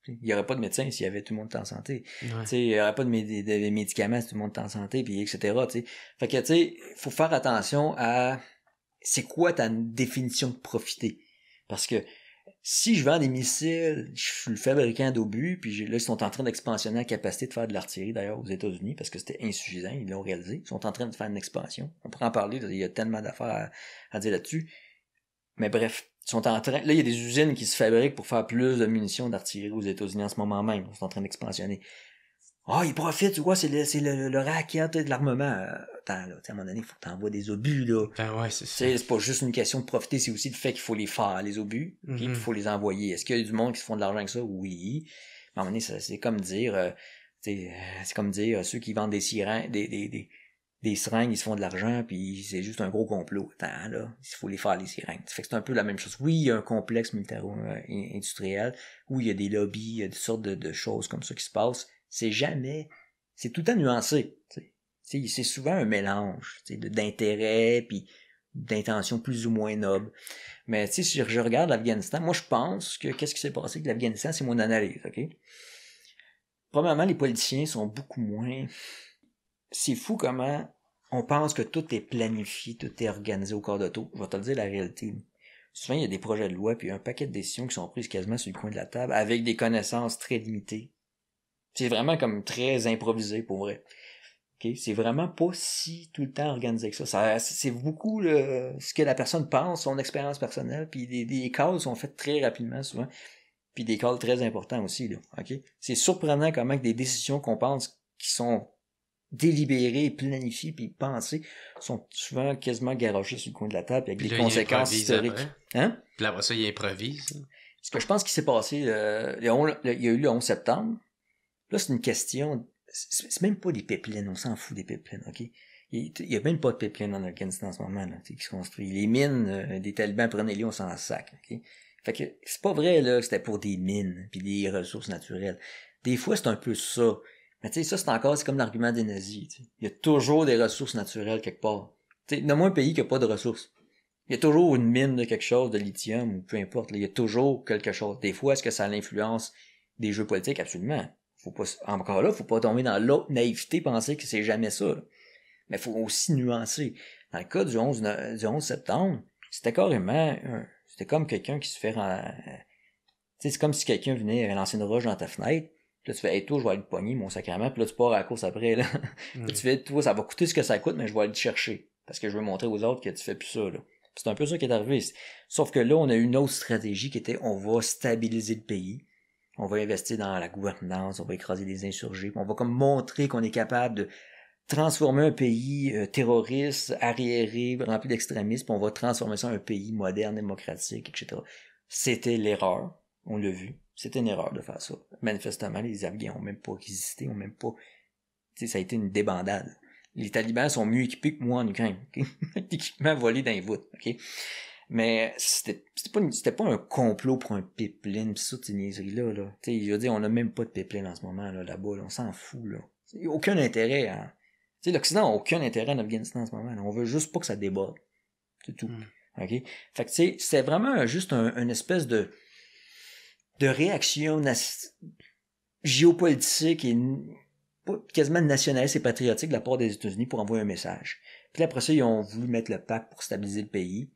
Il n'y aurait pas de médecin s'il y avait tout le monde en santé. Il n'y aurait pas de, médicaments si tout le monde en santé, puis etc. il Fait que, tu faut faire attention à c'est quoi ta définition de profiter. Parce que si je vends des missiles, je suis le fabricant d'obus, puis là, ils sont en train d'expansionner la capacité de faire de l'artillerie, d'ailleurs, aux États-Unis, parce que c'était insuffisant, ils l'ont réalisé. Ils sont en train de faire une expansion. On pourrait en parler, il y a tellement d'affaires à dire là-dessus. Mais bref, ils sont en train. Là, il y a des usines qui se fabriquent pour faire plus de munitions d'artillerie aux États-Unis en ce moment même. Ils sont en train d'expansionner. Ah, ils profitent, tu vois, c'est le, c'est le, racket de l'armement. Euh, attends, là, à un moment donné, il faut que des obus, là. Ben c'est pas juste une question de profiter, c'est aussi le fait qu'il faut les faire, les obus, mhm. il faut les envoyer. Est-ce qu'il y a du monde qui se font de l'argent avec ça? Oui. à un moment donné, c'est comme dire, euh, euh, c'est comme dire, ceux qui vendent des sirènes, des, des seringues, ils se font de l'argent, puis c'est juste un gros complot. là, il faut les faire, les sirènes. fait que c'est un peu la même chose. Oui, il y a un complexe militaro-industriel, euh, où il y a des lobbies, il y a des sortes de, choses comme ça qui se passent. C'est jamais... C'est tout à nuancer. C'est souvent un mélange d'intérêts, puis d'intentions plus ou moins nobles. Mais si je regarde l'Afghanistan, moi je pense que qu'est-ce qui s'est passé avec l'Afghanistan, c'est mon analyse, ok? Premièrement, les politiciens sont beaucoup moins c'est fou comment on pense que tout est planifié, tout est organisé au corps d'auto. Je vais te le dire la réalité. Souvent, il y a des projets de loi puis un paquet de décisions qui sont prises quasiment sur le coin de la table avec des connaissances très limitées. C'est vraiment comme très improvisé pour vrai. Okay? C'est vraiment pas si tout le temps organisé que ça. c'est beaucoup ce que la personne pense, son expérience personnelle, puis des, des calls sont faites très rapidement souvent, puis des calls très importants aussi. Là, okay? C'est surprenant comment que des décisions qu'on pense qui sont délibérés, planifiés, puis pensés sont souvent quasiment garochés sur le coin de la table avec des conséquences historiques. Hein? Puis là, ça, est improvise. Ce que je pense qui s'est passé, euh, il y a eu le 11 septembre. Là, c'est une question. C'est même pas des pépines, on s'en fout des pépines, OK? Il n'y a même pas de dans en Afghanistan en ce moment, là, qui se construit. Les mines euh, des talibans, prenaient les on s'en sac, Fait que c'est pas vrai, là, que c'était pour des mines, puis des ressources naturelles. Des fois, c'est un peu ça. Mais tu sais, ça, c'est encore, c'est comme l'argument des nazis. Il y a toujours des ressources naturelles quelque part. Tu sais, moins un pays qui n'a pas de ressources. Il y a toujours une mine de quelque chose, de lithium ou peu importe. il y a toujours quelque chose. Des fois, est-ce que ça a l'influence des jeux politiques? Absolument. Faut pas, encore là, faut pas tomber dans l'autre naïveté, penser que c'est jamais ça. Mais Mais faut aussi nuancer. Dans le cas du 11, septembre, c'était carrément, c'était comme quelqu'un qui se fait, en... c'est comme si quelqu'un venait lancer une roche dans ta fenêtre, là, tu fais, hey, toi, je vais aller te pogner, mon sacrement, Puis là, tu pars à la course après, là. Puis tu fais, toi, ça va coûter ce que ça coûte, mais je vais aller te chercher. Parce que je veux montrer aux autres que tu fais plus ça, là. C'est un peu ça qui est arrivé. Sauf que là, on a eu une autre stratégie qui était, on va stabiliser le pays. On va investir dans la gouvernance, on va écraser les insurgés, on va comme montrer qu'on est capable de transformer un pays euh, terroriste, arriéré, rempli d'extrémisme, on va transformer ça en un pays moderne, démocratique, etc. C'était l'erreur, on l'a vu. C'était une erreur de faire ça. Manifestement, les Afghans ont même pas existé, ont même pas. tu sais, ça a été une débandade. Les talibans sont mieux équipés que moi en Ukraine. Okay? volé dans les voûtes. Mais c'était pas, pas un complot pour un pipeline, pis ça, là Là. sais je veux dire, on a même pas de pipeline en ce moment là-bas. Là, on s'en fout. Là. Aucun intérêt. sais L'Occident n'a aucun intérêt en Afghanistan en ce moment. On veut juste pas que ça déborde. C'est tout. Hmm. ok Fait que c'est vraiment juste un, une espèce de de réaction géopolitique et quasiment nationaliste et patriotique de la part des États-Unis pour envoyer un message. Puis après ça, ils ont voulu mettre le pacte pour stabiliser le pays.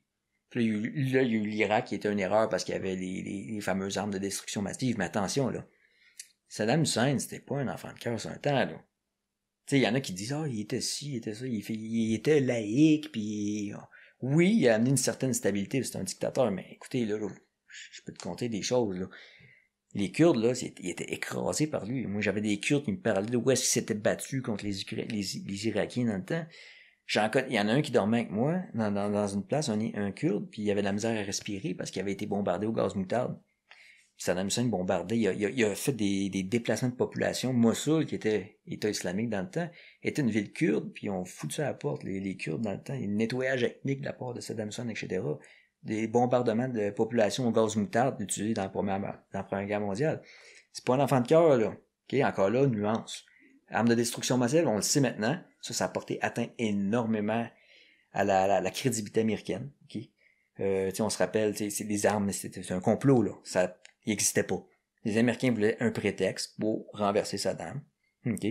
Puis là, il y a eu l'Irak qui était une erreur parce qu'il y avait les, fameuses armes de destruction massive. Mais attention, là. Saddam Hussein, c'était pas un enfant de cœur sur un temps, là. Tu sais, il y en a qui disent, ah, il était ci, il était ça, il, était laïque, puis... Oui, il a amené une certaine stabilité, c'est un dictateur, mais écoutez, là, je peux te compter des choses, là. Les Kurdes, là, ils étaient écrasés par lui. Moi, j'avais des Kurdes qui me parlaient de où est-ce s'étaient battus contre les, Irakiens dans le temps. J'en il y en a un qui dormait avec moi dans, une place, un, un Kurde, puis il avait de la misère à respirer parce qu'il avait été bombardé au gaz moutarde. Saddam Hussein bombardé, il a, fait des, déplacements de population. Mossoul, qui était État islamique dans le temps, était une ville kurde, puis ils ont foutu à la porte les, Kurdes dans le temps, il y a le nettoyage ethnique de la part de Saddam Hussein, etc des bombardements de populations au gaz moutarde utilisés dans la Première, la première Guerre mondiale. C'est pas un enfant de cœur, là. Ok, encore là, nuance. Armes de destruction massive, on le sait maintenant, ça, ça a porté atteint énormément à la, crédibilité américaine. Okay? Euh, on se rappelle, c'est des armes, c'est un complot, là. Ça n'existait pas. Les Américains voulaient un prétexte pour renverser Saddam. Ok,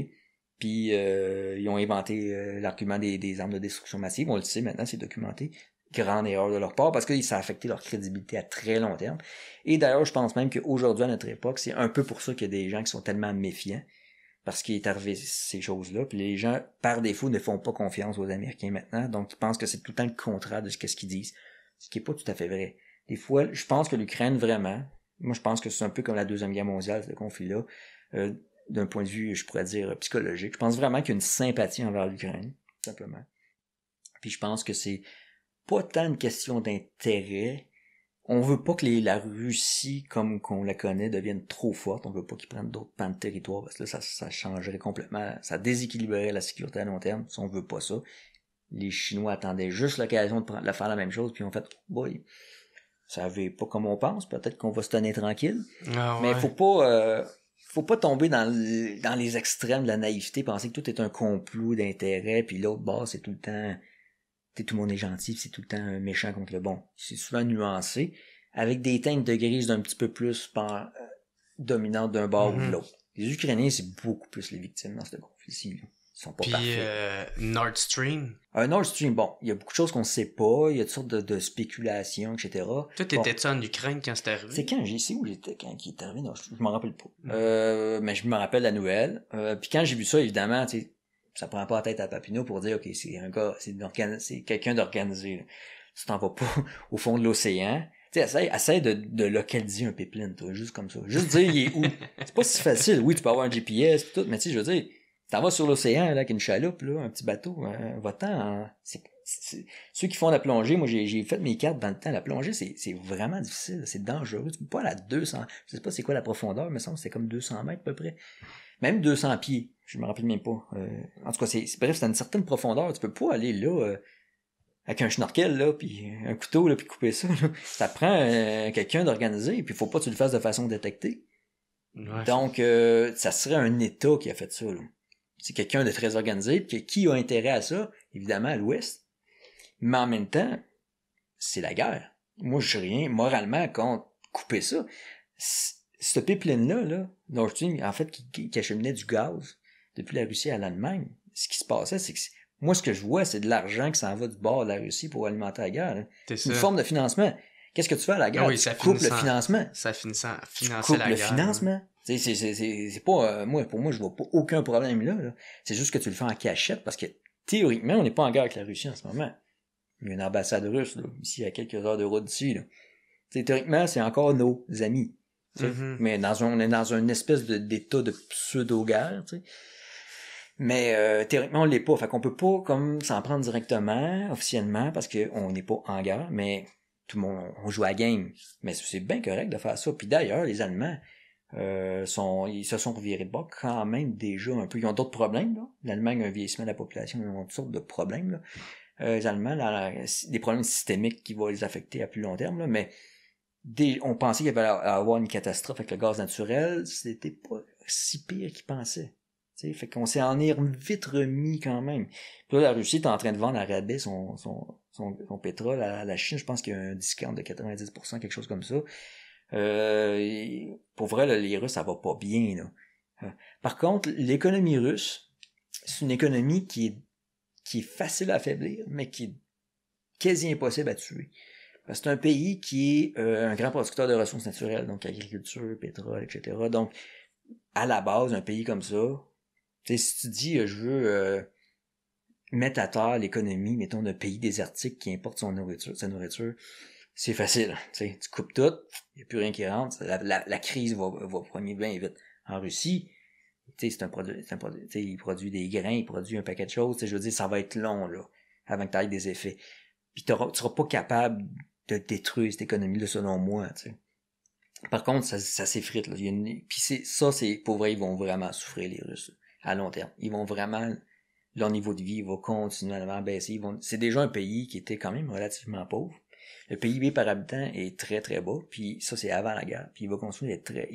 Puis euh, ils ont inventé euh, l'argument des, des, armes de destruction massive, on le sait maintenant, c'est documenté grande erreur de leur part parce que ça a affecté leur crédibilité à très long terme. Et d'ailleurs, je pense même qu'aujourd'hui, à notre époque, c'est un peu pour ça qu'il y a des gens qui sont tellement méfiants parce qu'il est arrivé ces choses-là. Puis les gens, par défaut, ne font pas confiance aux Américains maintenant. Donc, ils pensent que c'est tout le temps le contraire de ce qu'ils disent, ce qui n'est pas tout à fait vrai. Des fois, je pense que l'Ukraine, vraiment, moi, je pense que c'est un peu comme la Deuxième Guerre mondiale, ce conflit-là, euh, d'un point de vue, je pourrais dire, psychologique. Je pense vraiment qu'il y a une sympathie envers l'Ukraine, simplement. Puis je pense que c'est pas tant une question d'intérêt. On veut pas que la Russie, comme qu'on la connaît, devienne trop forte. On veut pas qu'ils prennent d'autres pans de territoire parce que ça, ça changerait complètement, ça déséquilibrerait la sécurité à long terme. Si on veut pas ça. Les Chinois attendaient juste l'occasion de, faire la même chose, puis en fait, boy, ça va pas comme on pense. Peut-être qu'on va se tenir tranquille. Ah Mais faut pas, euh, faut pas tomber dans, les extrêmes de la naïveté, penser que tout est un complot d'intérêt, puis l'autre bord, c'est tout le temps tout le monde est gentil, c'est tout le temps euh, méchant contre le bon. C'est souvent nuancé, avec des teintes de grise d'un petit peu plus euh, dominantes d'un bord ou de mhm. l'autre. Les Ukrainiens, c'est beaucoup plus les victimes dans ce conflit-ci. Ils sont pas Puis, parfaits. Euh, Nord Stream. Nord Stream, bon, il y a beaucoup de choses qu'on ne sait pas, il y a toutes sortes de, spéculations, etc. Toi, t'étais-tu en Ukraine quand c'était arrivé? C'est quand j'ai sais où j'étais quand il est arrivé, je, ne m'en rappelle pas. Mhm. mais je me rappelle la nouvelle. puis quand j'ai vu ça, évidemment, tu ça prend pas la tête à Papineau pour dire, OK, c'est un gars, c'est quelqu'un d'organisé. Tu t'en vas pas au fond de l'océan. Tu essaye, de, localiser un pipeline, toi, juste comme ça. Juste dire, il est où. c'est pas si facile. Oui, tu peux avoir un GPS tout, mais tu sais, je veux dire, t'en vas sur l'océan, là, avec une chaloupe, là, un petit bateau, hein, va-t'en hein. ceux qui font la plongée, moi j'ai fait mes cartes dans le temps, la plongée c'est vraiment difficile, c'est dangereux, tu peux pas aller à 200, je sais pas c'est quoi la profondeur, mais ça c'est comme 200 mètres à peu près, même 200 pieds, je me rappelle même pas. Euh, en tout cas, c'est bref, c'est une certaine profondeur. Tu peux pas aller là euh, avec un schnorkel, là, puis un couteau, là, puis couper ça. Ça prend euh, quelqu'un d'organiser, puis faut pas que tu le fasses de façon détectée. Donc, ça serait un État qui a fait ça. C'est quelqu'un de très organisé, puis qui a intérêt à ça, évidemment, à l'Ouest. Mais en même temps, c'est la guerre. Moi, je suis rien moralement contre couper ça. ce pipeline-là, là, en fait, qui, qui acheminait du gaz, depuis la Russie à l'Allemagne, ce qui se passait, c'est que moi, ce que je vois, c'est de l'argent qui s'en va du bord de la Russie pour alimenter la guerre. Hein. C'est Une forme de financement. Qu'est-ce que tu fais à la guerre? Ah ça coupe le financement. Ça finit le financement. C'est pas... Euh, moi, pour moi, je vois pas aucun problème là. C'est juste que tu le fais en cachette parce que théoriquement, on n'est pas en guerre avec la Russie en ce moment. Il y a une ambassade russe, ici, à quelques heures de route d'ici. Théoriquement, c'est encore nos amis. Mm-hmm. Mais on est dans une espèce d'état de pseudo-guerre. Mais euh, théoriquement, on l'est pas. Fait qu'on peut pas comme s'en prendre directement, officiellement, parce qu'on n'est pas en guerre, mais tout le monde, on joue à game. Mais c'est bien correct de faire ça. Puis d'ailleurs, les Allemands, euh, sont, ils se sont revirés de bas, quand même déjà un peu. Ils ont d'autres problèmes. Là. L'Allemagne a un vieillissement de la population, ils ont toutes sortes de problèmes. Euh, les Allemands, là, des problèmes systémiques qui vont les affecter à plus long terme. Là, mais on pensait qu'il y avoir une catastrophe avec le gaz naturel. C'était pas si pire qu'ils pensaient. T'sais, fait qu'on s'est en vite remis quand même. Puis là, la Russie est en train de vendre à rabais son, son, son, pétrole à la Chine. Je pense qu'il y a un discount de 90%, quelque chose comme ça. Euh, pour vrai, les Russes, ça va pas bien. Là. Euh, par contre, l'économie russe, c'est une économie qui est, qui est facile à affaiblir, mais qui est quasi impossible à tuer. C'est un pays qui est euh, un grand producteur de ressources naturelles, donc agriculture, pétrole, etc. Donc, à la base, un pays comme ça, si tu dis, euh, je veux euh, mettre à terre l'économie, mettons, d'un pays désertique qui importe son nourriture, sa nourriture, c'est facile. Tu coupes tout, il n'y a plus rien qui rentre. La, crise va, va premier bien vite. En Russie, c'est un produit, il produit des grains, il produit un paquet de choses. Je veux dire, ça va être long là, avant que tu ailles des effets. Puis tu ne seras pas capable de détruire cette économie-là, selon moi. Par contre, ça, s'effrite. Puis ça, c'est pour vrai, ils vont vraiment souffrir, les Russes à long terme. Ils vont vraiment, leur niveau de vie va continuellement baisser. c'est déjà un pays qui était quand même relativement pauvre. Le PIB par habitant est très très bas, puis ça c'est avant la guerre, puis il va construire d'être très,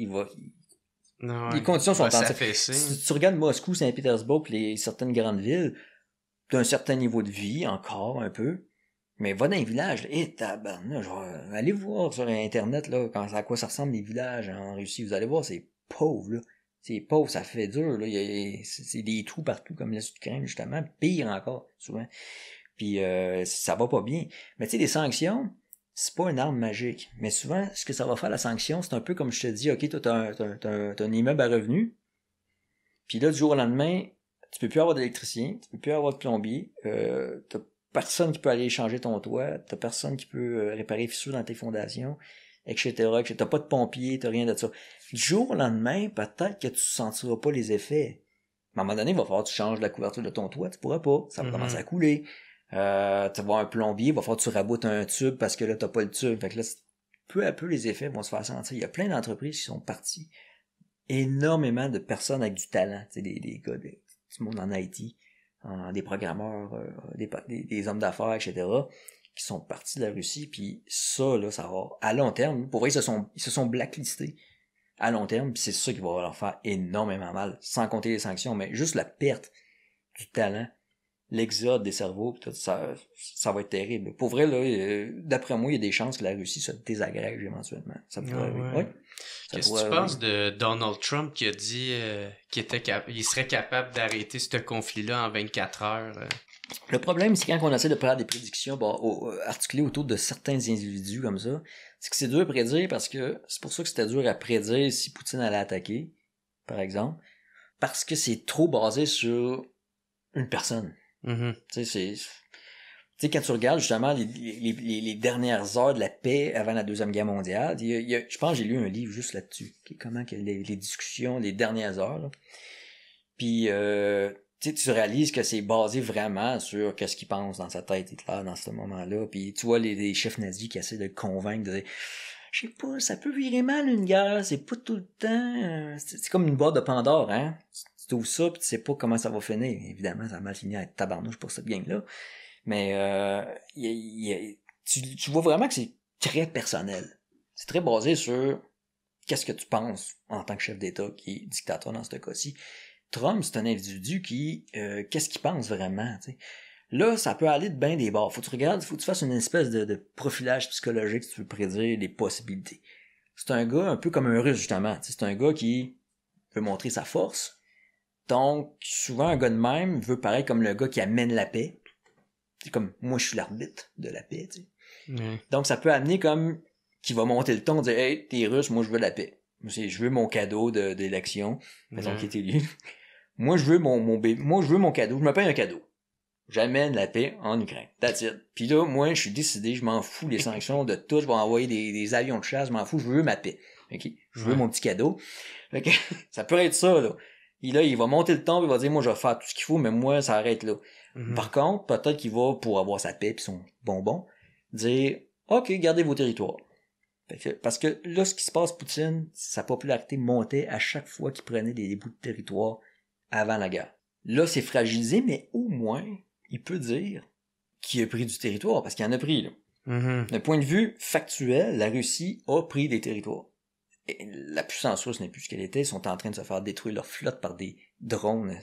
ah les conditions sont en si tu regardes Moscou, Saint-Pétersbourg, les certaines grandes villes, d'un certain niveau de vie encore un peu, mais va dans les villages, et tabarnage, allez voir sur internet à quoi ça ressemble les villages en Russie, vous allez voir, c'est pauvre là c'est pauvre, ça fait dur. Là. c'est des trous partout, comme la Sud justement. Pire encore, souvent. Puis euh, ça va pas bien. Mais tu sais, les sanctions, c'est pas une arme magique. Mais souvent, ce que ça va faire, la sanction, c'est un peu comme je te dis, OK, toi, t'as un, immeuble à revenus. Puis là, du jour au lendemain, tu peux plus avoir d'électricien, tu peux plus avoir de plombier, euh, t'as personne qui peut aller changer ton toit, t'as personne qui peut euh, réparer les fissures dans tes fondations etc., T'as pas de pompiers, t'as rien de ça. Du jour au lendemain, peut-être que tu sentiras pas les effets. À un moment donné, il va falloir que tu changes la couverture de ton toit, tu pourras pas, ça va mm-hmm. commencer à couler. Euh, tu vas avoir un plombier, il va falloir que tu raboutes un tube parce que là, t'as pas le tube. Fait que là, peu à peu, les effets vont se faire sentir. Il y a plein d'entreprises qui sont parties. Énormément de personnes avec du talent, des, gars, des, du monde en Haïti, des programmeurs, euh, des, hommes d'affaires, etc., qui sont partis de la Russie, puis ça, là, ça va à long terme. Pour vrai, ils se sont, ils se sont blacklistés à long terme, c'est ça qui va leur faire énormément mal, sans compter les sanctions, mais juste la perte du talent, l'exode des cerveaux, ça, va être terrible. Pour vrai, là, euh, d'après moi, il y a des chances que la Russie se désagrège éventuellement. Ah Qu'est-ce que tu penses de Donald Trump qui a dit euh, qu'il serait capable d'arrêter ce conflit-là en 24 heures? Euh? Le problème, c'est quand on essaie de faire des prédictions bon, euh, articulées autour de certains individus comme ça, c'est que c'est dur à prédire parce que c'est pour ça que c'était dur à prédire si Poutine allait attaquer, par exemple, parce que c'est trop basé sur une personne. Mm-hmm. Tu sais, quand tu regardes justement les, dernières heures de la paix avant la Deuxième Guerre mondiale, je pense j'ai lu un livre juste là-dessus, qui comment les, discussions, les dernières heures. Puis, euh, tu, tu réalises que c'est basé vraiment sur qu'est-ce qu'il pense dans sa tête Hitler dans ce moment-là puis tu vois les, chefs nazis qui essaient de convaincre de je sais pas ça peut virer mal une guerre c'est pas tout le temps euh, c'est comme une boîte de Pandore hein tu ouvres ça puis tu sais pas comment ça va finir évidemment ça a mal fini à être tabarnouche pour cette gang là mais euh, tu, tu vois vraiment que c'est très personnel c'est très basé sur qu'est-ce que tu penses en tant que chef d'État qui est dictateur dans ce cas-ci Trump, c'est un individu qui, euh, qu'est-ce qu'il pense vraiment, Là, ça peut aller de bien des bords. Faut que tu regardes, faut que tu fasses une espèce de, profilage psychologique si tu veux prédire les possibilités. C'est un gars un peu comme un russe, justement. C'est un gars qui veut montrer sa force. Donc, souvent, un gars de même veut paraître comme le gars qui amène la paix. C'est comme, moi, je suis l'arbitre de la paix, Donc, ça peut amener comme, qui va monter le ton, dire, hey, t'es russe, moi, je veux la paix. Je veux mon cadeau d'élection, ils ont qui était élu. Moi, je veux mon, mon bébé, moi, je veux mon cadeau, je me paye un cadeau. J'amène la paix en Ukraine. That's it. Puis là, moi, je suis décidé, je m'en fous des sanctions de tout, je vais envoyer des, avions de chasse, je m'en fous, je veux ma paix. Okay? Je veux mon petit cadeau. Fait ça peut être ça, là. Et là, il va monter le temps, il va dire, moi, je vais faire tout ce qu'il faut, mais moi, ça arrête là. Mhm. Par contre, peut-être qu'il va, pour avoir sa paix et son bonbon, dire, OK, gardez vos territoires. parce que là, ce qui se passe, Poutine, sa popularité montait à chaque fois qu'il prenait des, bouts de territoire avant la guerre. Là, c'est fragilisé, mais au moins, il peut dire qu'il a pris du territoire, parce qu'il en a pris. Mm-hmm. D'un point de vue factuel, la Russie a pris des territoires. Et la puissance russe n'est plus ce qu'elle était, ils sont en train de se faire détruire leur flotte par des drones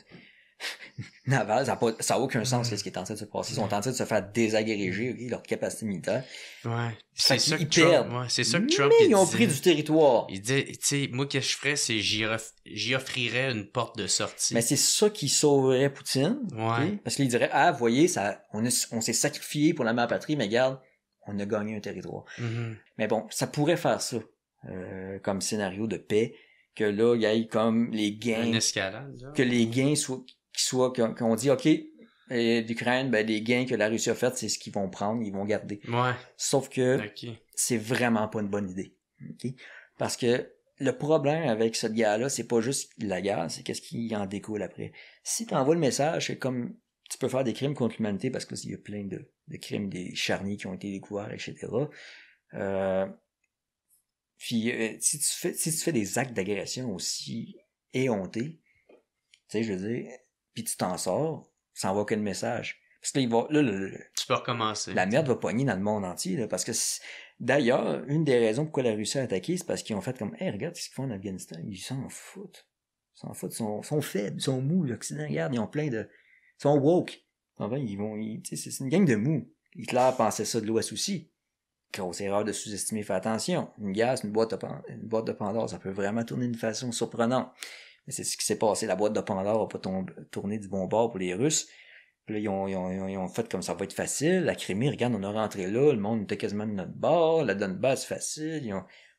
Naval, ça n'a aucun sens ce qui est en train de se passer. Ils sont en train de se faire désagréger leur capacité militaire. Ouais. C'est ça, c'est ça que Trump. Mais ils ont pris du territoire. Il tu sais, moi, qu'est-ce que je ferais, c'est j'y, offrirais une porte de sortie. Mais c'est ça qui sauverait Poutine. Ouais. Parce qu'il dirait, ah, voyez, ça, on, s'est sacrifié pour la mère patrie, mais regarde, on a gagné un territoire. Mm-hmm. Mais bon, ça pourrait faire ça, euh, comme scénario de paix, que là, il y ait comme les gains. Une escalade, Que les gains soient soit qu'on dit OK, l'Ukraine, euh, ben, les gains que la Russie a fait, c'est ce qu'ils vont prendre, ils vont garder. Ouais. Sauf que c'est vraiment pas une bonne idée. Parce que le problème avec cette guerre là c'est pas juste la guerre, c'est qu'est-ce qui en découle après. Si tu envoies le message c'est comme tu peux faire des crimes contre l'humanité parce qu'il y a plein de, de, crimes, des charniers qui ont été découverts, etc. Euh, puis euh, si tu fais si tu fais des actes d'agression aussi éhontés, tu sais, je veux dire, puis tu t'en sors ça envoie aucun message. Parce que là, va, tu peux recommencer. La merde va pogner dans le monde entier. Là, parce que d'ailleurs, une des raisons pourquoi la Russie a attaqué, c'est parce qu'ils ont fait comme Hey, regarde ce qu'ils font en Afghanistan. Ils s'en foutent. Ils s'en foutent. Ils sont, faibles, ils sont mous. L'Occident, regarde, ils ont plein de. Ils sont woke. Enfin, ils vont. c'est une gang de mous. Hitler pensait ça de à souci Grosse erreur de sous-estimer, fais attention. Une gaz, une boîte une boîte de Pandore, ça peut vraiment tourner d'une façon surprenante c'est ce qui s'est passé. La boîte de Pandore a pas tourné du bon bord pour les Russes. Puis là, ils ont, ont, ont, fait comme ça va être facile. La Crimée, regarde, on a rentré là, le monde était quasiment de notre bord, la Donbass, facile.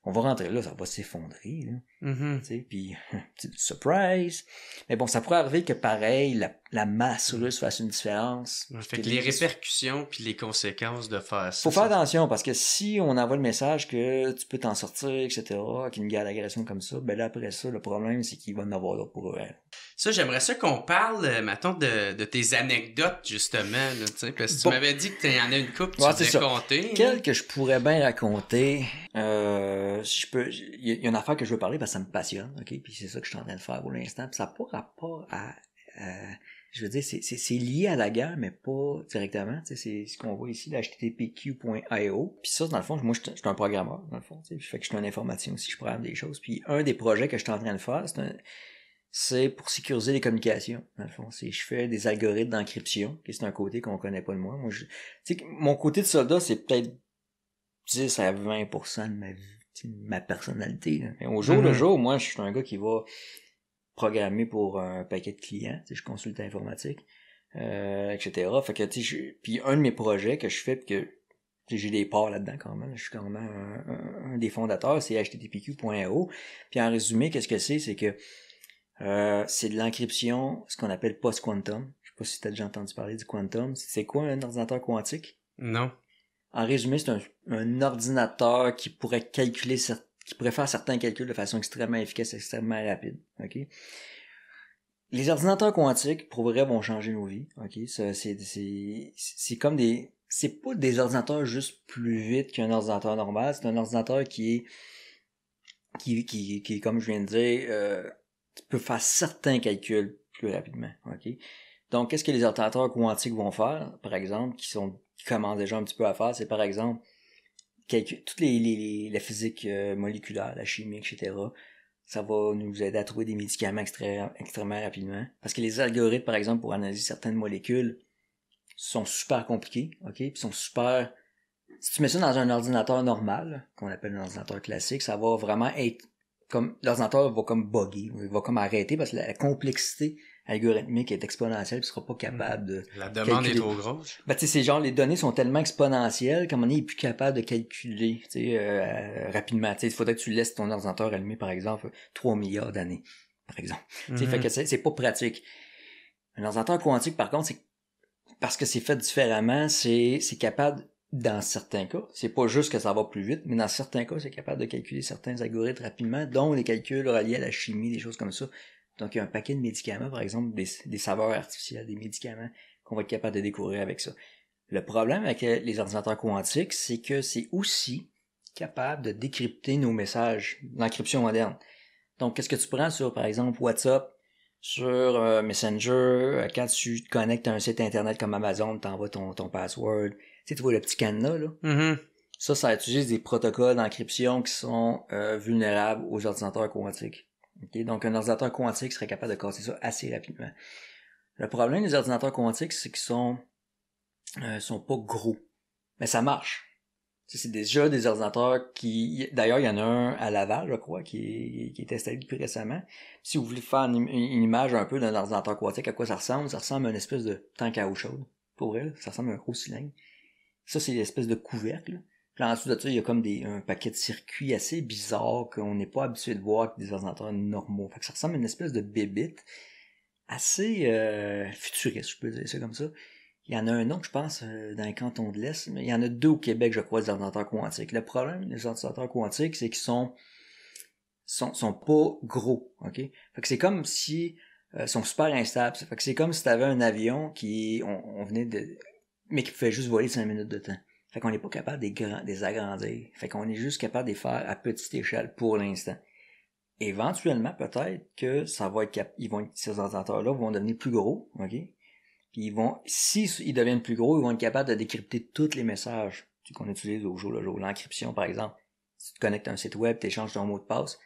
on va rentrer là, ça va s'effondrer. Mm -hmm. Puis, surprise. Mais bon, ça pourrait arriver que pareil, la, la masse mm-hmm. russe fasse une différence. les, répercussions puis les conséquences de faire ça. Faut faire attention parce que si on envoie le message que tu peux t'en sortir, etc., une guerre d'agression comme ça, ben là après ça, le problème c'est qu'il va en avoir d'autres pour elle. Hein. Ça, j'aimerais ça qu'on parle, euh, maintenant de, de, tes anecdotes, justement. parce que tu m'avais dit que tu en as une coupe, tu ouais, raconter Quelle hein. que je pourrais bien raconter, euh, je peux, il y, y a une affaire que je veux parler parce ça me passionne, ok? Puis c'est ça que je suis en train de faire pour l'instant. ça n'a pas rapport à, je veux dire, c'est lié à la guerre, mais pas directement. C'est ce qu'on voit ici, l'httpq.io. Puis ça, dans le fond, moi, je, suis un programmeur, dans le fond. Je fais que je suis un informaticien aussi, je programme des choses. Puis un des projets que je suis en train de faire, c'est pour sécuriser les communications, dans le fond. Je fais des algorithmes d'encryption, qui c'est un côté qu'on connaît pas de moi. moi je, mon côté de soldat, c'est peut-être 10 à 20% de ma vie ma personnalité. Là. au jour le mm-hmm. jour, moi, je suis un gars qui va programmer pour un paquet de clients. Je consulte informatique, etc. Euh, fait que, puis un de mes projets que je fais, que j'ai des parts là-dedans quand même. Je suis quand même un, des fondateurs, c'est httpq.io. Puis en résumé, qu'est-ce que c'est? C'est que euh, c'est de l'encryption, ce qu'on appelle post-quantum. Je sais pas si tu as déjà entendu parler du quantum. C'est quoi un ordinateur quantique? Non en résumé, c'est un, ordinateur qui pourrait calculer, qui pourrait faire certains calculs de façon extrêmement efficace, extrêmement rapide. Ok. Les ordinateurs quantiques, pour vrai, vont changer nos vies. Ok. C'est comme des, c'est pas des ordinateurs juste plus vite qu'un ordinateur normal. C'est un ordinateur qui est, qui, qui, qui, comme je viens de dire, euh, faire certains calculs plus rapidement. ok. Donc, qu'est-ce que les ordinateurs quantiques vont faire, par exemple, qui sont qui commence déjà un petit peu à faire, c'est par exemple toute toutes les, la physique euh, moléculaire, la chimie, etc. Ça va nous aider à trouver des médicaments extrêmement, extrêmement rapidement. Parce que les algorithmes, par exemple, pour analyser certaines molécules, sont super compliqués, ok, puis sont super si tu mets ça dans un ordinateur normal, qu'on appelle un ordinateur classique, ça va vraiment être comme l'ordinateur va comme bugger, il va comme arrêter parce que la, complexité algorithmique est exponentielle, puis sera pas capable de. La demande est trop grosse. Ben, tu sais, c'est genre, les données sont tellement exponentielles qu'à un moment est plus capable de calculer, tu sais, euh, rapidement. Tu sais, il faudrait que tu laisses ton ordinateur allumé, par exemple, 3 milliards d'années, par exemple. Tu sais, fait mhm. que c'est pas pratique. Un ordinateur quantique, par contre, c'est parce que c'est fait différemment, c'est capable dans certains cas, c'est pas juste que ça va plus vite, mais dans certains cas, c'est capable de calculer certains algorithmes rapidement, dont les calculs reliés à la chimie, des choses comme ça, donc, il y a un paquet de médicaments, par exemple, des, saveurs artificielles, des médicaments qu'on va être capable de découvrir avec ça. Le problème avec les ordinateurs quantiques, c'est que c'est aussi capable de décrypter nos messages, d'encryption moderne. Donc, qu'est-ce que tu prends sur, par exemple, WhatsApp, sur euh, Messenger, euh, quand tu te connectes à un site internet comme Amazon, t'envoies ton, ton password, tu sais, vois le petit cadenas, là. Mm-hmm. Ça, ça utilise des protocoles d'encryption qui sont euh, vulnérables aux ordinateurs quantiques donc un ordinateur quantique serait capable de casser ça assez rapidement. Le problème des ordinateurs quantiques, c'est qu'ils sont euh, sont pas gros, mais ça marche. C'est déjà des ordinateurs qui, d'ailleurs, il y en a un à Laval, je crois, qui, qui est installé plus récemment. Si vous voulez faire une, image un peu d'un ordinateur quantique, à quoi ça ressemble Ça ressemble à une espèce de tank à eau chaude, pour elle. Ça ressemble à un gros cylindre. Ça, c'est l'espèce de couvercle. Puis en dessous de ça, il y a comme des, un paquet de circuits assez bizarres qu'on n'est pas habitué de voir avec des ordinateurs normaux. Fait que ça ressemble à une espèce de bébite assez euh, futuriste, je peux dire ça comme ça. Il y en a un autre, je pense, euh, dans les cantons de l'Est, mais il y en a deux au Québec, je crois, des ordinateurs quantiques. Le problème des ordinateurs quantiques, c'est qu'ils sont, sont, pas gros, ok? Fait que c'est comme si euh, sont super instables. Fait que c'est comme si t'avais un avion qui on, venait de mais qui pouvait juste voler 5 minutes de temps. Fait qu'on n'est pas capable de les agrandir. Fait qu'on est juste capable de les faire à petite échelle pour l'instant. Éventuellement, peut-être que ça va être ils vont, ces ordinateurs-là vont devenir plus gros, OK? Puis ils vont, si deviennent plus gros, ils vont être capables de décrypter tous les messages qu'on utilise au jour le jour. L'encryption, par exemple. Si tu te connectes à un site web, tu échanges ton mot de passe,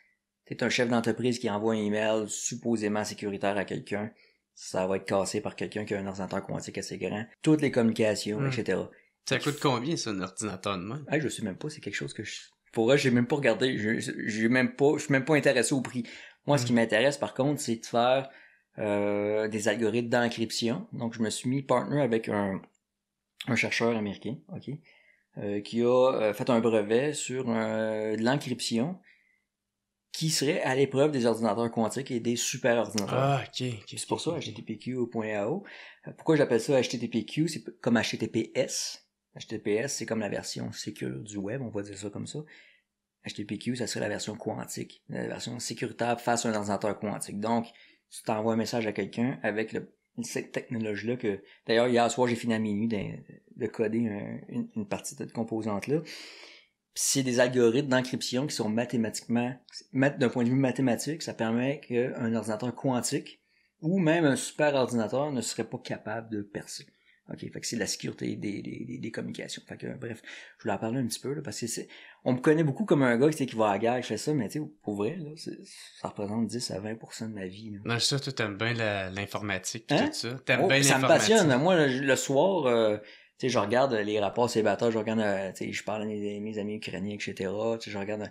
tu es un chef d'entreprise qui envoie un email supposément sécuritaire à quelqu'un, ça va être cassé par quelqu'un qui a un ordinateur quantique assez grand, toutes les communications, hmm. etc. Ça coûte combien, ça, un ordinateur de main? Ah, je sais même pas, c'est quelque chose que je... Pour vrai, j'ai même pas regardé, j'ai même pas, je suis même pas intéressé au prix. Moi, ce qui hmm. m'intéresse, par contre, c'est de faire euh, des algorithmes d'encryption. Donc, je me suis mis partner avec un, un chercheur américain, OK, euh, qui a euh, fait un brevet sur de l'encryption qui serait à l'épreuve des ordinateurs quantiques et des super ordinateurs. Ah, ok. c'est pour ça HTTPQ.ao. Pourquoi j'appelle ça HTTPQ? C'est comme HTTPS. HTTPS, c'est comme la version sécure du web, on va dire ça comme ça. HTTPQ, ça serait la version quantique, la version sécuritaire face à un ordinateur quantique. Donc, tu t'envoies un message à quelqu'un avec cette technologie-là que, d'ailleurs, hier soir, j'ai fini à minuit de, coder une, une, partie de cette composante-là. C'est des algorithmes d'encryption qui sont mathématiquement, d'un point de vue mathématique, ça permet qu'un ordinateur quantique ou même un super ordinateur ne serait pas capable de percer. OK, fait que c'est la sécurité des, des, des, communications. Fait que, bref, je voulais en parler un petit peu, parce que c'est, on me connaît beaucoup comme un gars qui, qui va à la guerre, je fais ça, mais tu sais, pour vrai, là, ça représente 10 à 20 de ma vie. Là. Non, ça, toi, t'aimes bien l'informatique, et hein? tout ça. T'aimes oh, bien Ça me passionne. Moi, le, soir, euh, tu sais, je regarde les rapports célibataires, je regarde, euh, je parle à mes, amis ukrainiens, etc., tu je regarde, tu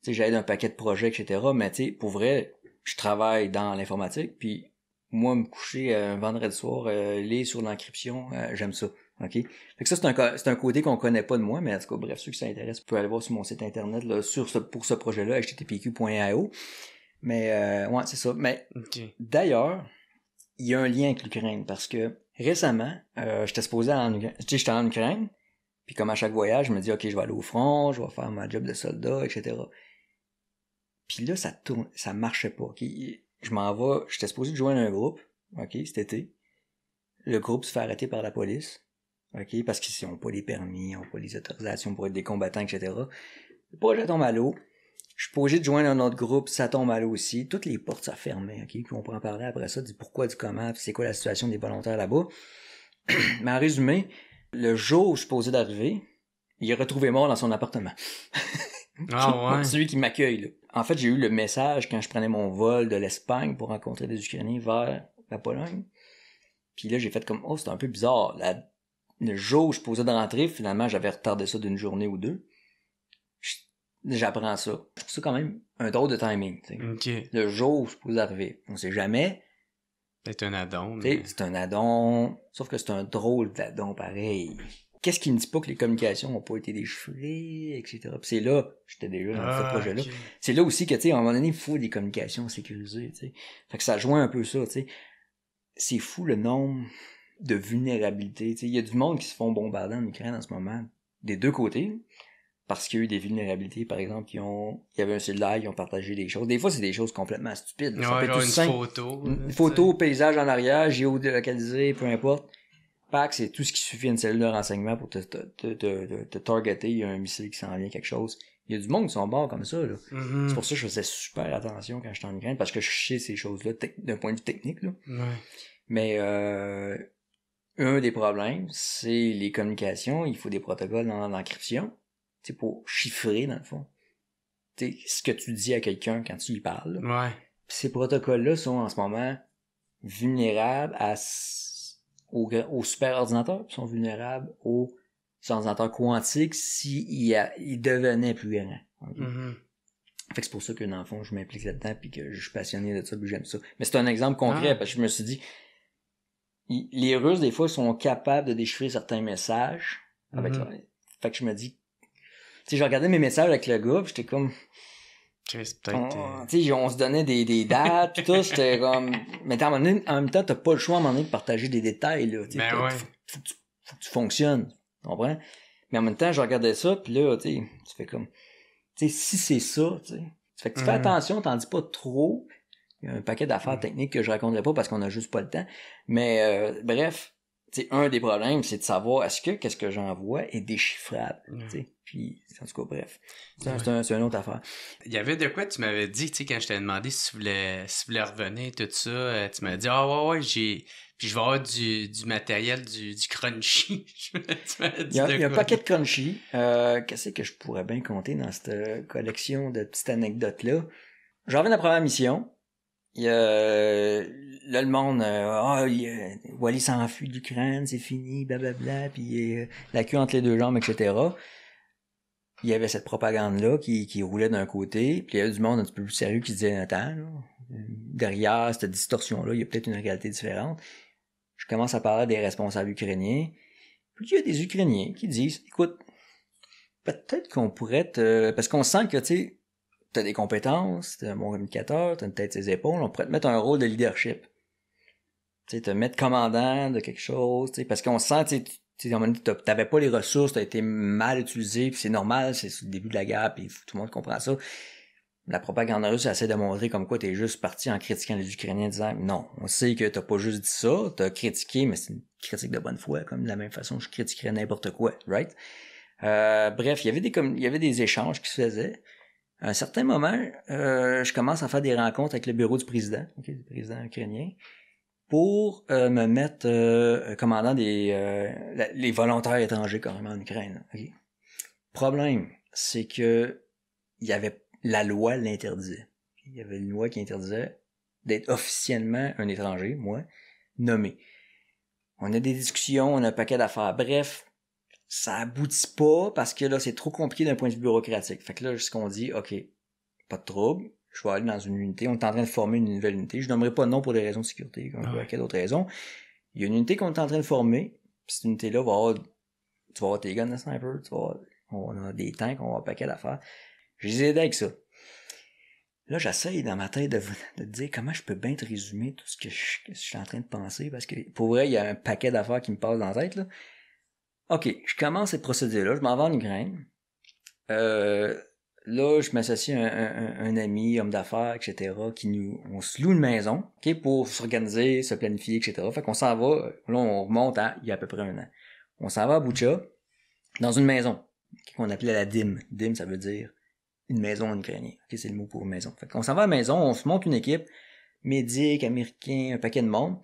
sais, j'aide un paquet de projets, etc., mais tu sais, pour vrai, je travaille dans l'informatique, puis moi, me coucher un euh, vendredi soir, euh, lire sur l'encryption, euh, j'aime ça. OK? Fait ça, c'est un, c'est un côté qu'on connaît pas de moi, mais en tout cas, bref, ceux qui s'intéressent pouvez aller voir sur mon site internet là, sur pour ce projet-là, httpq.io. Mais euh, ouais, c'est ça. Mais d'ailleurs, il y a un lien avec l'Ukraine parce que récemment, euh, j'étais supposé en Ukraine. j'étais en Ukraine, puis comme à chaque voyage, je me dis OK, je vais aller au front, je vais faire ma job de soldat, etc. Puis là, ça tourne, ça marchait pas je m'en vais, j'étais supposé de joindre un groupe, OK, cet été. Le groupe se fait arrêter par la police, OK, parce qu'ils n'ont pas les permis, ils n'ont pas les autorisations pour être des combattants, etc. Le projet tombe à l'eau. Je suis supposé de joindre un autre groupe, ça tombe à l'eau aussi. Toutes les portes sont fermées, OK? on pourra en parler après ça, du pourquoi, du comment, c'est quoi la situation des volontaires là-bas. Mais en résumé, le jour où je suis supposé d'arriver, il est retrouvé mort dans son appartement. Ah ouais. Celui qui m'accueille, là en fait, j'ai eu le message quand je prenais mon vol de l'Espagne pour rencontrer des Ukrainiens vers la Pologne. Puis là, j'ai fait comme, oh, c'était un peu bizarre. le jour où je posais de finalement, j'avais retardé ça d'une journée ou deux. J'apprends ça. Je trouve ça quand même un drôle de timing. Le jour où je posais arriver. On sait jamais. C'est un addon. C'est un addon. Sauf que c'est un drôle d'addon pareil. Qu'est-ce qui ne dit pas que les communications n'ont pas été déchiffrées, etc. c'est là, j'étais déjà dans ce ah, projet-là. C'est là aussi que, tu sais, à un moment donné, il faut des communications sécurisées, tu sais. Fait que ça joint un peu ça, tu sais. C'est fou le nombre de vulnérabilités, tu sais. Il y a du monde qui se font bombarder en Ukraine en ce moment, des deux côtés, parce qu'il y a eu des vulnérabilités, par exemple, qui ont, il y avait un cellulaire, ils ont partagé des choses. Des fois, c'est des choses complètement stupides. ça peut être une photo. Une photo, paysage en arrière, géo-délocalisé, peu importe PAC, c'est tout ce qui suffit à une cellule de renseignement pour te, te, te, te, te targeter. Il y a un missile qui s'en vient, quelque chose. Il y a du monde qui sont morts comme ça. Mm-hmm. C'est pour ça que je faisais super attention quand j'étais en Ukraine, parce que je sais ces choses-là d'un point de vue technique. Mais euh, un des problèmes, c'est les communications. Il faut des protocoles dans c'est pour chiffrer, dans le fond, ce que tu dis à quelqu'un quand tu lui parles. Ouais. ces protocoles-là sont en ce moment vulnérables à aux, super superordinateurs, ils sont vulnérables aux ordinateurs quantiques s'ils devenaient plus grands. Mm-hmm. Fait c'est pour ça que dans fond, je m'implique là-dedans puis que je suis passionné de ça que j'aime ça. Mais c'est un exemple concret ah. parce que je me suis dit les Russes des fois sont capables de déchiffrer certains messages avec mm-hmm. fait que je me dis tu sais je regardais mes messages avec le gars, j'étais comme euh, on, se donnait des, dates, tout, c'était comme. Mais en même temps, t'as pas le choix à un moment de partager des détails, là. Ben faut, que tu fonctionnes. Mais en même temps, je regardais ça, puis là, tu fais comme. si c'est ça, tu fais mm. attention, t'en dis pas trop. Il y a un paquet d'affaires mm. techniques que je raconterai pas parce qu'on a juste pas le temps. Mais euh, bref, un des problèmes, c'est de savoir est-ce que qu'est-ce que j'envoie est déchiffrable. sais Puis, en tout cas, bref. C'est un, une autre affaire. Il y avait de quoi tu m'avais dit, tu quand je t'ai demandé si tu voulais, si tu voulais revenir, tout ça, euh, tu m'as dit, ah ouais, ouais, j'ai. Puis je vais avoir du, du matériel du, du crunchy. il y a, un paquet de crunchy. Euh, Qu'est-ce que je pourrais bien compter dans cette collection de petites anecdotes-là? J'en viens à la première mission il y a, euh, là, le monde, euh, ah, oh, Wally s'enfuit d'Ukraine, c'est fini, blablabla, puis euh, la queue entre les deux jambes, etc. Il y avait cette propagande-là qui, qui roulait d'un côté, puis il y avait du monde un petit peu plus sérieux qui disait, attends, derrière cette distorsion-là, il y a peut-être une réalité différente. Je commence à parler des responsables ukrainiens. Puis il y a des Ukrainiens qui disent, écoute, peut-être qu'on pourrait te... Parce qu'on sent que, tu sais, t'as des compétences, t'es un bon communicateur, t'as une tête ses épaules, on pourrait te mettre un rôle de leadership. Tu sais, te mettre commandant de quelque chose, tu parce qu'on sent, tu t'avais pas les ressources, t'as été mal utilisé, puis c'est normal, c'est le début de la guerre, puis tout le monde comprend ça. La propagande russe essaie de montrer comme quoi t'es juste parti en critiquant les Ukrainiens, disant non, on sait que t'as pas juste dit ça, t'as critiqué, mais c'est une critique de bonne foi, comme de la même façon je critiquerais n'importe quoi, right? Euh, bref, il y avait des il y avait des échanges qui se faisaient. À un certain moment, euh, je commence à faire des rencontres avec le bureau du président, du président ukrainien, pour euh, me mettre euh, commandant des les volontaires étrangers carrément en Ukraine. Le Problème, c'est que il y avait la loi l'interdisait. Il y avait une loi qui interdisait d'être officiellement un étranger, moi, nommé. On a des discussions, on a un paquet d'affaires. Bref, ça aboutit pas parce que là, c'est trop compliqué d'un point de vue bureaucratique. Fait que là, ce qu'on dit, OK, pas de trouble, je vais aller dans une unité, on est en train de former une nouvelle unité, je nommerai pas de nom pour des raisons de sécurité, comme y raison d'autres raisons. Il y a une unité qu'on est en train de former, cette unité-là va avoir, tu vas avoir tes guns de sniper, tu vas on a des tanks, on avoir un paquet d'affaires. Je les ai aidés avec ça. Là, j'essaye dans ma tête de, de dire comment je peux bien te résumer tout ce que je, suis en train de penser, parce que pour vrai, il y a un paquet d'affaires qui me passent dans la tête, là. OK, je commence cette procédure-là, je m'en vends une graine. Euh, là, je m'associe à un, ami, homme d'affaires, etc., qui nous, on se loue une maison, OK, pour s'organiser, se planifier, etc. Fait qu'on s'en va, là, on remonte à, il y a à peu près un an. On s'en va à Boucha, dans une maison, qu'on appelait la DIM. DIM, ça veut dire une maison en ukrainien. OK, c'est le mot pour maison. Fait qu'on s'en va à la maison, on se monte une équipe, médic, américain, un paquet de monde,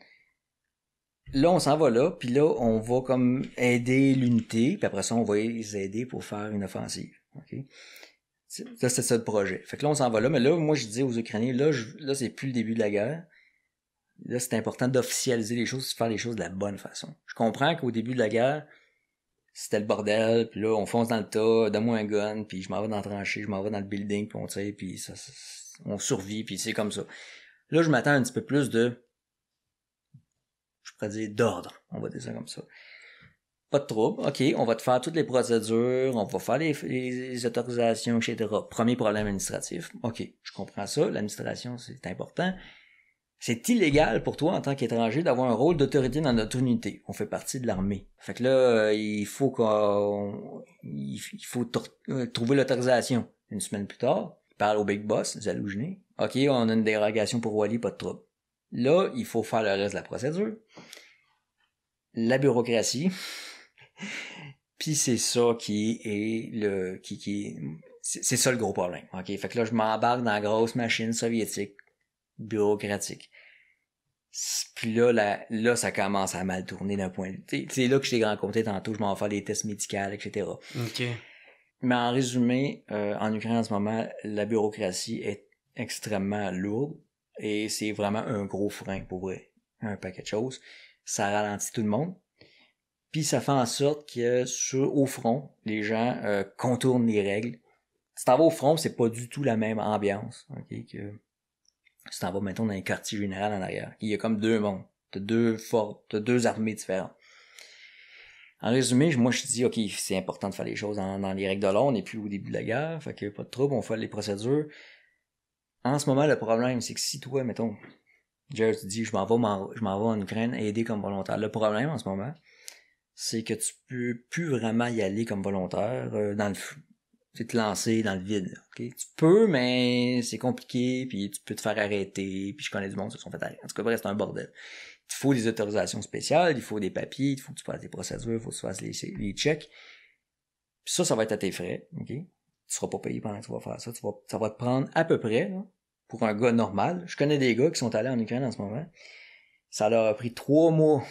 là, on s'en va là, puis là, on va comme aider l'unité, puis après ça, on va les aider pour faire une offensive. OK? Ça, c'est ça le projet. Fait que là, on s'en va là, mais là, moi, je dis aux Ukrainiens, là, je, là c'est plus le début de la guerre. Là, c'est important d'officialiser les choses, de faire les choses de la bonne façon. Je comprends qu'au début de la guerre, c'était le bordel, puis là, on fonce dans le tas, donne-moi un gun, puis je m'en vais dans le tranchée, je m'en vais dans le building, puis on tire, puis ça, ça, on survit, puis c'est comme ça. Là, je m'attends un petit peu plus de pourrais dire d'ordre, on va dire ça comme ça. Pas de trouble, ok, on va te faire toutes les procédures, on va faire les, autorisations, etc. Premier problème administratif, ok, je comprends ça, l'administration c'est important. C'est illégal pour toi en tant qu'étranger d'avoir un rôle d'autorité dans notre unité. On fait partie de l'armée. Fait que là, euh, il faut qu'on, il faut euh, trouver l'autorisation. Une semaine plus tard, il parle au big boss, Zalougené. Ok, on a une dérogation pour Wally, pas de trouble. Là, il faut faire le reste de la procédure. La bureaucratie. Puis c'est ça qui est le qui qui c'est ça le gros problème. OK, fait que là je m'embarque dans la grosse machine soviétique bureaucratique. Puis là, là, ça commence à mal tourner d'un point de vue. C'est là que je t'ai rencontré tantôt, je m'en vais faire des tests médicaux, etc. OK. Mais en résumé, euh, en Ukraine en ce moment, la bureaucratie est extrêmement lourde. Et c'est vraiment un gros frein pour vrai. Un paquet de choses. Ça ralentit tout le monde. Puis ça fait en sorte que sur, au front, les gens euh, contournent les règles. Si t'en vas au front, c'est pas du tout la même ambiance, ok, que si t'en vas mettons dans un quartier général en arrière. Il y a comme deux mondes. T'as deux fortes, t'as deux armées différentes. En résumé, moi je dis ok, c'est important de faire les choses dans, les règles de l'ordre, on n'est plus au début de la guerre, fait que pas de trouble, on fait les procédures. En ce moment, le problème, c'est que si toi, mettons, Jared, tu dis, je m'en vais, je m'en vais en Ukraine aider comme volontaire. Le problème en ce moment, c'est que tu peux plus vraiment y aller comme volontaire euh, dans le Tu te lancer dans le vide. Tu peux, mais c'est compliqué, puis tu peux te faire arrêter, puis je connais du monde qui se sont fait arrêter. En tout cas, c'est un bordel. Il faut des autorisations spéciales, il faut des papiers, il faut que tu fasses des procédures, il faut que tu fasses les, les checks. Puis ça, ça va être à tes frais. ok Tu seras pas payé pendant que tu vas faire ça. ça va te prendre à peu près, pour un gars normal. Je connais des gars qui sont allés en Ukraine en ce moment. Ça leur a pris trois mois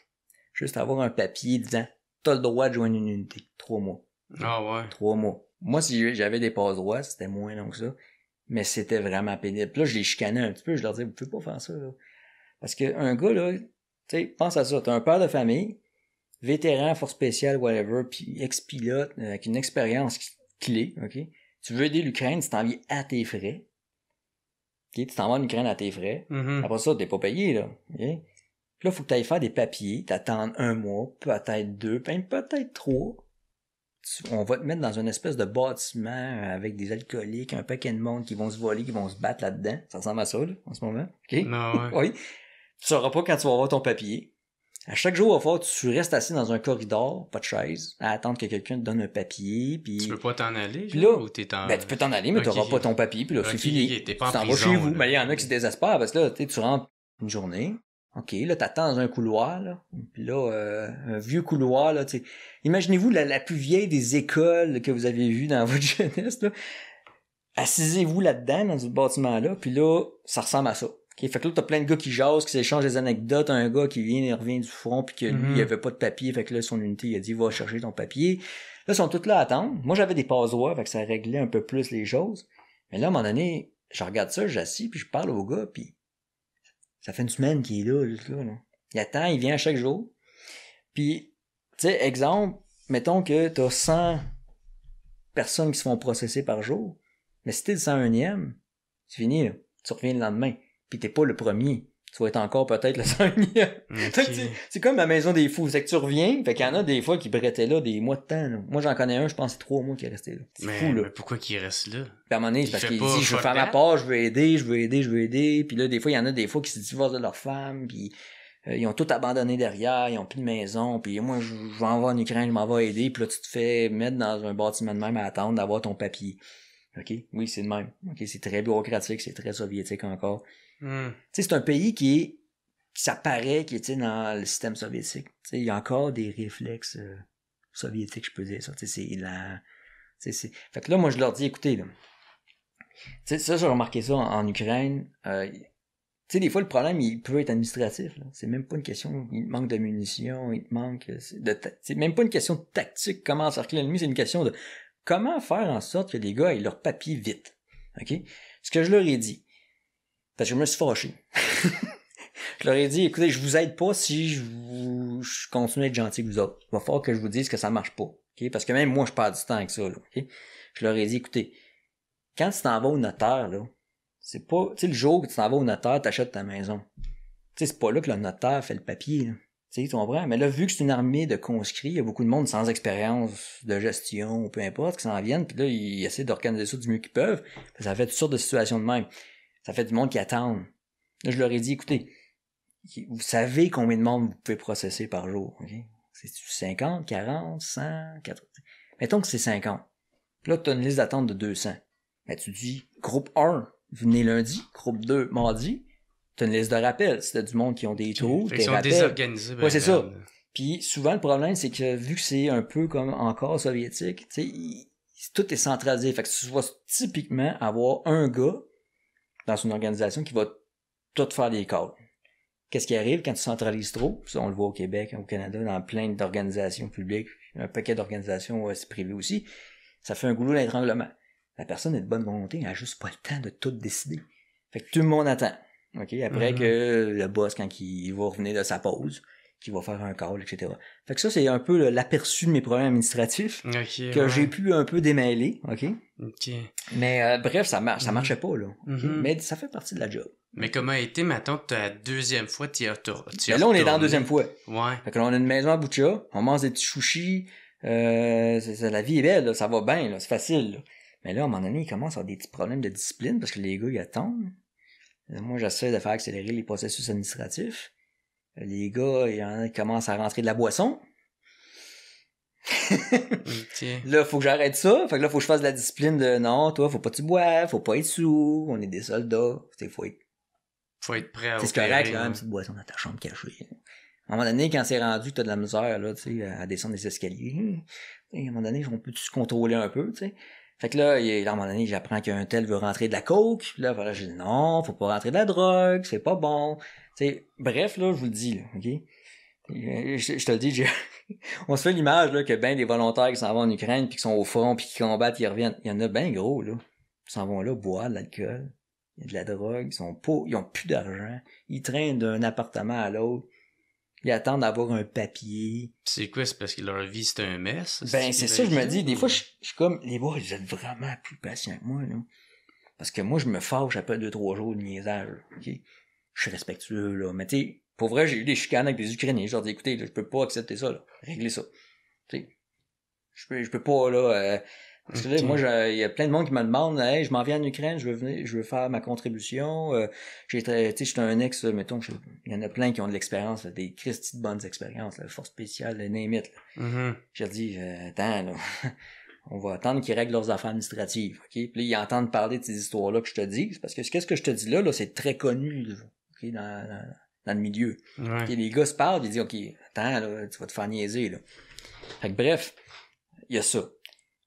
juste avoir un papier disant t'as le droit de joindre une unité. Trois mois. Ah ouais. Trois mois. Moi, si j'avais des passe droits, c'était moins long que ça. Mais c'était vraiment pénible. Puis là, je les chicanais un petit peu. Je leur disais, vous pouvez pas faire ça, Parce qu'un gars, là, tu sais, pense à ça. T'as un père de famille, vétéran, force spéciale, whatever, puis ex-pilote, euh, avec une expérience clé, OK? Tu veux aider l'Ukraine, tu t'en à tes frais tu t'envoies une graine à tes frais. Mm-hmm. Après ça, t'es pas payé, là. Hein? là, faut que tu faire des papiers, t'attendre un mois, peut-être deux, ben, peut-être trois. On va te mettre dans une espèce de bâtiment avec des alcooliques, un paquet de monde qui vont se voler, qui vont se battre là-dedans. Ça ressemble à ça, en ce moment. OK? Non, ah oui. Tu sauras pas quand tu vas avoir ton papier. À chaque jour, va tu restes assis dans un corridor, pas de chaise, à attendre que quelqu'un te donne un papier. Puis... Tu peux pas t'en aller, là, ou t'es en... ben, tu peux t'en aller, mais tu n'auras pas ton papier, puis là, c'est fini. tu t'en vas chez vous. Mais il y en a qui se désespèrent parce que là, tu rentres une journée. OK, là, t'attends dans un couloir, là. Puis là, euh, un vieux couloir, là, tu Imaginez-vous la, plus vieille des écoles que vous avez vues dans votre jeunesse, là assisez-vous là-dedans, dans ce bâtiment-là, puis là, ça ressemble à ça. Okay, fait que là, t'as plein de gars qui jasent, qui s'échangent des anecdotes. Un gars qui vient et revient du front, puis que lui, mhm. avait pas de papier. Fait que là, son unité, il a dit, va chercher ton papier. Là, ils sont tous là à attendre. Moi, j'avais des passoires, fait que ça réglait un peu plus les choses. Mais là, à un moment donné, je regarde ça, j'assis, puis je parle au gars, puis ça fait une semaine qu'il est là, Il attend, il vient à chaque jour. Puis, tu sais, exemple, mettons que t'as 100 personnes qui se font processer par jour. Mais si t'es le 101e, c'est fini, Tu reviens le lendemain puis t'es pas le premier. Tu vas être encore peut-être le cinquième. c'est comme la maison des fous. C'est que tu reviens, fait qu'il y en a des fois qui brettaient là des mois de temps. Moi, j'en connais un, je pense, que c'est trois mois qui est resté là. C'est fou, là. Mais pourquoi qu'il reste là? à parce qu'il dit, je veux faire ma part, je veux aider, je veux aider, je veux aider. Puis là, des fois, il y en a des fois qui se divorcent de leur femme, puis euh, ils ont tout abandonné derrière, ils ont plus de maison, puis moi, je, vais en Ukraine, je m'en vais aider, puis là, tu te fais mettre dans un bâtiment de même à attendre d'avoir ton papier. OK? Oui, c'est le même. OK, c'est très bureaucratique, c'est très soviétique encore. Hmm. C'est un pays qui est. Qui, ça qui était dans le système soviétique. il y a encore des réflexes euh, soviétiques, je peux dire ça. C'est la. fait que là, moi, je leur dis, écoutez, ça, j'ai remarqué ça en, Ukraine. Euh, tu sais, des fois, le problème, il peut être administratif. C'est même pas une question, il manque de munitions, il te manque... Euh, c'est même pas une question de tactique, comment encercler l'ennemi, c'est une question de comment faire en sorte que les gars aient leur papier vite. OK? Ce que je leur ai dit, je me suis fâché. je leur ai dit, écoutez, je vous aide pas si je, continue à être gentil avec vous autres. Il va falloir que je vous dise que ça marche pas. Parce que même moi, je perds du temps avec ça. Là, Je leur ai dit, écoutez, quand tu t'en vas au notaire, là, c'est pas. Tu le jour que tu t'en vas au notaire, tu achètes ta maison. Tu sais, c'est pas là que le notaire fait le papier. Tu sais, Mais là, vu que c'est une armée de conscrits, il y a beaucoup de monde sans expérience de gestion ou peu importe qui s'en viennent, puis là, ils essaient d'organiser ça du mieux qu'ils peuvent. Ça fait toutes sortes de situations de même ça fait du monde qui attend. Là, je leur ai dit, écoutez, vous savez combien de monde vous pouvez processer par jour. OK? C'est 50, 40, 100, 80. Mettons que c'est 50. Là, tu as une liste d'attente de 200. Ben, tu dis, groupe 1, venez lundi, groupe 2, mardi. Tu as une liste de rappel. C'est du monde qui ont des trous, Ils sont désorganisés. Ben, ouais, c'est ça. Ben, ben. Puis souvent, le problème, c'est que vu que c'est un peu comme encore soviétique, tu sais, tout est centralisé. Fait que tu vas typiquement avoir un gars dans une organisation qui va tout faire des calls. Qu'est-ce qui arrive quand tu centralises trop? on le voit au Québec, au Canada, dans plein d'organisations publiques, un paquet d'organisations euh, privées aussi. Ça fait un goulot d'étranglement. La personne est de bonne volonté, elle n'a juste pas le temps de tout décider. Fait que tout le monde attend. ok Après mhm. que le boss, quand il va revenir de sa pause, qui va faire un call, etc. Fait que ça, c'est un peu l'aperçu de mes problèmes administratifs que j'ai pu un peu démêler, OK? Mais euh, bref, ça, ça mhm. marchait pas, là. Mhm. Mais ça fait partie de la job. Mais comment a été, maintenant, ta deuxième fois tu as Mais ben là, on est dans la deuxième fois. Ouais. Fait que là, on a une maison à Boucha, on mange des petits chouchis, euh, la vie est belle, ça va bien, c'est facile. Mais là, à un moment donné, il commence à avoir des petits problèmes de discipline parce que les gars, ils attendent. Moi, j'essaie de faire accélérer les processus administratifs les gars, il y en a qui commencent à rentrer de la boisson. okay. Là, faut que j'arrête ça. Fait que là, faut que je fasse de la discipline de non, toi, faut pas que tu bois, faut pas être sous, on est des soldats. C'est faut être. Faut être prêt à C'est correct, là, une petite boisson dans ta chambre cachée. À un moment donné, quand c'est rendu t'as de la misère, là, tu sais, à descendre des escaliers, à un moment donné, on peut se contrôler un peu, tu sais. Fait que là, il, à un moment donné, j'apprends qu'un tel veut rentrer de la coke. là, voilà, j'ai dit non, faut pas rentrer de la drogue, c'est pas bon bref, là, je vous le dis, OK? Euh, je, te dis, on se fait l'image là, que ben des volontaires qui s'en vont en Ukraine, puis qui sont au front, puis qui combattent, ils reviennent. Il y en a bien gros, là. Ils s'en vont là boire de l'alcool, de la drogue, ils sont pas, ils ont plus d'argent, ils traînent d'un appartement à l'autre, ils attendent d'avoir un papier. C'est quoi, c'est parce que leur vie c'est un mess? Ben c'est ça, je me dis, des fois je, suis comme, les bois, ils êtes vraiment plus patients que moi, là. Parce que moi, je me fâche après deux, trois jours de niaisage, je suis respectueux, là, mais tu sais, pour vrai, j'ai eu des chicanes avec des Ukrainiens. Je leur dis, écoutez, je peux pas accepter ça, là. Réglez ça. Tu sais, je peux, je peux pas, là, euh, moi, il y a plein de monde qui me demande, hey, je m'en viens en Ukraine, je veux venir, je veux faire ma contribution. Euh, j'ai, tu sais, j'étais un ex, mettons, il y en a plein qui ont de l'expérience, des Christy de bonnes expériences, la force spéciale, les némites, là. Mm-hmm. Je leur dis, euh, attends, là, on va attendre qu'ils règlent leurs affaires administratives, ok? Puis ils entendent parler de ces histoires-là que je te dis, parce que qu'est-ce que je te dis là, là, c'est très connu dans, le milieu. les gars se parlent, ils disent, OK, attends, tu vas te faire niaiser. Là. bref, il y a ça.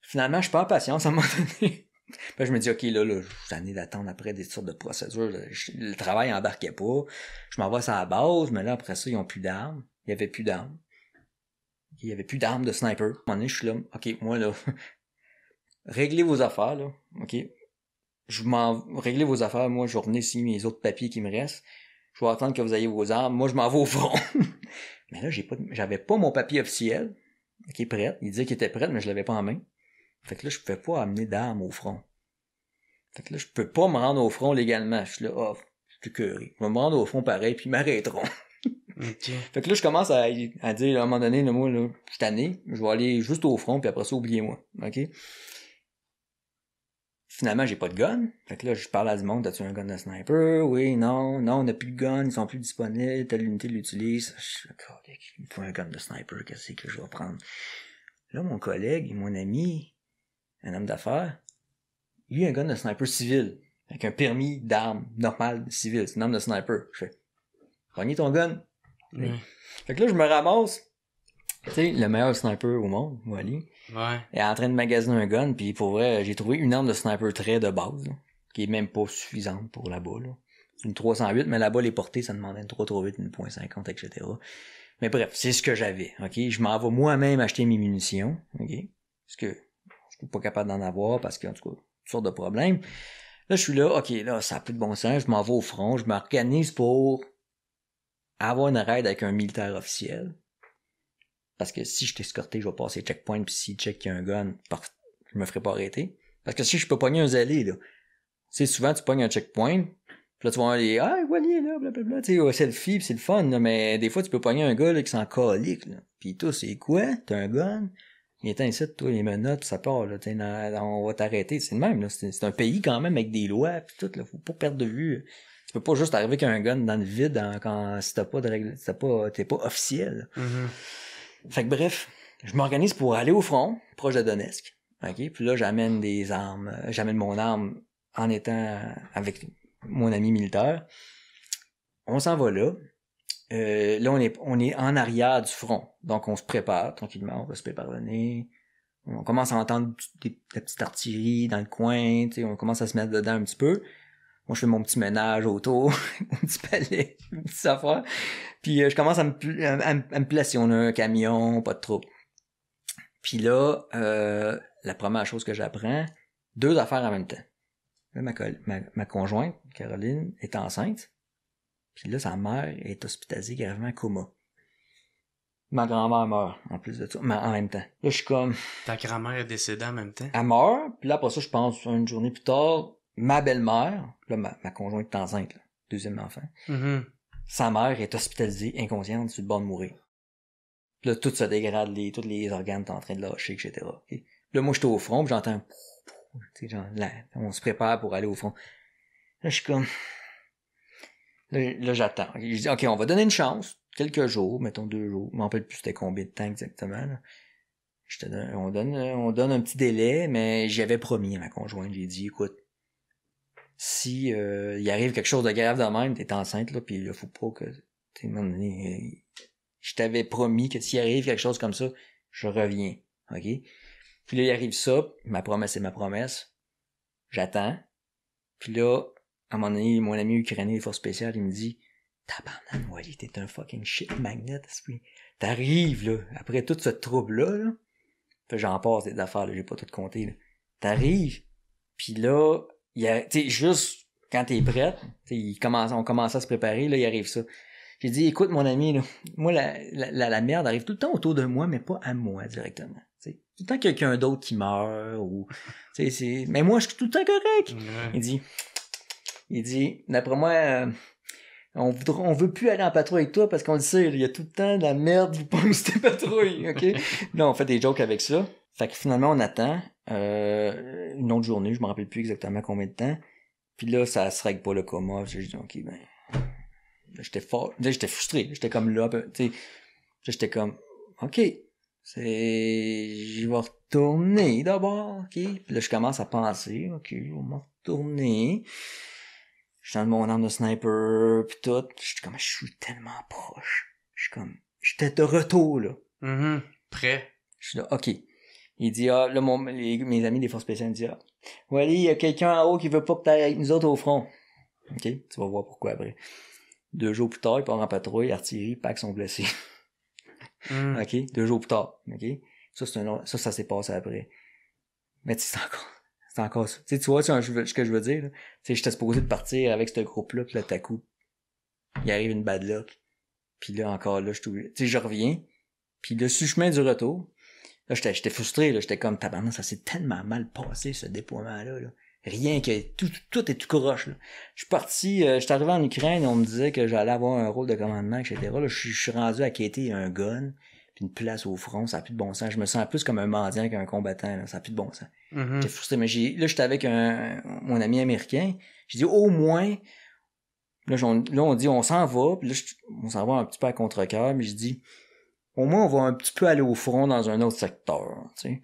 Finalement, je perds patience à un moment donné. je me dis, OK, là, là, je suis année d'attendre après des sortes de procédures. le travail embarquait pas. Je m'envoie ça à la base, mais là, après ça, ils ont plus d'armes. Il y avait plus d'armes. Il y avait plus d'armes de sniper. À un moment donné, je suis là, OK, moi, là, réglez vos affaires, là. OK. Je m'en, réglez vos affaires. Moi, je vais revenir signer mes autres papiers qui me restent je vais attendre que vous ayez vos armes, moi je m'en vais au front. mais là, j'ai pas, j'avais pas mon papier officiel, qui est prêt. Il disait qu'il était prêt, mais je l'avais pas en main. Fait que là, je pouvais pas amener d'armes au front. Fait que là, je peux pas me rendre au front légalement. Je suis là, oh, je suis curé. Je vais me rendre au front pareil, puis ils m'arrêteront. Fait que là, je commence à, dire, à un moment donné, le mot, là, je suis je vais aller juste au front, puis après ça, oubliez-moi. OK? finalement, j'ai pas de gun. Fait que là, je parle à du monde, t'as-tu un gun de sniper? Oui, non, non, on n'a plus de gun, ils sont plus disponibles, telle unité l'utilise. Je suis il faut un gun de sniper, qu'est-ce que je vais prendre? Là, mon collègue, et mon ami, un homme d'affaires, il a un gun de sniper civil, avec un permis d'arme normal civil, c'est un homme de sniper. Je fais, Prenez ton gun. Fait que là, je me ramasse, tu sais, le meilleur sniper au monde, Wally. Ouais. en train de magasiner un gun, puis pour vrai, j'ai trouvé une arme de sniper très de base, qui est même pas suffisante pour la bas Une 308, mais la bas les portées, ça demandait une 338, une .50, etc. Mais bref, c'est ce que j'avais, ok? Je m'en vais moi-même acheter mes munitions, ok? Parce que je suis pas capable d'en avoir, parce qu'en tout cas, toutes sortes de problèmes. Là, je suis là, ok, là, ça a plus de bon sens, je m'en vais au front, je m'organise pour avoir une raid avec un militaire officiel. Parce que si je t'escortais, je vais passer checkpoint, puis si check qu'il y a un gun, je me ferai pas arrêter. Parce que si je peux pogner un zélé, là, tu souvent tu pognes un checkpoint, puis là tu vois aller Ah, voilà, là, blablabla, tu sais, ouais, selfie, c'est le fun, mais des fois tu peux pogner un gars là, qui s'en colique là. Puis tout, c'est quoi? T'as un gun? Il est ici, toi, les menottes, ça part, là, on va t'arrêter. C'est le même, là. C'est un pays quand même avec des lois, pis tout, là, faut pas perdre de vue. Tu peux pas juste arriver avec un gun dans le vide quand si t'as pas de règles si pas, t'es pas officiel. Mm-hmm. Fait bref, je m'organise pour aller au front, proche de Donetsk. OK? Puis là, j'amène des armes, euh, j'amène mon arme en étant euh, avec mon ami militaire. On s'en va là. Euh, là, on est, on est en arrière du front. Donc, on se prépare tranquillement, on va se préparer. On commence à entendre des, petites la petite artillerie dans le coin, on commence à se mettre dedans un petit peu moi je fais mon petit ménage autour, mon petit palais, une petite affaire. Puis euh, je commence à me, à, me placer, on a un camion, pas de trop. Puis là, euh, la première chose que j'apprends, deux affaires en même temps. ma, ma, conjointe, Caroline, est enceinte. Puis là, sa mère est hospitalisée gravement coma. Ma grand-mère meurt, en plus de ça, mais en même temps. Là, je suis comme... Ta grand-mère est décédée en même temps? Elle meurt, puis là, après ça, je pense, une journée plus tard, ma belle-mère, là, ma, conjointe est enceinte, deuxième enfant, mm-hmm. sa mère est hospitalisée, inconsciente, sur le bord de mourir. là, tout se dégrade, les, tous les organes sont en train de lâcher, etc. Okay? Là, moi, j'étais au front, j'entends... on se prépare pour aller au front. Là, je suis comme... Là, j'attends. Je dis, OK, on va donner une chance. Quelques jours, mettons deux jours. Je m'en rappelle plus c'était combien de temps exactement. on, donne, on donne un petit délai, mais j'avais promis à ma conjointe. J'ai dit, écoute, si euh, il arrive quelque chose de grave de même, t'es enceinte, là, puis il faut pas que. T'es, euh, je t'avais promis que s'il arrive quelque chose comme ça, je reviens. OK? Puis là, il arrive ça, ma promesse est ma promesse. J'attends. Puis là, à un moment donné, mon ami ukrainien des forces spéciales, il me dit Tabarnan, Wally, t'es un fucking shit magnet, T'arrives, là, après tout ce trouble-là, là, j'en passe des affaires, j'ai pas tout compté, là. T'arrives, puis là, il y a, juste quand t'es prêt ils on commence à se préparer, là, il arrive ça. J'ai dit, écoute, mon ami, moi, la, la, la, merde arrive tout le temps autour de moi, mais pas à moi directement. Tout le temps quelqu'un d'autre qui meurt, ou, c'est, mais moi, je suis tout le temps correct. Il dit, il dit, d'après moi, euh, on, voudra, on veut plus aller en patrouille avec toi parce qu'on le sait, il y a tout le temps de la merde, vous pensez tes ok? là, on fait des jokes avec ça. Fait que finalement, on attend. Euh, une autre journée, je me rappelle plus exactement combien de temps. Puis là, ça se règle pas le coma. J'ai dit, ok, ben, j'étais fort, j'étais frustré, j'étais comme là, ben, tu sais, j'étais comme, ok, c'est, je vais retourner d'abord, qui Puis là, je commence à penser, ok, je vais me retourner. Je suis dans mon arme de sniper, puis tout. Je comme, je suis tellement proche. Je comme, j'étais de retour, là. Mm-hmm. Prêt. Je suis là, ok. Il dit, ah, là, mon, mes amis des forces spéciales disent, ah, Wally, il y a quelqu'un en haut qui veut pas que t'ailles avec nous autres au front. OK, tu vas voir pourquoi après. Deux jours plus tard, il part en patrouille, artillerie, pack sont blessés. Hmm. OK, deux jours plus tard. OK, ça, c'est un, ça, ça s'est passé après. Mais tu sais, c'est encore, c'est encore ça. Tu, sais, tu vois, tu ce que je veux dire, tu sais, j'étais supposé de partir avec ce groupe-là, puis là, t'as coup, il arrive une bad luck. Puis là, encore là, je Tu sais, je reviens. Puis le chemin du retour, Là, j'étais frustré, là, j'étais comme tabarnak, ça s'est tellement mal passé, ce déploiement-là. Rien que tout, tout est tout croche. Je suis parti, euh, J'étais arrivé en Ukraine, on me disait que j'allais avoir un rôle de commandement, etc. Là, je suis rendu à quitter un gun, puis une place au front, ça n'a plus de bon sens. Je me sens plus comme un mendiant qu'un combattant, là. ça n'a plus de bon sens. Mm-hmm. J'étais frustré, mais j'ai, là, j'étais avec un, mon ami américain. J'ai dit, au moins, là, on, là, on dit, on s'en va, puis là, on s'en va un petit peu à contre-cœur, mais je dis, au moins on va un petit peu aller au front dans un autre secteur. tu sais.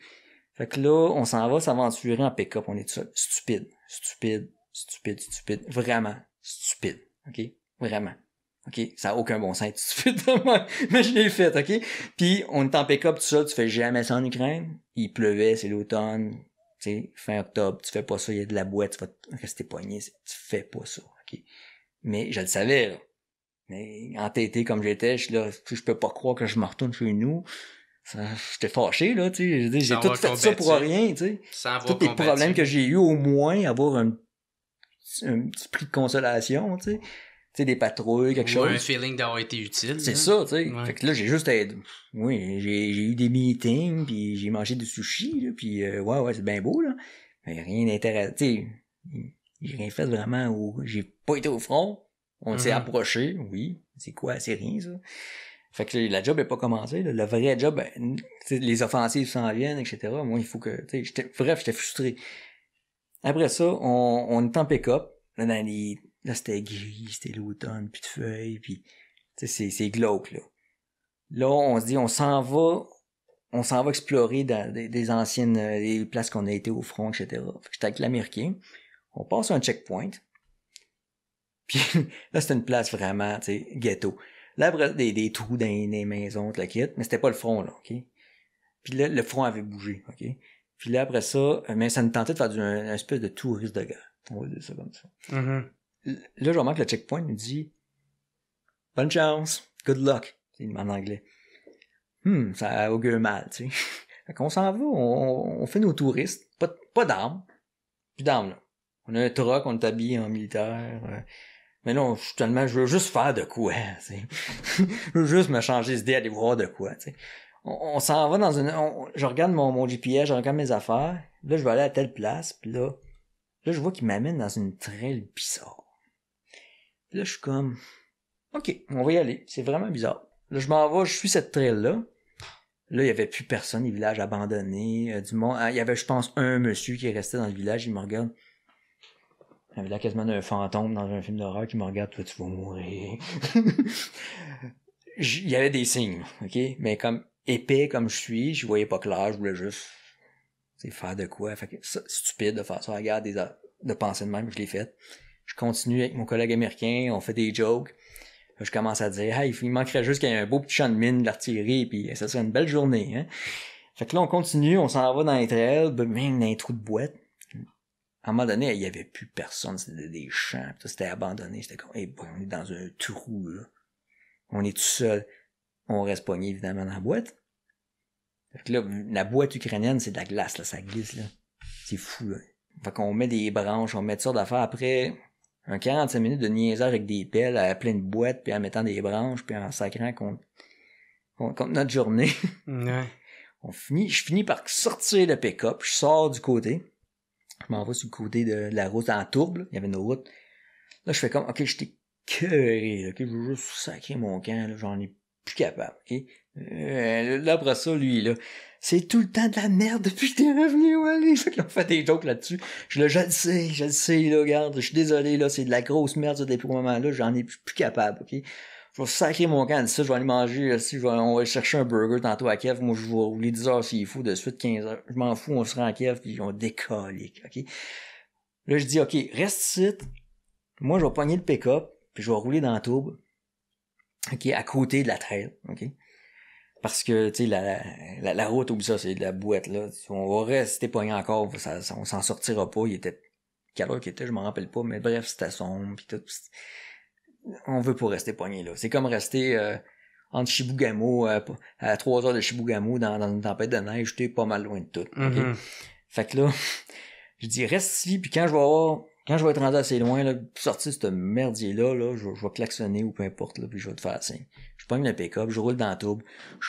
Fait que là, on s'en va s'aventurer en pick-up, on est tout seul. Stupide, stupide, stupide, stupide. Vraiment stupide. OK? Vraiment. OK? Ça n'a aucun bon sens, stupide. Mais je l'ai fait, OK? Puis on est en pick-up, tout ça, tu fais jamais ça en Ukraine. Il pleuvait, c'est l'automne. sais, fin octobre, tu fais pas ça, il y a de la boîte, tu vas rester poigné, tu fais pas ça, ok? Mais je le savais, mais entêté comme j'étais, je peux pas croire que je me retourne chez nous. J'étais fâché, là, tu sais. J'ai tout fait ça pour rien, tu sais. Tous les problèmes que j'ai eu au moins, avoir un, petit prix de consolation, tu sais. Tu sais, des patrouilles, quelque chose. un feeling d'avoir été utile. C'est ça, tu sais. Fait que là, j'ai juste Oui, j'ai eu des meetings, puis j'ai mangé du sushi, puis euh, ouais, ouais, c'est bien beau, là. Mais rien d'intéressant, tu sais. J'ai rien fait vraiment, où j'ai pas été au front, on s'est mm-hmm. approché, oui. C'est quoi? C'est rien, ça. Fait que la job n'est pas commencée. Le vrai job, ben, les offensives s'en viennent, etc. Moi, il faut que. Bref, j'étais frustré. Après ça, on, on est en pick-up. Là, là c'était gris, c'était l'automne, puis de feuilles, puis c'est glauque, là. Là, on se dit, on s'en va. On s'en va explorer dans des, des anciennes euh, des places qu'on a été au front, etc. Fait que j'étais avec l'Américain. On passe un checkpoint. Puis là, c'était une place vraiment, tu sais, ghetto. Là, des, des trous dans les maisons, tu le quittes, mais c'était pas le front, là, OK? Puis là, le front avait bougé, OK? Puis là, après ça, euh, mais ça nous tentait de faire une espèce de touriste de guerre. On va dire ça comme ça. Mm-hmm. Là, je remarque le checkpoint nous dit « Bonne chance, good luck », en anglais. Hum, ça augure mal, tu sais. Fait qu'on s'en va, on, fait nos touristes, pas, d'armes, puis d'armes, là. On a un truck, on est habillé en militaire, euh, mais non je suis tellement, je veux juste faire de quoi, sais. je veux juste me changer d'idée, aller voir de quoi, On, on s'en va dans une, je regarde mon, mon GPS, je regarde mes affaires, là, je vais aller à telle place, puis là, là, je vois qu'il m'amène dans une trail bizarre. là, je suis comme, OK, on va y aller, c'est vraiment bizarre. Là, je m'en vais, je suis cette trail-là. Là, il y avait plus personne, les villages abandonnés, euh, du monde. Ah, il y avait, je pense, un monsieur qui est resté dans le village, il me regarde y avait quasiment un fantôme dans un film d'horreur qui me regarde, toi, tu vas mourir. Il y avait des signes, OK? Mais comme épais comme je suis, je voyais pas clair, je voulais juste faire de quoi. Fait que stupide de faire ça, regarde, des, de penser de même, je l'ai fait. Je continue avec mon collègue américain, on fait des jokes. je commence à dire, hey, il manquerait juste qu'il y ait un beau petit champ de mine, de l'artillerie, puis ça serait une belle journée, hein? Fait que là, on continue, on s'en va dans les trails, même dans les trou de boîte à un moment donné, il n'y avait plus personne, c'était des champs, c'était abandonné, c'était comme, on est dans un trou, On est tout seul. On reste pogné évidemment, dans la boîte. là, la boîte ukrainienne, c'est de la glace, là, ça glisse, là. C'est fou, là. Fait qu'on met des branches, on met ça d'affaires après un 45 minutes de niaiseur avec des pelles à plein de boîtes, puis en mettant des branches, puis en sacrant contre, notre journée. on finit, je finis par sortir le pick-up, je sors du côté, je m'en vais sur le côté de la route en tourbe, il y avait nos routes Là, je fais comme, ok, j'étais curé, ok, je veux juste sacrer mon camp, j'en ai plus capable, ok. Euh, là, après ça, lui, là, c'est tout le temps de la merde depuis que t'es revenu, ouais, fait qu'il fait des jokes là-dessus. Je, je le sais, je le sais, là, regarde, je suis désolé, là, c'est de la grosse merde, ce moment, là j'en ai plus capable, ok. Je vais sacrer mon camp d'ici, je vais aller manger, euh, si je vais, on va aller chercher un burger tantôt à Kiev, moi je vais rouler 10 heures s'il faut, de suite 15 heures, je m'en fous, on se rend à Kiev, puis on décolle, ok? Là, je dis, ok, reste ici, moi je vais pogner le pick-up, puis je vais rouler dans la tourbe, ok, à côté de la trail, ok? Parce que, tu sais, la, la, la, route, oublie ça, c'est de la boîte, là. On va rester pogné encore, ça, on s'en sortira pas, il était quelle heure qu'il était, je m'en rappelle pas, mais bref, c'était sombre, pis tout on veut pas rester poigné là. C'est comme rester euh, entre Chibougamo euh, à 3 heures de Chibougamo dans, dans, une tempête de neige, j'étais pas mal loin de tout. Mm-hmm. Fait que là, je dis reste ici, puis quand je vais avoir quand je vais être rendu assez loin, là, sortir ce merdier-là, là, je, vais klaxonner ou peu importe, là, puis je vais te faire signe. Je pogne le pick-up, je roule dans la trouble.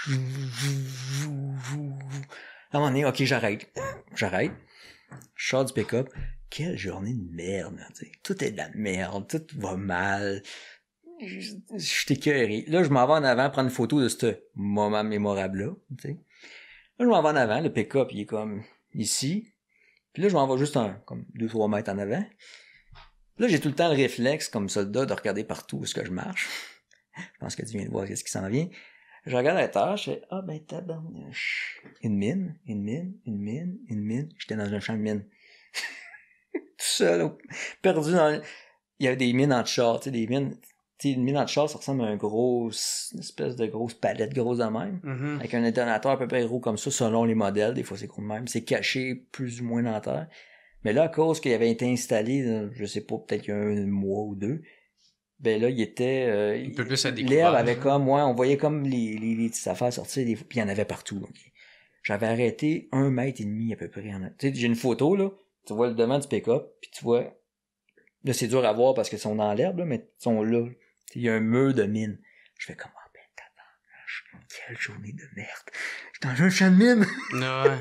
À un moment donné, ok, j'arrête. J'arrête. Je sors du pick-up quelle journée de merde, tout est de la merde, tout va mal, je, t'ai Là, je m'en vais en avant prendre une photo de ce moment mémorable-là, Là, je m'en vais en avant, le pick-up, il est comme ici, puis là, je m'en vais juste un, comme 2 trois mètres en avant. là, j'ai tout le temps le réflexe, comme soldat, de regarder partout où ce que je marche. je pense que tu viens de voir ce qui s'en vient. Je regarde à la tâche, je fais, ah ben tabarnouche. Une mine, une mine, une mine, une mine. J'étais dans un champ de mine seul, perdu dans. Il y avait des mines en char, tu sais, des mines. Tu une mine en char, ça ressemble à un grosse une espèce de grosse palette grosse en même, mm-hmm. avec un détonateur à peu près gros comme ça, selon les modèles. Des fois, c'est gros de même. C'est caché plus ou moins dans la terre. Mais là, à cause qu'il avait été installé, je sais pas, peut-être il y a un mois ou deux, ben là, il était. il euh, un peu plus à L'herbe avait comme, ouais, on voyait comme les, les, petites affaires sortir, il y en avait partout. j'avais arrêté un mètre et demi à peu près. Tu j'ai une photo, là tu vois le devant du pick-up, puis tu vois. Là, c'est dur à voir parce qu'ils sont dans l'herbe, mais ils sont là. Il y a un mur de mine. Je fais comment? Ah, ben, quelle journée de merde. Je suis dans un champ de mine. non.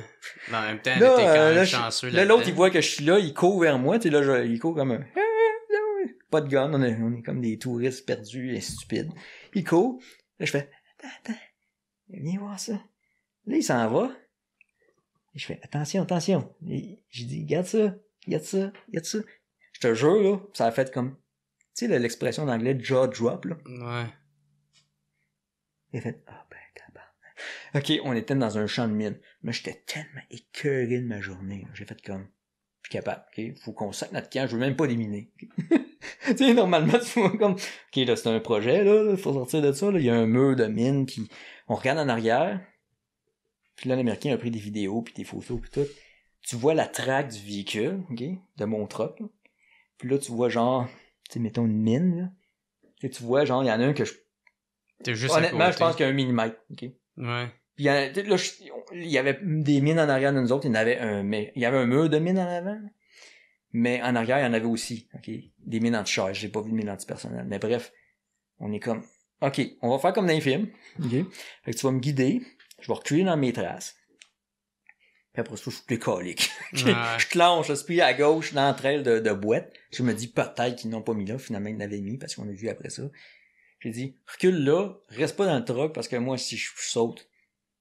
en même temps, t'es quand même euh, chanceux. Là, l'autre, il voit que je suis là, il court vers moi, tu là, je, il court comme un. Ah, Pas de gun, on est, on est comme des touristes perdus et stupides. Il court. Là, je fais, attends, attends, viens voir ça. Là, il s'en va. Et je fais attention, attention. Et je dis, regarde ça, regarde ça, regarde ça. Je te jure, là, ça a fait comme, tu sais, l'expression d'anglais jaw drop, là. Ouais. Il a fait, ah ben, capable. Ok, on était dans un champ de mine. Mais j'étais tellement écœuré de ma journée. J'ai fait comme, je suis capable, ok, faut qu'on sac notre camp, je veux même pas déminer tu sais, normalement, tu vois comme, ok, là, c'est un projet, là, faut sortir de ça, il y a un mur de mine, puis on regarde en arrière, puis là, l'Américain a pris des vidéos, puis des photos, puis tout. Tu vois la traque du véhicule, OK, de mon truck. Puis là, tu vois genre, tu mettons une mine, là. Et tu vois, genre, il y en a un que je. juste Honnêtement, je pense qu'il y a un millimètre, OK? Ouais. Puis il y, y avait des mines en arrière de nous autres, il y avait un, mais il y avait un mur de mines en avant. Mais en arrière, il y en avait aussi, OK? Des mines anti-charge, j'ai pas vu de mines antipersonnelles. Mais bref, on est comme, OK, on va faire comme dans les films, OK? Fait que tu vas me guider, je vais reculer dans mes traces. Puis après ça, je suis décolique. je clenche le suis à gauche dans de, de boîte. Je me dis peut-être qu'ils n'ont pas mis là. Finalement, ils l'avaient mis parce qu'on a vu après ça. J'ai dit, recule là, reste pas dans le truck parce que moi, si je saute,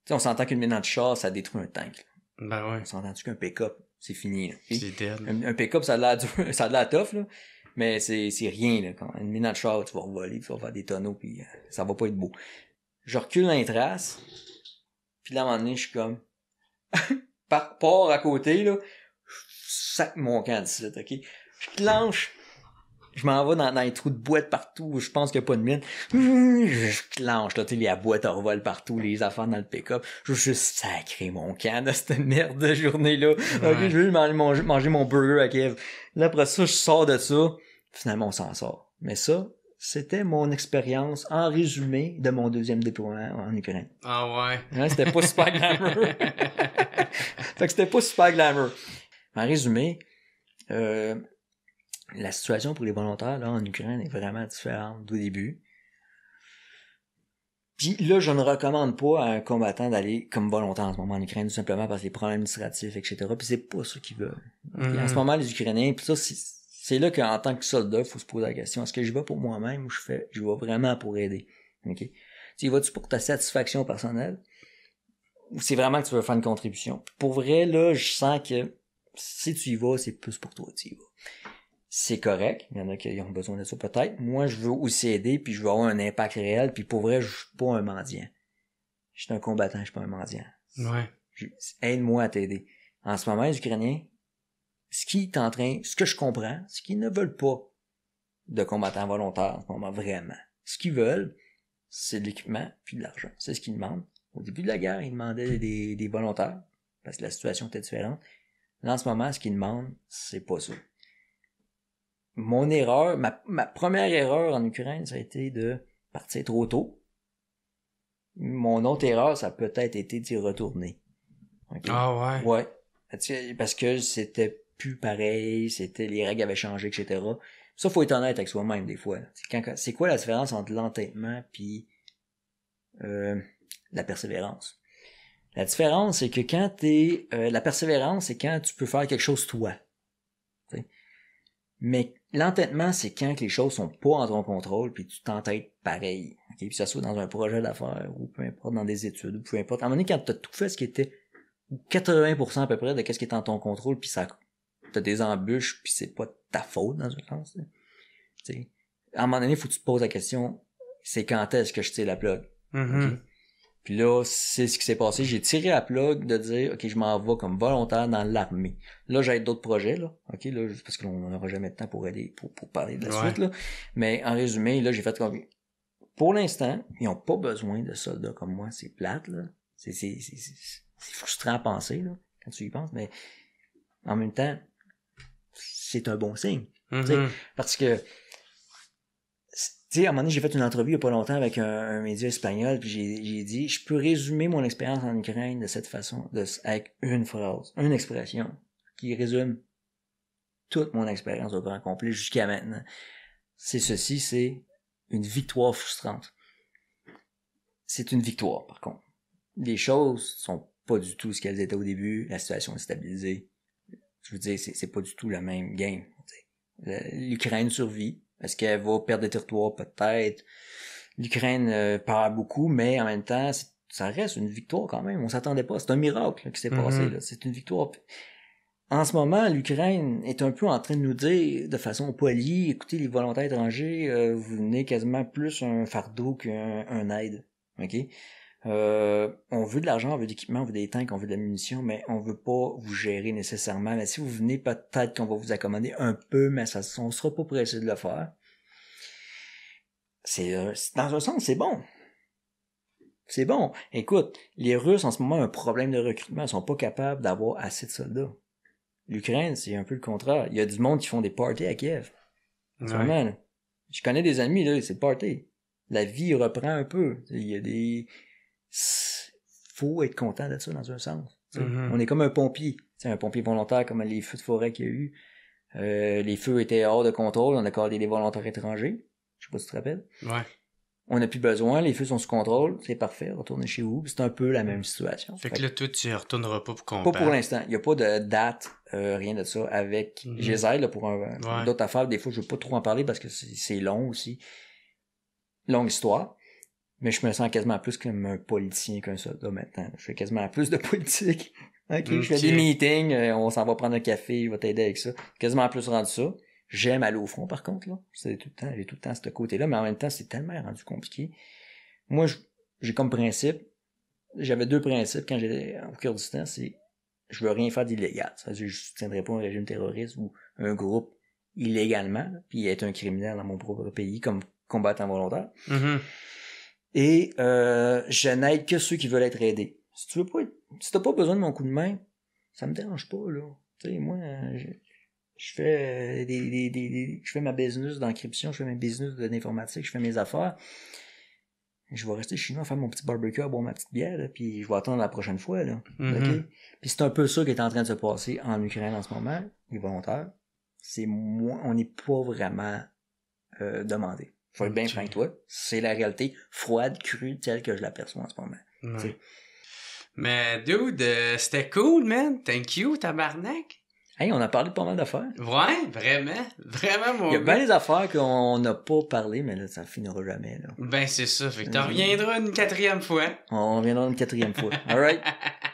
on s'entend qu'une minute de char, ça détruit un tank. Ben ouais. On sentend qu'un pick-up, c'est fini. C'est dead. Un, pick-up, ça a l'air la ça a la tough, là. Mais c'est rien, là. une minute de char, tu vas voler, tu vas faire des tonneaux, puis euh, ça va pas être beau. Je recule dans les traces, puis là, à un moment donné, je suis comme, par port à côté, là, je sac mon camp d'ici, ok? Je clenche, je m'en vais dans, dans, les trous de boîte partout où je pense qu'il n'y a pas de mine. Je clenche, là, tu sais, la boîte en vol partout, les affaires dans le pick-up. Je veux juste sacrer mon camp de cette merde de journée-là. Ouais. je veux manger mon, manger mon burger à Kiev. Là, après ça, je sors de ça. Finalement, on s'en sort. Mais ça, c'était mon expérience en résumé de mon deuxième déploiement en Ukraine. Ah ouais. Hein, c'était pas super glamour. fait que c'était pas super glamour. En résumé, euh, la situation pour les volontaires là, en Ukraine est vraiment différente d'au début. Puis là, je ne recommande pas à un combattant d'aller comme volontaire en ce moment en Ukraine, tout simplement parce que les problèmes administratifs, etc. Puis c'est pas ce qui veulent. En ce mm-hmm. moment, les Ukrainiens, puis ça, c'est c'est là qu'en tant que soldat, il faut se poser la question, est-ce que je vais pour moi-même ou je fais, je vais vraiment pour aider? OK? Tu y vas-tu pour ta satisfaction personnelle? Ou c'est vraiment que tu veux faire une contribution? Pour vrai, là, je sens que si tu y vas, c'est plus pour toi, tu y vas. C'est correct. Il y en a qui ont besoin de ça, peut-être. Moi, je veux aussi aider, puis je veux avoir un impact réel, puis pour vrai, je suis pas un mendiant. Je suis un combattant, je suis pas un mendiant. Ouais. Aide-moi à t'aider. En ce moment, les Ukrainiens, ce qui est en train, ce que je comprends, ce qu'ils ne veulent pas de combattants volontaires en vraiment. Ce qu'ils veulent, c'est de l'équipement puis de l'argent. C'est ce qu'ils demandent. Au début de la guerre, ils demandaient des, volontaires parce que la situation était différente. Là, en ce moment, ce qu'ils demandent, c'est pas ça. Mon erreur, ma, première erreur en Ukraine, ça a été de partir trop tôt. Mon autre erreur, ça a peut-être été d'y retourner. Ah ouais? Ouais. Parce que c'était pareil, c'était les règles avaient changé, etc. Ça, faut être honnête avec soi-même des fois. C'est quoi la différence entre l'entêtement puis euh, la persévérance? La différence, c'est que quand t'es... Euh, la persévérance, c'est quand tu peux faire quelque chose toi. Mais l'entêtement, c'est quand les choses sont pas en ton contrôle, puis tu t'entêtes pareil. Okay? Puis ça soit dans un projet d'affaires, ou peu importe, dans des études, ou peu importe. À un moment donné, quand tu as tout fait ce qui était 80% à peu près de ce qui est en ton contrôle, puis ça t'as des embûches, puis c'est pas ta faute dans un sens. T'sais. À un moment donné, il faut que tu te poses la question, c'est quand est-ce que je tire la plug? Mm-hmm. Puis là, c'est ce qui s'est passé. J'ai tiré la plug de dire, OK, je m'en vais comme volontaire dans l'armée. Là, j'ai d'autres projets, là. OK, là, parce qu'on n'aura jamais de temps pour aider, pour, parler de la suite, là. Mais en résumé, là, j'ai fait comme, pour l'instant, ils n'ont pas besoin de soldats comme moi. C'est plate, là. C'est, frustrant à penser, là, quand tu y penses. Mais en même temps, c'est un bon signe. Mm-hmm. Parce que, tu à un moment donné, j'ai fait une entrevue il n'y a pas longtemps avec un, média espagnol, puis j'ai dit, je peux résumer mon expérience en Ukraine de cette façon, de, avec une phrase, une expression qui résume toute mon expérience au grand complet jusqu'à maintenant. C'est ceci, c'est une victoire frustrante. C'est une victoire, par contre. Les choses sont pas du tout ce qu'elles étaient au début, la situation est stabilisée, je veux dire, c'est pas du tout la même game. L'Ukraine survit. Est-ce qu'elle va perdre des territoires? Peut-être. L'Ukraine euh, perd beaucoup, mais en même temps, ça reste une victoire quand même. On s'attendait pas. C'est un miracle qui s'est passé. Mm-hmm. C'est une victoire. En ce moment, l'Ukraine est un peu en train de nous dire, de façon polie, écoutez, les volontaires étrangers, euh, vous venez quasiment plus un fardeau qu'un aide. ok euh, on veut de l'argent, on veut de l'équipement, on veut des tanks, on veut de la munition, mais on veut pas vous gérer nécessairement. Mais si vous venez, peut-être qu'on va vous accommoder un peu, mais ça, on sera pas pressé de le faire. C'est, euh, dans un sens, c'est bon. C'est bon. Écoute, les Russes en ce moment ont un problème de recrutement. Ils sont pas capables d'avoir assez de soldats. L'Ukraine, c'est un peu le contraire. Il y a du monde qui font des parties à Kiev. En Je connais des amis, là, c'est party. La vie reprend un peu. Il y a des, faut être content d'être ça dans un sens. Mm-hmm. On est comme un pompier, c'est un pompier volontaire comme les feux de forêt qu'il y a eu. Euh, les feux étaient hors de contrôle, on a accordé des volontaires étrangers. Je sais pas si tu te rappelles. Ouais. On n'a plus besoin, les feux sont sous contrôle, c'est parfait, retourner chez vous. C'est un peu la même situation. Fait, que là, toi, tu retourneras pas pour combattre. Pas pour l'instant. Il n'y a pas de date, euh, rien de ça. Avec mm pour un, d'autres affaires, des fois, je veux pas trop en parler parce que c'est long aussi. Longue histoire. Mais je me sens quasiment plus comme un politicien qu'un soldat maintenant. Je fais quasiment plus de politique. ok, je fais des meetings, euh, on s'en va prendre un café, il va t'aider avec ça. Quasiment plus rendu ça. J'aime aller au front, par contre, là. C'est tout le temps, j'ai tout le temps ce côté-là, mais en même temps, c'est tellement rendu compliqué. Moi, j'ai comme principe, j'avais deux principes quand j'étais au Kurdistan, c'est je veux rien faire d'illégal. Je ne soutiendrai pas un régime terroriste ou un groupe illégalement, puis être un criminel dans mon propre pays comme combattant volontaire. Mm-hmm et euh, je n'aide que ceux qui veulent être aidés. Si tu veux pas si t'as pas besoin de mon coup de main, ça me dérange pas, là. Tu sais, moi, euh, je, fais euh, des, je fais ma business d'encryption, je fais mes business d'informatique, je fais mes affaires. Je vais rester chez moi, faire mon petit barbecue, boire ma petite bière, là, puis je vais attendre la prochaine fois. Mm-hmm. Puis c'est un peu ça qui est en train de se passer en Ukraine en ce moment, les volontaires. C'est moins, on n'est pas vraiment euh, demandé. Faut bien franc toi. C'est la réalité froide, crue, telle que je l'aperçois en ce moment. Mais dude, euh, c'était cool, man. Thank you, tabarnak. Hey, on a parlé de pas mal d'affaires. Ouais, vraiment. Vraiment, mon Il y a bien des affaires qu'on n'a pas parlé, mais là, ça finira jamais, Ben, c'est ça. Fait que reviendras une quatrième fois. On reviendra une quatrième fois. All right.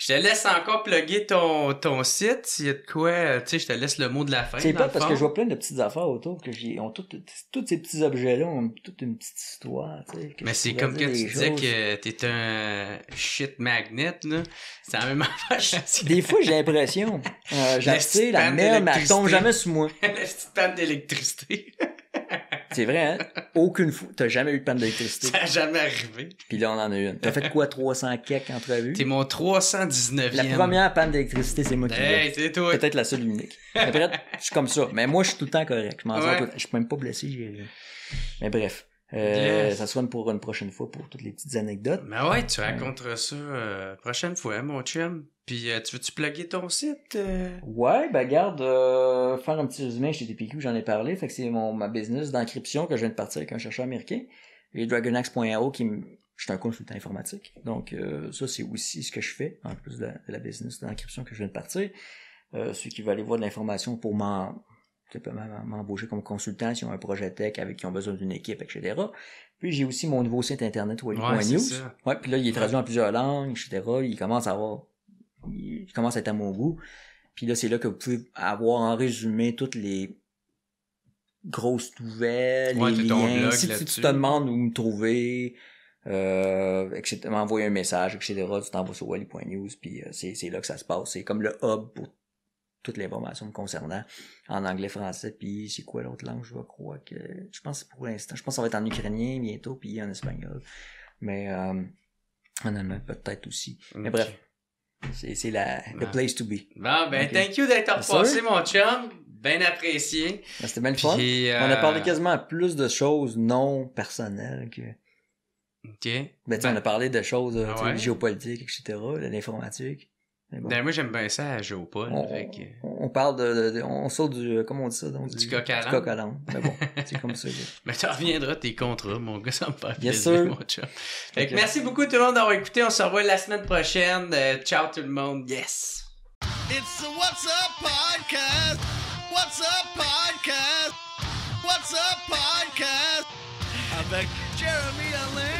Je te laisse encore plugger ton, ton site. S'il y a de quoi, euh, tu sais, je te laisse le mot de la fin. C'est pas parce que je vois plein de petites affaires autour que j'ai, ont toutes, tous ces petits objets-là ont toute une petite histoire, tu sais. Mais c'est comme quand tu disais que t'es un shit magnet, là. C'est la même affaire. Des fois, j'ai l'impression, euh, j'ai la merde, mais elle tombe jamais sous moi. la petite panne d'électricité. C'est vrai, hein? Aucune fois. T'as jamais eu de panne d'électricité. Ça a jamais arrivé. Puis là, on en a eu une. T'as fait quoi, 300 quelques entrevues? T'es mon 319e. La première panne d'électricité, c'est moi qui hey, c'est toi. Peut-être la seule unique. Après, je suis comme ça. Mais moi, je suis tout le temps correct. Je m'en Je suis même pas blessé. Mais bref. Ça soigne pour une prochaine fois pour toutes les petites anecdotes. Mais ben ouais, tu raconteras ça euh, prochaine fois, hein, mon chum. Puis euh, tu veux-tu plugger ton site? Euh? Ouais, ben garde, faire un petit résumé TPQ, j'en ai parlé. Fait que c'est mon ma business d'encryption que je viens de partir avec un chercheur américain. Et dragonax.io qui me... Je suis un consultant informatique. Donc ça, c'est aussi ce que je fais, en plus de la, business d'encryption que je viens de partir. ceux qui veulent aller voir de l'information pour m'en tu peux m'embaucher comme consultant si on a un projet tech avec qui ont besoin d'une équipe, etc. Puis j'ai aussi mon nouveau site internet Wally.news. ouais, puis là, il est traduit en plusieurs langues, etc. Il commence à avoir. Il commence à être à mon goût. Puis là, c'est là que vous pouvez avoir en résumé toutes les grosses nouvelles, les Si, tu te demandes où me trouver, euh, etc., m'envoyer un message, etc., tu t'envoies sur Wally.news, puis euh, c'est là que ça se passe. C'est comme le hub pour toute l'information me concernant en anglais, français, puis c'est quoi l'autre langue, je crois que je pense pour l'instant, je pense que ça va être en ukrainien bientôt, puis en espagnol, mais euh, en allemand peut-être aussi. Mais bref, c'est la the ah. place to be. Bon, ben thank you d'être passé mon chum. Bien apprécié. Ben, c'était bien le fun. Euh, on a parlé quasiment plus de choses non personnelles que... OK. Ben, on a ben. parlé de choses euh, ah géopolitiques, etc., de l'informatique. Ben, moi, j'aime bien ça à Joe euh, On, on, parle de, On sort du. Euh, comment on dit ça donc, Du, du coq à Mais bon, c'est comme ça. Mais tu reviendras tes contrats, mon gars, ça me fait plaisir, mon chum. Fait que merci beaucoup tout le monde d'avoir écouté. On se revoit la semaine prochaine. Euh, ciao tout le monde. Yes! It's the What's Up Podcast! What's Up Podcast! What's Up Podcast! Avec Jeremy Allen!